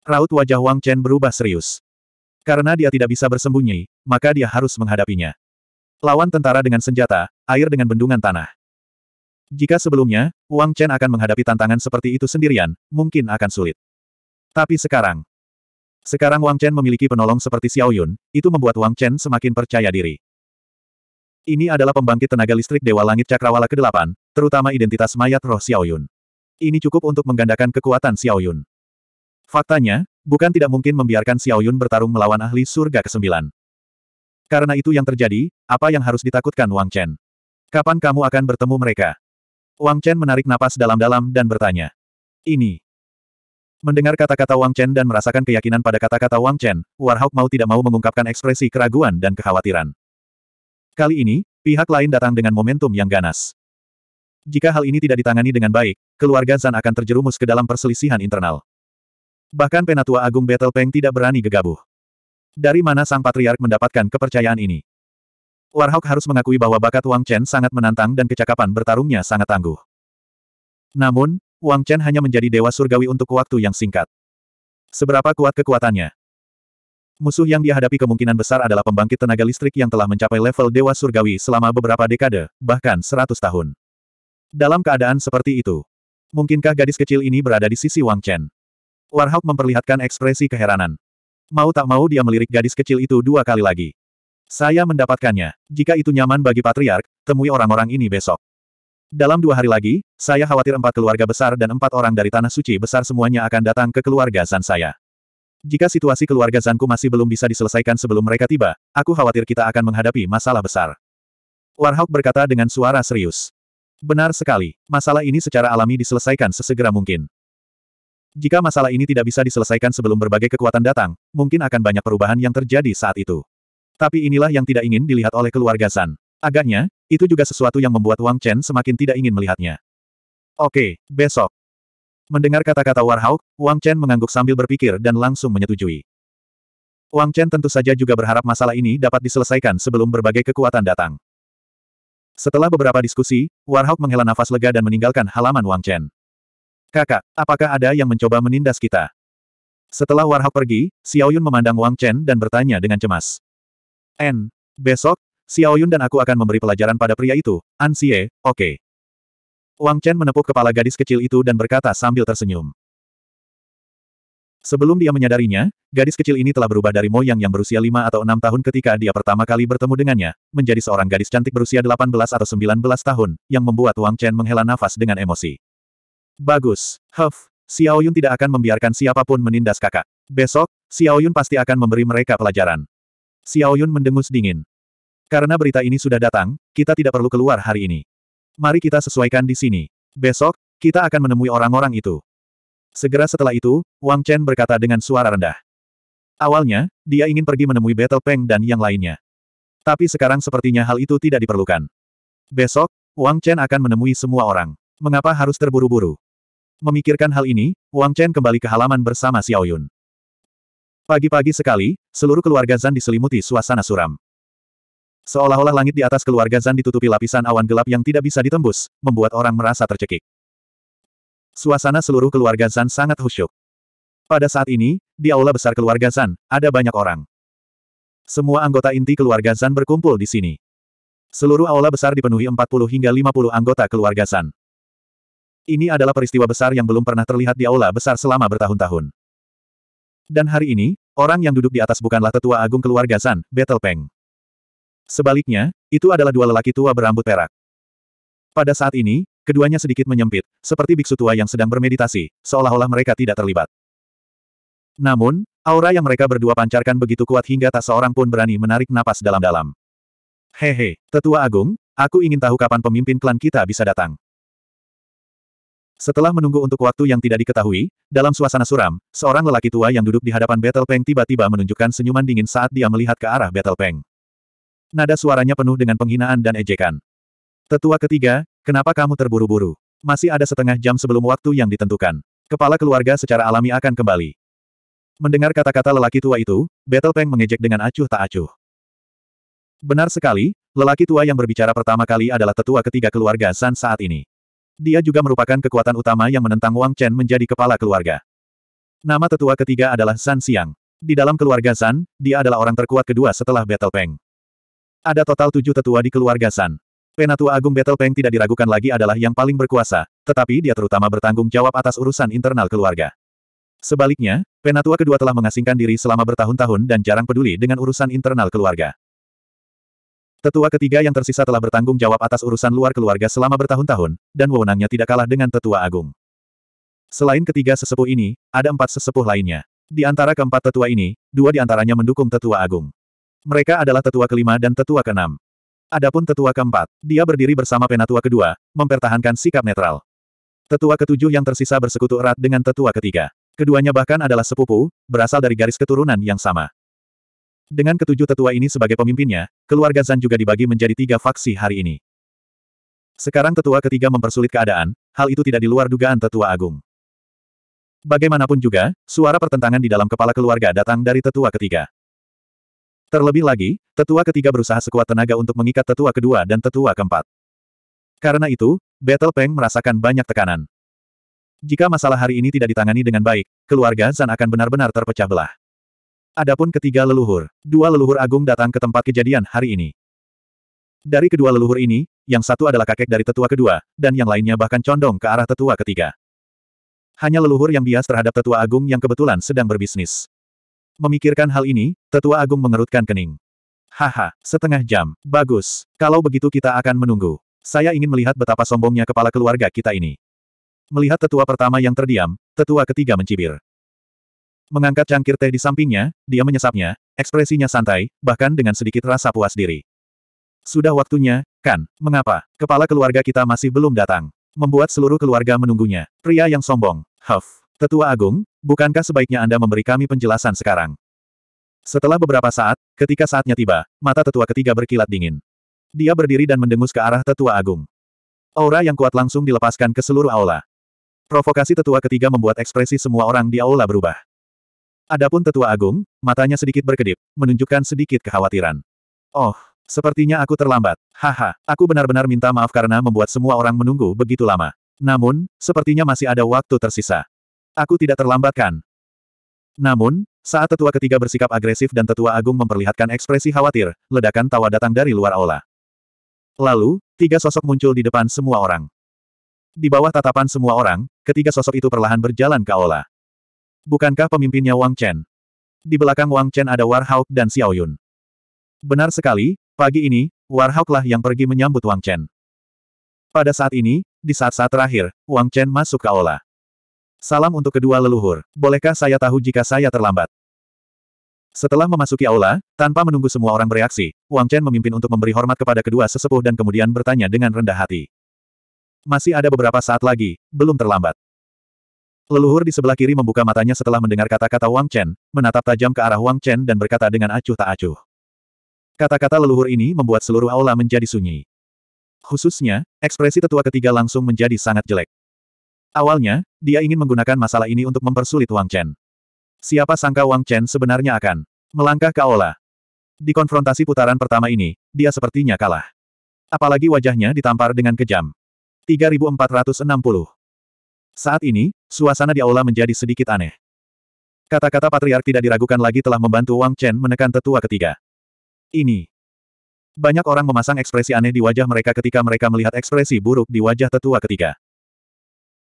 Raut wajah Wang Chen berubah serius. Karena dia tidak bisa bersembunyi, maka dia harus menghadapinya. Lawan tentara dengan senjata, air dengan bendungan tanah. Jika sebelumnya, Wang Chen akan menghadapi tantangan seperti itu sendirian, mungkin akan sulit. Tapi sekarang, sekarang Wang Chen memiliki penolong seperti Xiao Yun, itu membuat Wang Chen semakin percaya diri. Ini adalah pembangkit tenaga listrik Dewa Langit Cakrawala ke-8, terutama identitas mayat roh Xiao Yun. Ini cukup untuk menggandakan kekuatan Xiao Yun. Faktanya, bukan tidak mungkin membiarkan Xiao Yun bertarung melawan ahli surga ke-9. Karena itu yang terjadi, apa yang harus ditakutkan Wang Chen? Kapan kamu akan bertemu mereka? Wang Chen menarik napas dalam-dalam dan bertanya. Ini. Mendengar kata-kata Wang Chen dan merasakan keyakinan pada kata-kata Wang Chen, Warhawk mau tidak mau mengungkapkan ekspresi keraguan dan kekhawatiran. Kali ini, pihak lain datang dengan momentum yang ganas. Jika hal ini tidak ditangani dengan baik, keluarga Zan akan terjerumus ke dalam perselisihan internal. Bahkan Penatua Agung Battle Peng tidak berani gegabah. Dari mana sang patriark mendapatkan kepercayaan ini? Warhawk harus mengakui bahwa bakat Wang Chen sangat menantang dan kecakapan bertarungnya sangat tangguh. Namun, Wang Chen hanya menjadi dewa surgawi untuk waktu yang singkat. Seberapa kuat kekuatannya? Musuh yang dihadapi kemungkinan besar adalah pembangkit tenaga listrik yang telah mencapai level dewa surgawi selama beberapa dekade, bahkan seratus tahun. Dalam keadaan seperti itu, mungkinkah gadis kecil ini berada di sisi Wang Chen? Warhawk memperlihatkan ekspresi keheranan. Mau tak mau dia melirik gadis kecil itu dua kali lagi. Saya mendapatkannya. Jika itu nyaman bagi Patriark, temui orang-orang ini besok. Dalam dua hari lagi, saya khawatir empat keluarga besar dan empat orang dari Tanah Suci besar semuanya akan datang ke keluarga Zan saya. Jika situasi keluarga Zanku masih belum bisa diselesaikan sebelum mereka tiba, aku khawatir kita akan menghadapi masalah besar. Warhawk berkata dengan suara serius. Benar sekali, masalah ini secara alami diselesaikan sesegera mungkin. Jika masalah ini tidak bisa diselesaikan sebelum berbagai kekuatan datang, mungkin akan banyak perubahan yang terjadi saat itu. Tapi inilah yang tidak ingin dilihat oleh keluarga San. Agaknya, itu juga sesuatu yang membuat Wang Chen semakin tidak ingin melihatnya. Oke, besok. Mendengar kata-kata Warhawk, Wang Chen mengangguk sambil berpikir dan langsung menyetujui. Wang Chen tentu saja juga berharap masalah ini dapat diselesaikan sebelum berbagai kekuatan datang. Setelah beberapa diskusi, Warhawk menghela nafas lega dan meninggalkan halaman Wang Chen. Kakak, apakah ada yang mencoba menindas kita? Setelah Warhawk pergi, Xiaoyun memandang Wang Chen dan bertanya dengan cemas. N. Besok, Xiaoyun dan aku akan memberi pelajaran pada pria itu, An Xie, oke. Okay. Wang Chen menepuk kepala gadis kecil itu dan berkata sambil tersenyum. Sebelum dia menyadarinya, gadis kecil ini telah berubah dari Moyang yang berusia 5 atau 6 tahun ketika dia pertama kali bertemu dengannya, menjadi seorang gadis cantik berusia 18 atau 19 tahun, yang membuat Wang Chen menghela nafas dengan emosi. Bagus, Huff, Xiaoyun tidak akan membiarkan siapapun menindas kakak. Besok, Xiaoyun pasti akan memberi mereka pelajaran. Xiaoyun mendengus dingin. Karena berita ini sudah datang, kita tidak perlu keluar hari ini. Mari kita sesuaikan di sini. Besok, kita akan menemui orang-orang itu. Segera setelah itu, Wang Chen berkata dengan suara rendah. Awalnya, dia ingin pergi menemui Battle Peng dan yang lainnya. Tapi sekarang sepertinya hal itu tidak diperlukan. Besok, Wang Chen akan menemui semua orang. Mengapa harus terburu-buru? Memikirkan hal ini, Wang Chen kembali ke halaman bersama Xiao Yun. Pagi-pagi sekali, seluruh keluarga Zan diselimuti suasana suram. Seolah-olah langit di atas keluarga Zan ditutupi lapisan awan gelap yang tidak bisa ditembus, membuat orang merasa tercekik. Suasana seluruh keluarga Zan sangat khusyuk. Pada saat ini, di aula besar keluarga Zan, ada banyak orang. Semua anggota inti keluarga Zan berkumpul di sini. Seluruh aula besar dipenuhi 40 hingga 50 anggota keluarga Zan. Ini adalah peristiwa besar yang belum pernah terlihat di aula besar selama bertahun-tahun. Dan hari ini, orang yang duduk di atas bukanlah tetua agung keluarga Zan, Battle Peng. Sebaliknya, itu adalah dua lelaki tua berambut perak. Pada saat ini, keduanya sedikit menyempit, seperti biksu tua yang sedang bermeditasi, seolah-olah mereka tidak terlibat. Namun, aura yang mereka berdua pancarkan begitu kuat hingga tak seorang pun berani menarik napas dalam-dalam. Hehe, tetua agung, aku ingin tahu kapan pemimpin klan kita bisa datang. Setelah menunggu untuk waktu yang tidak diketahui, dalam suasana suram, seorang lelaki tua yang duduk di hadapan Battle Peng tiba-tiba menunjukkan senyuman dingin saat dia melihat ke arah Battle Peng. Nada suaranya penuh dengan penghinaan dan ejekan. Tetua ketiga, kenapa kamu terburu-buru? Masih ada setengah jam sebelum waktu yang ditentukan. Kepala keluarga secara alami akan kembali. Mendengar kata-kata lelaki tua itu, Battle Peng mengejek dengan acuh tak acuh. Benar sekali, lelaki tua yang berbicara pertama kali adalah tetua ketiga keluarga San saat ini. Dia juga merupakan kekuatan utama yang menentang Wang Chen menjadi kepala keluarga. Nama tetua ketiga adalah San Xiang. Di dalam keluarga San, dia adalah orang terkuat kedua setelah Battle Peng. Ada total tujuh tetua di keluarga San. Penatua Agung Battle Peng tidak diragukan lagi adalah yang paling berkuasa, tetapi dia terutama bertanggung jawab atas urusan internal keluarga. Sebaliknya, Penatua kedua telah mengasingkan diri selama bertahun-tahun dan jarang peduli dengan urusan internal keluarga. Tetua ketiga yang tersisa telah bertanggung jawab atas urusan luar keluarga selama bertahun-tahun, dan wewenangnya tidak kalah dengan tetua agung. Selain ketiga sesepuh ini, ada empat sesepuh lainnya. Di antara keempat tetua ini, dua di antaranya mendukung tetua agung. Mereka adalah tetua kelima dan tetua keenam. Adapun tetua keempat, dia berdiri bersama penatua kedua, mempertahankan sikap netral. Tetua ketujuh yang tersisa bersekutu erat dengan tetua ketiga. Keduanya bahkan adalah sepupu, berasal dari garis keturunan yang sama. Dengan ketujuh tetua ini sebagai pemimpinnya, keluarga Zan juga dibagi menjadi tiga faksi hari ini. Sekarang tetua ketiga mempersulit keadaan, hal itu tidak di luar dugaan tetua agung. Bagaimanapun juga, suara pertentangan di dalam kepala keluarga datang dari tetua ketiga. Terlebih lagi, tetua ketiga berusaha sekuat tenaga untuk mengikat tetua kedua dan tetua keempat. Karena itu, Battle Peng merasakan banyak tekanan. Jika masalah hari ini tidak ditangani dengan baik, keluarga Zan akan benar-benar terpecah belah. Adapun ketiga leluhur, dua leluhur agung datang ke tempat kejadian hari ini. Dari kedua leluhur ini, yang satu adalah kakek dari tetua kedua, dan yang lainnya bahkan condong ke arah tetua ketiga. Hanya leluhur yang bias terhadap tetua agung yang kebetulan sedang berbisnis. Memikirkan hal ini, Tetua Agung mengerutkan kening. Haha, setengah jam. Bagus. Kalau begitu kita akan menunggu. Saya ingin melihat betapa sombongnya kepala keluarga kita ini. Melihat tetua pertama yang terdiam, tetua ketiga mencibir. Mengangkat cangkir teh di sampingnya, dia menyesapnya, ekspresinya santai, bahkan dengan sedikit rasa puas diri. Sudah waktunya, kan? Mengapa? Kepala keluarga kita masih belum datang. Membuat seluruh keluarga menunggunya. Pria yang sombong. Huff. Tetua Agung, bukankah sebaiknya Anda memberi kami penjelasan sekarang? Setelah beberapa saat, ketika saatnya tiba, mata tetua ketiga berkilat dingin. Dia berdiri dan mendengus ke arah tetua Agung. Aura yang kuat langsung dilepaskan ke seluruh aula. Provokasi tetua ketiga membuat ekspresi semua orang di aula berubah. Adapun tetua Agung, matanya sedikit berkedip, menunjukkan sedikit kekhawatiran. Oh, Sepertinya aku terlambat. Haha, aku benar-benar minta maaf karena membuat semua orang menunggu begitu lama. Namun, sepertinya masih ada waktu tersisa. Aku tidak terlambatkan. Namun, saat tetua ketiga bersikap agresif dan tetua agung memperlihatkan ekspresi khawatir, ledakan tawa datang dari luar aula. Lalu, tiga sosok muncul di depan semua orang. Di bawah tatapan semua orang, ketiga sosok itu perlahan berjalan ke aula. Bukankah pemimpinnya Wang Chen? Di belakang Wang Chen ada War Hao dan Xiao Yun. Benar sekali, pagi ini, War Hao lah yang pergi menyambut Wang Chen. Pada saat ini, di saat-saat terakhir, Wang Chen masuk ke aula. Salam untuk kedua leluhur. Bolehkah saya tahu jika saya terlambat? Setelah memasuki aula, tanpa menunggu semua orang bereaksi, Wang Chen memimpin untuk memberi hormat kepada kedua sesepuh dan kemudian bertanya dengan rendah hati. Masih ada beberapa saat lagi, belum terlambat. Leluhur di sebelah kiri membuka matanya setelah mendengar kata-kata Wang Chen, menatap tajam ke arah Wang Chen dan berkata dengan acuh tak acuh. Kata-kata leluhur ini membuat seluruh aula menjadi sunyi. Khususnya, ekspresi tetua ketiga langsung menjadi sangat jelek. Awalnya, dia ingin menggunakan masalah ini untuk mempersulit Wang Chen. Siapa sangka Wang Chen sebenarnya akan melangkah ke Aula. Di konfrontasi putaran pertama ini, dia sepertinya kalah. Apalagi wajahnya ditampar dengan kejam. 3460 Saat ini, suasana di Aula menjadi sedikit aneh. Kata-kata patriark tidak diragukan lagi telah membantu Wang Chen menekan tetua ketiga. Ini. Banyak orang memasang ekspresi aneh di wajah mereka ketika mereka melihat ekspresi buruk di wajah tetua ketiga.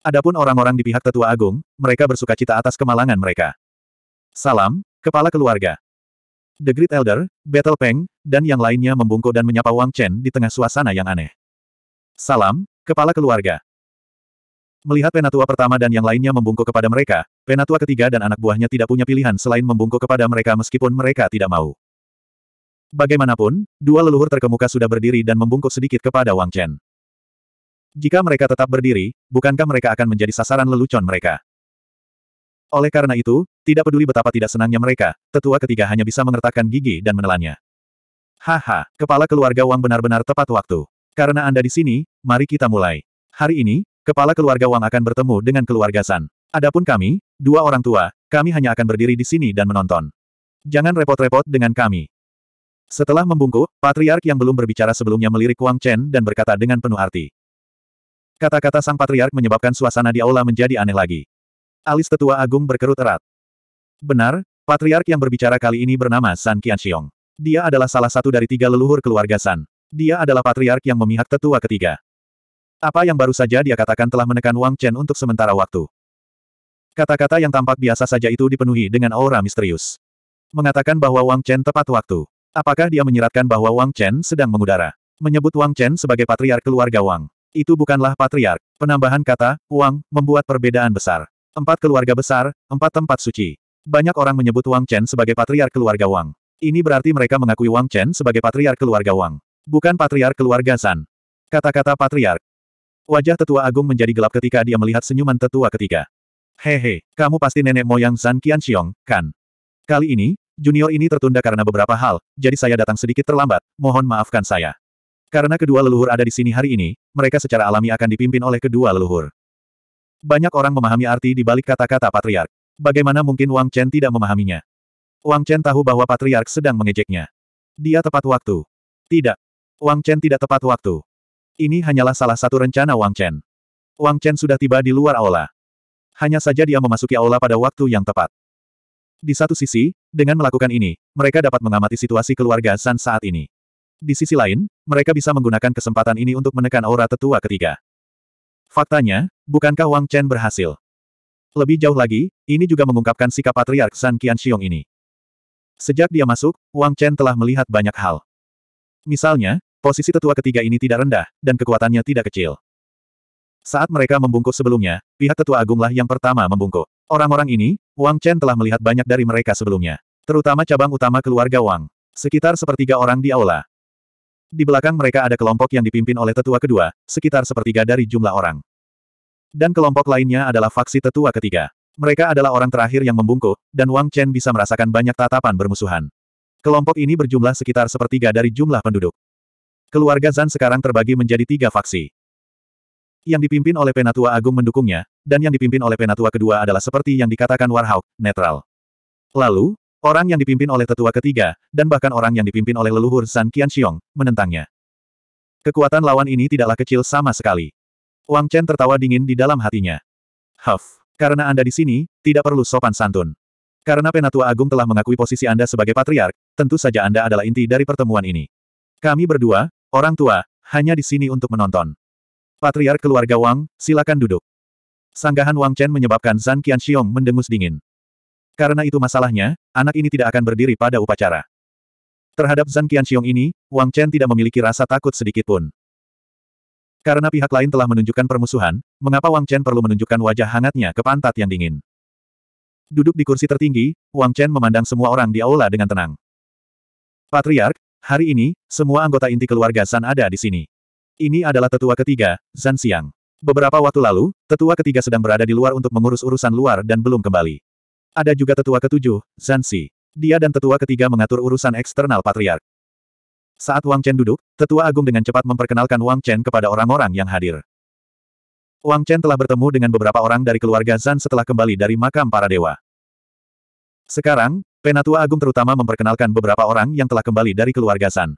Adapun orang-orang di pihak tetua agung, mereka bersuka cita atas kemalangan mereka. Salam, kepala keluarga. The Great Elder, Battle Peng, dan yang lainnya membungkuk dan menyapa Wang Chen di tengah suasana yang aneh. Salam, kepala keluarga. Melihat penatua pertama dan yang lainnya membungkuk kepada mereka, penatua ketiga dan anak buahnya tidak punya pilihan selain membungkuk kepada mereka meskipun mereka tidak mau. Bagaimanapun, dua leluhur terkemuka sudah berdiri dan membungkuk sedikit kepada Wang Chen. Jika mereka tetap berdiri, bukankah mereka akan menjadi sasaran lelucon mereka? Oleh karena itu, tidak peduli betapa tidak senangnya mereka, tetua ketiga hanya bisa mengertakkan gigi dan menelannya. Haha, kepala keluarga Wang benar-benar tepat waktu. Karena Anda di sini, mari kita mulai. Hari ini, kepala keluarga Wang akan bertemu dengan keluarga San. Adapun kami, dua orang tua, kami hanya akan berdiri di sini dan menonton. Jangan repot-repot dengan kami. Setelah membungkuk, patriark yang belum berbicara sebelumnya melirik Wang Chen dan berkata dengan penuh arti. Kata-kata sang patriark menyebabkan suasana di aula menjadi aneh lagi. Alis tetua agung berkerut erat. Benar, patriark yang berbicara kali ini bernama San Qianxiong. Dia adalah salah satu dari tiga leluhur keluarga San. Dia adalah patriark yang memihak tetua ketiga. Apa yang baru saja dia katakan telah menekan Wang Chen untuk sementara waktu. Kata-kata yang tampak biasa saja itu dipenuhi dengan aura misterius. Mengatakan bahwa Wang Chen tepat waktu. Apakah dia menyiratkan bahwa Wang Chen sedang mengudara? Menyebut Wang Chen sebagai patriark keluarga Wang. Itu bukanlah patriark. Penambahan kata, Wang membuat perbedaan besar. Empat keluarga besar, empat tempat suci. Banyak orang menyebut Wang Chen sebagai patriark keluarga Wang. Ini berarti mereka mengakui Wang Chen sebagai patriark keluarga Wang. Bukan patriark keluarga San. Kata-kata patriark. Wajah tetua agung menjadi gelap ketika dia melihat senyuman tetua ketiga. Hehe, kamu pasti nenek moyang San Qianxiong, kan? Kali ini, junior ini tertunda karena beberapa hal, jadi saya datang sedikit terlambat, mohon maafkan saya. Karena kedua leluhur ada di sini hari ini, mereka secara alami akan dipimpin oleh kedua leluhur. Banyak orang memahami arti di balik kata-kata patriark. Bagaimana mungkin Wang Chen tidak memahaminya? Wang Chen tahu bahwa patriark sedang mengejeknya. Dia tepat waktu. Tidak. Wang Chen tidak tepat waktu. Ini hanyalah salah satu rencana Wang Chen. Wang Chen sudah tiba di luar aula. Hanya saja dia memasuki aula pada waktu yang tepat. Di satu sisi, dengan melakukan ini, mereka dapat mengamati situasi keluarga San saat ini. Di sisi lain, mereka bisa menggunakan kesempatan ini untuk menekan aura tetua ketiga. Faktanya, bukankah Wang Chen berhasil? Lebih jauh lagi, ini juga mengungkapkan sikap Patriark San Qianxiong ini. Sejak dia masuk, Wang Chen telah melihat banyak hal. Misalnya, posisi tetua ketiga ini tidak rendah, dan kekuatannya tidak kecil. Saat mereka membungkuk sebelumnya, pihak tetua agunglah yang pertama membungkuk. Orang-orang ini, Wang Chen telah melihat banyak dari mereka sebelumnya. Terutama cabang utama keluarga Wang. Sekitar sepertiga orang di aula, di belakang mereka ada kelompok yang dipimpin oleh tetua kedua, sekitar sepertiga dari jumlah orang. Dan kelompok lainnya adalah faksi tetua ketiga. Mereka adalah orang terakhir yang membungkuk, dan Wang Chen bisa merasakan banyak tatapan bermusuhan. Kelompok ini berjumlah sekitar sepertiga dari jumlah penduduk. Keluarga Zan sekarang terbagi menjadi tiga faksi. Yang dipimpin oleh Penatua Agung mendukungnya, dan yang dipimpin oleh Penatua kedua adalah seperti yang dikatakan Warhawk, netral. Lalu, Orang yang dipimpin oleh tetua ketiga, dan bahkan orang yang dipimpin oleh leluhur San Qianxiong, menentangnya. Kekuatan lawan ini tidaklah kecil sama sekali. Wang Chen tertawa dingin di dalam hatinya. Huff, karena Anda di sini, tidak perlu sopan santun. Karena Penatua Agung telah mengakui posisi Anda sebagai patriark, tentu saja Anda adalah inti dari pertemuan ini. Kami berdua, orang tua, hanya di sini untuk menonton. Patriark keluarga Wang, silakan duduk. Sanggahan Wang Chen menyebabkan Zan Qianxiong mendengus dingin. Karena itu masalahnya, anak ini tidak akan berdiri pada upacara. Terhadap Zhang Qianxiong ini, Wang Chen tidak memiliki rasa takut sedikitpun. Karena pihak lain telah menunjukkan permusuhan, mengapa Wang Chen perlu menunjukkan wajah hangatnya ke pantat yang dingin? Duduk di kursi tertinggi, Wang Chen memandang semua orang di aula dengan tenang. Patriark, hari ini, semua anggota inti keluarga San ada di sini. Ini adalah tetua ketiga, Zan Siang. Beberapa waktu lalu, tetua ketiga sedang berada di luar untuk mengurus urusan luar dan belum kembali. Ada juga tetua ketujuh, Zansi. Dia dan tetua ketiga mengatur urusan eksternal patriark. Saat Wang Chen duduk, tetua agung dengan cepat memperkenalkan Wang Chen kepada orang-orang yang hadir. Wang Chen telah bertemu dengan beberapa orang dari keluarga Zan setelah kembali dari makam para dewa. Sekarang, Penatua Agung terutama memperkenalkan beberapa orang yang telah kembali dari keluarga Zan.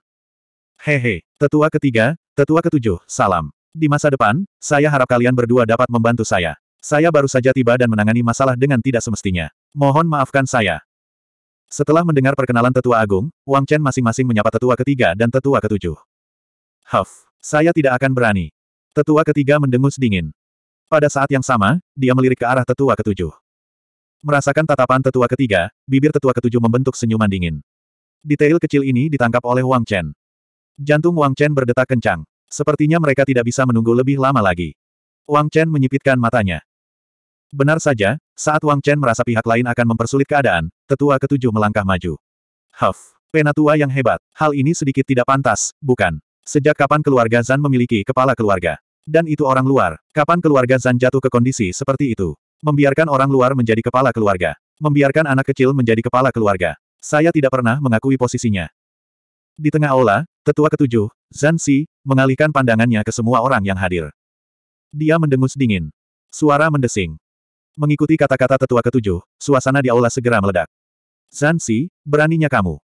Hehe, tetua ketiga, tetua ketujuh, salam. Di masa depan, saya harap kalian berdua dapat membantu saya. Saya baru saja tiba dan menangani masalah dengan tidak semestinya. Mohon maafkan saya. Setelah mendengar perkenalan tetua agung, Wang Chen masing-masing menyapa tetua ketiga dan tetua ketujuh. Huff, saya tidak akan berani. Tetua ketiga mendengus dingin. Pada saat yang sama, dia melirik ke arah tetua ketujuh. Merasakan tatapan tetua ketiga, bibir tetua ketujuh membentuk senyuman dingin. Detail kecil ini ditangkap oleh Wang Chen. Jantung Wang Chen berdetak kencang. Sepertinya mereka tidak bisa menunggu lebih lama lagi. Wang Chen menyipitkan matanya. Benar saja, saat Wang Chen merasa pihak lain akan mempersulit keadaan, tetua ketujuh melangkah maju. Huff, penatua yang hebat, hal ini sedikit tidak pantas, bukan? Sejak kapan keluarga Zan memiliki kepala keluarga? Dan itu orang luar, kapan keluarga Zan jatuh ke kondisi seperti itu? Membiarkan orang luar menjadi kepala keluarga. Membiarkan anak kecil menjadi kepala keluarga. Saya tidak pernah mengakui posisinya. Di tengah aula, tetua ketujuh, Zan Si, mengalihkan pandangannya ke semua orang yang hadir. Dia mendengus dingin. Suara mendesing. Mengikuti kata-kata tetua ketujuh, suasana di aula segera meledak. Zansi, beraninya kamu.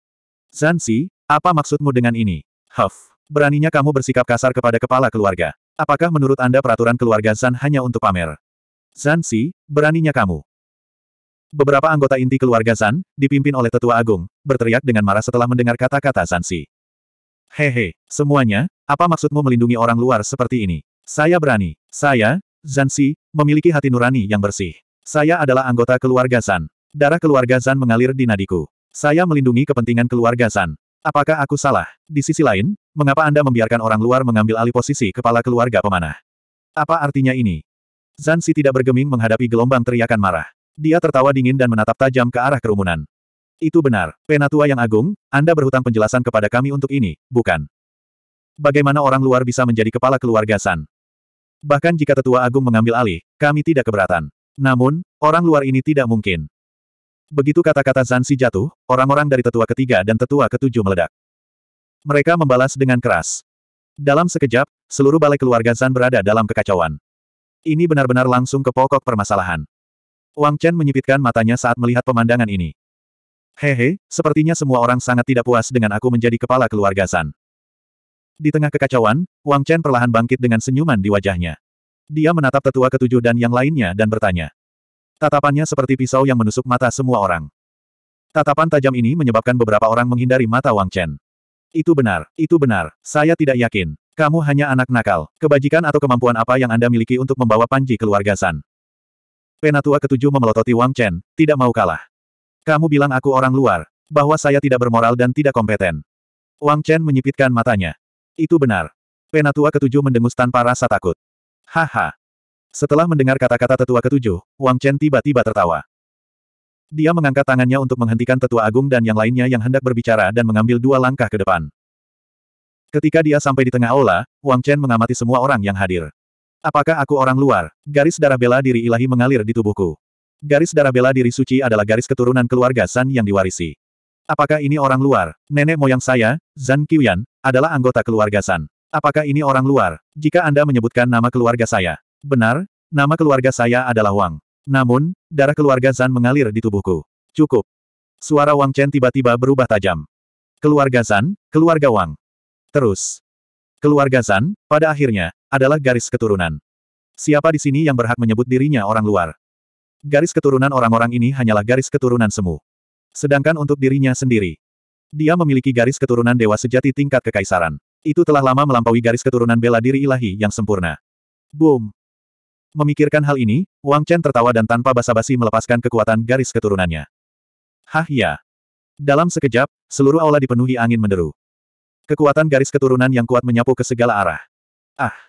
Zansi, apa maksudmu dengan ini? Huff, beraninya kamu bersikap kasar kepada kepala keluarga. Apakah menurut Anda peraturan keluarga Zan hanya untuk pamer? Zansi, beraninya kamu. Beberapa anggota inti keluarga Zan, dipimpin oleh tetua agung, berteriak dengan marah setelah mendengar kata-kata Zansi. Hehe, semuanya, apa maksudmu melindungi orang luar seperti ini? Saya berani. Saya, Zanzi memiliki hati nurani yang bersih. Saya adalah anggota keluarga Zan. Darah keluarga Zan mengalir di nadiku. Saya melindungi kepentingan keluarga Zan. Apakah aku salah? Di sisi lain, mengapa Anda membiarkan orang luar mengambil alih posisi kepala keluarga pemanah? Apa artinya ini? Zanzi tidak bergeming menghadapi gelombang teriakan marah. Dia tertawa dingin dan menatap tajam ke arah kerumunan. Itu benar, penatua yang agung, Anda berhutang penjelasan kepada kami untuk ini, bukan? Bagaimana orang luar bisa menjadi kepala keluarga San? Bahkan jika tetua agung mengambil alih, kami tidak keberatan. Namun, orang luar ini tidak mungkin. Begitu kata-kata Zansi jatuh, orang-orang dari tetua ketiga dan tetua ketujuh meledak. Mereka membalas dengan keras. Dalam sekejap, seluruh balai keluarga Zan berada dalam kekacauan. Ini benar-benar langsung ke pokok permasalahan. Wang Chen menyipitkan matanya saat melihat pemandangan ini. Hehe, sepertinya semua orang sangat tidak puas dengan aku menjadi kepala keluarga Zan. Di tengah kekacauan, Wang Chen perlahan bangkit dengan senyuman di wajahnya. Dia menatap tetua ketujuh dan yang lainnya dan bertanya. Tatapannya seperti pisau yang menusuk mata semua orang. Tatapan tajam ini menyebabkan beberapa orang menghindari mata Wang Chen. Itu benar, itu benar, saya tidak yakin. Kamu hanya anak nakal. Kebajikan atau kemampuan apa yang Anda miliki untuk membawa panji keluarga San? Penatua ketujuh memelototi Wang Chen, tidak mau kalah. Kamu bilang aku orang luar, bahwa saya tidak bermoral dan tidak kompeten. Wang Chen menyipitkan matanya. Itu benar. Penatua ketujuh mendengus tanpa rasa takut. Haha. Setelah mendengar kata-kata tetua ketujuh, Wang Chen tiba-tiba tertawa. Dia mengangkat tangannya untuk menghentikan tetua agung dan yang lainnya yang hendak berbicara dan mengambil dua langkah ke depan. Ketika dia sampai di tengah aula, Wang Chen mengamati semua orang yang hadir. Apakah aku orang luar? Garis darah bela diri ilahi mengalir di tubuhku. Garis darah bela diri suci adalah garis keturunan keluarga San yang diwarisi. Apakah ini orang luar? Nenek moyang saya, Zan Qiuyan, adalah anggota keluarga San. Apakah ini orang luar? Jika Anda menyebutkan nama keluarga saya. Benar, nama keluarga saya adalah Wang. Namun, darah keluarga Zan mengalir di tubuhku. Cukup. Suara Wang Chen tiba-tiba berubah tajam. Keluarga Zan, keluarga Wang. Terus. Keluarga Zan, pada akhirnya, adalah garis keturunan. Siapa di sini yang berhak menyebut dirinya orang luar? Garis keturunan orang-orang ini hanyalah garis keturunan semu. Sedangkan untuk dirinya sendiri, dia memiliki garis keturunan dewa sejati tingkat kekaisaran. Itu telah lama melampaui garis keturunan bela diri ilahi yang sempurna. Boom! Memikirkan hal ini, Wang Chen tertawa dan tanpa basa-basi melepaskan kekuatan garis keturunannya. Hah ya! Dalam sekejap, seluruh aula dipenuhi angin menderu. Kekuatan garis keturunan yang kuat menyapu ke segala arah. Ah!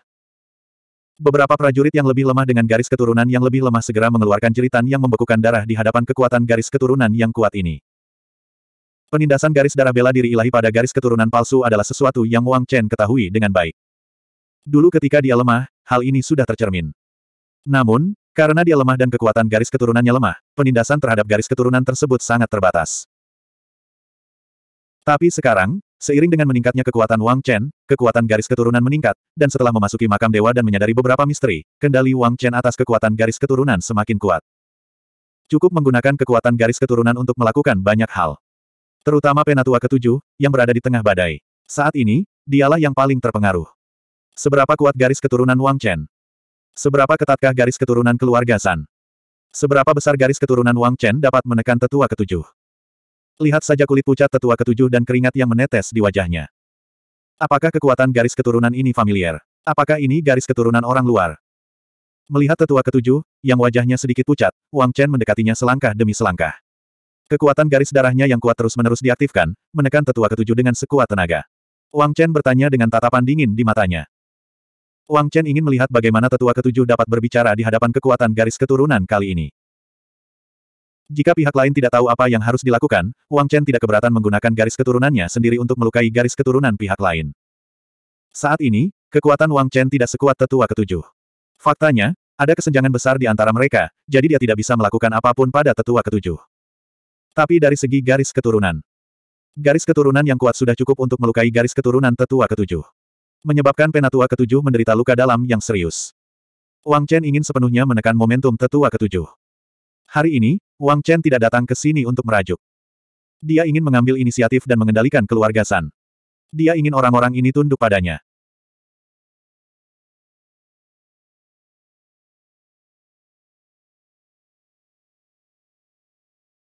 Beberapa prajurit yang lebih lemah dengan garis keturunan yang lebih lemah segera mengeluarkan jeritan yang membekukan darah di hadapan kekuatan garis keturunan yang kuat ini. Penindasan garis darah bela diri ilahi pada garis keturunan palsu adalah sesuatu yang Wang Chen ketahui dengan baik. Dulu ketika dia lemah, hal ini sudah tercermin. Namun, karena dia lemah dan kekuatan garis keturunannya lemah, penindasan terhadap garis keturunan tersebut sangat terbatas. Tapi sekarang, Seiring dengan meningkatnya kekuatan Wang Chen, kekuatan garis keturunan meningkat, dan setelah memasuki makam dewa dan menyadari beberapa misteri, kendali Wang Chen atas kekuatan garis keturunan semakin kuat. Cukup menggunakan kekuatan garis keturunan untuk melakukan banyak hal. Terutama penatua ketujuh, yang berada di tengah badai. Saat ini, dialah yang paling terpengaruh. Seberapa kuat garis keturunan Wang Chen? Seberapa ketatkah garis keturunan keluarga San? Seberapa besar garis keturunan Wang Chen dapat menekan tetua ketujuh? Lihat saja kulit pucat tetua ketujuh dan keringat yang menetes di wajahnya. Apakah kekuatan garis keturunan ini familiar? Apakah ini garis keturunan orang luar? Melihat tetua ketujuh, yang wajahnya sedikit pucat, Wang Chen mendekatinya selangkah demi selangkah. Kekuatan garis darahnya yang kuat terus-menerus diaktifkan, menekan tetua ketujuh dengan sekuat tenaga. Wang Chen bertanya dengan tatapan dingin di matanya. Wang Chen ingin melihat bagaimana tetua ketujuh dapat berbicara di hadapan kekuatan garis keturunan kali ini. Jika pihak lain tidak tahu apa yang harus dilakukan, Wang Chen tidak keberatan menggunakan garis keturunannya sendiri untuk melukai garis keturunan pihak lain. Saat ini, kekuatan Wang Chen tidak sekuat tetua ketujuh. Faktanya, ada kesenjangan besar di antara mereka, jadi dia tidak bisa melakukan apapun pada tetua ketujuh. Tapi dari segi garis keturunan, garis keturunan yang kuat sudah cukup untuk melukai garis keturunan tetua ketujuh. Menyebabkan penatua ketujuh menderita luka dalam yang serius. Wang Chen ingin sepenuhnya menekan momentum tetua ketujuh. Hari ini, Wang Chen tidak datang ke sini untuk merajuk. Dia ingin mengambil inisiatif dan mengendalikan keluarga San. Dia ingin orang-orang ini tunduk padanya.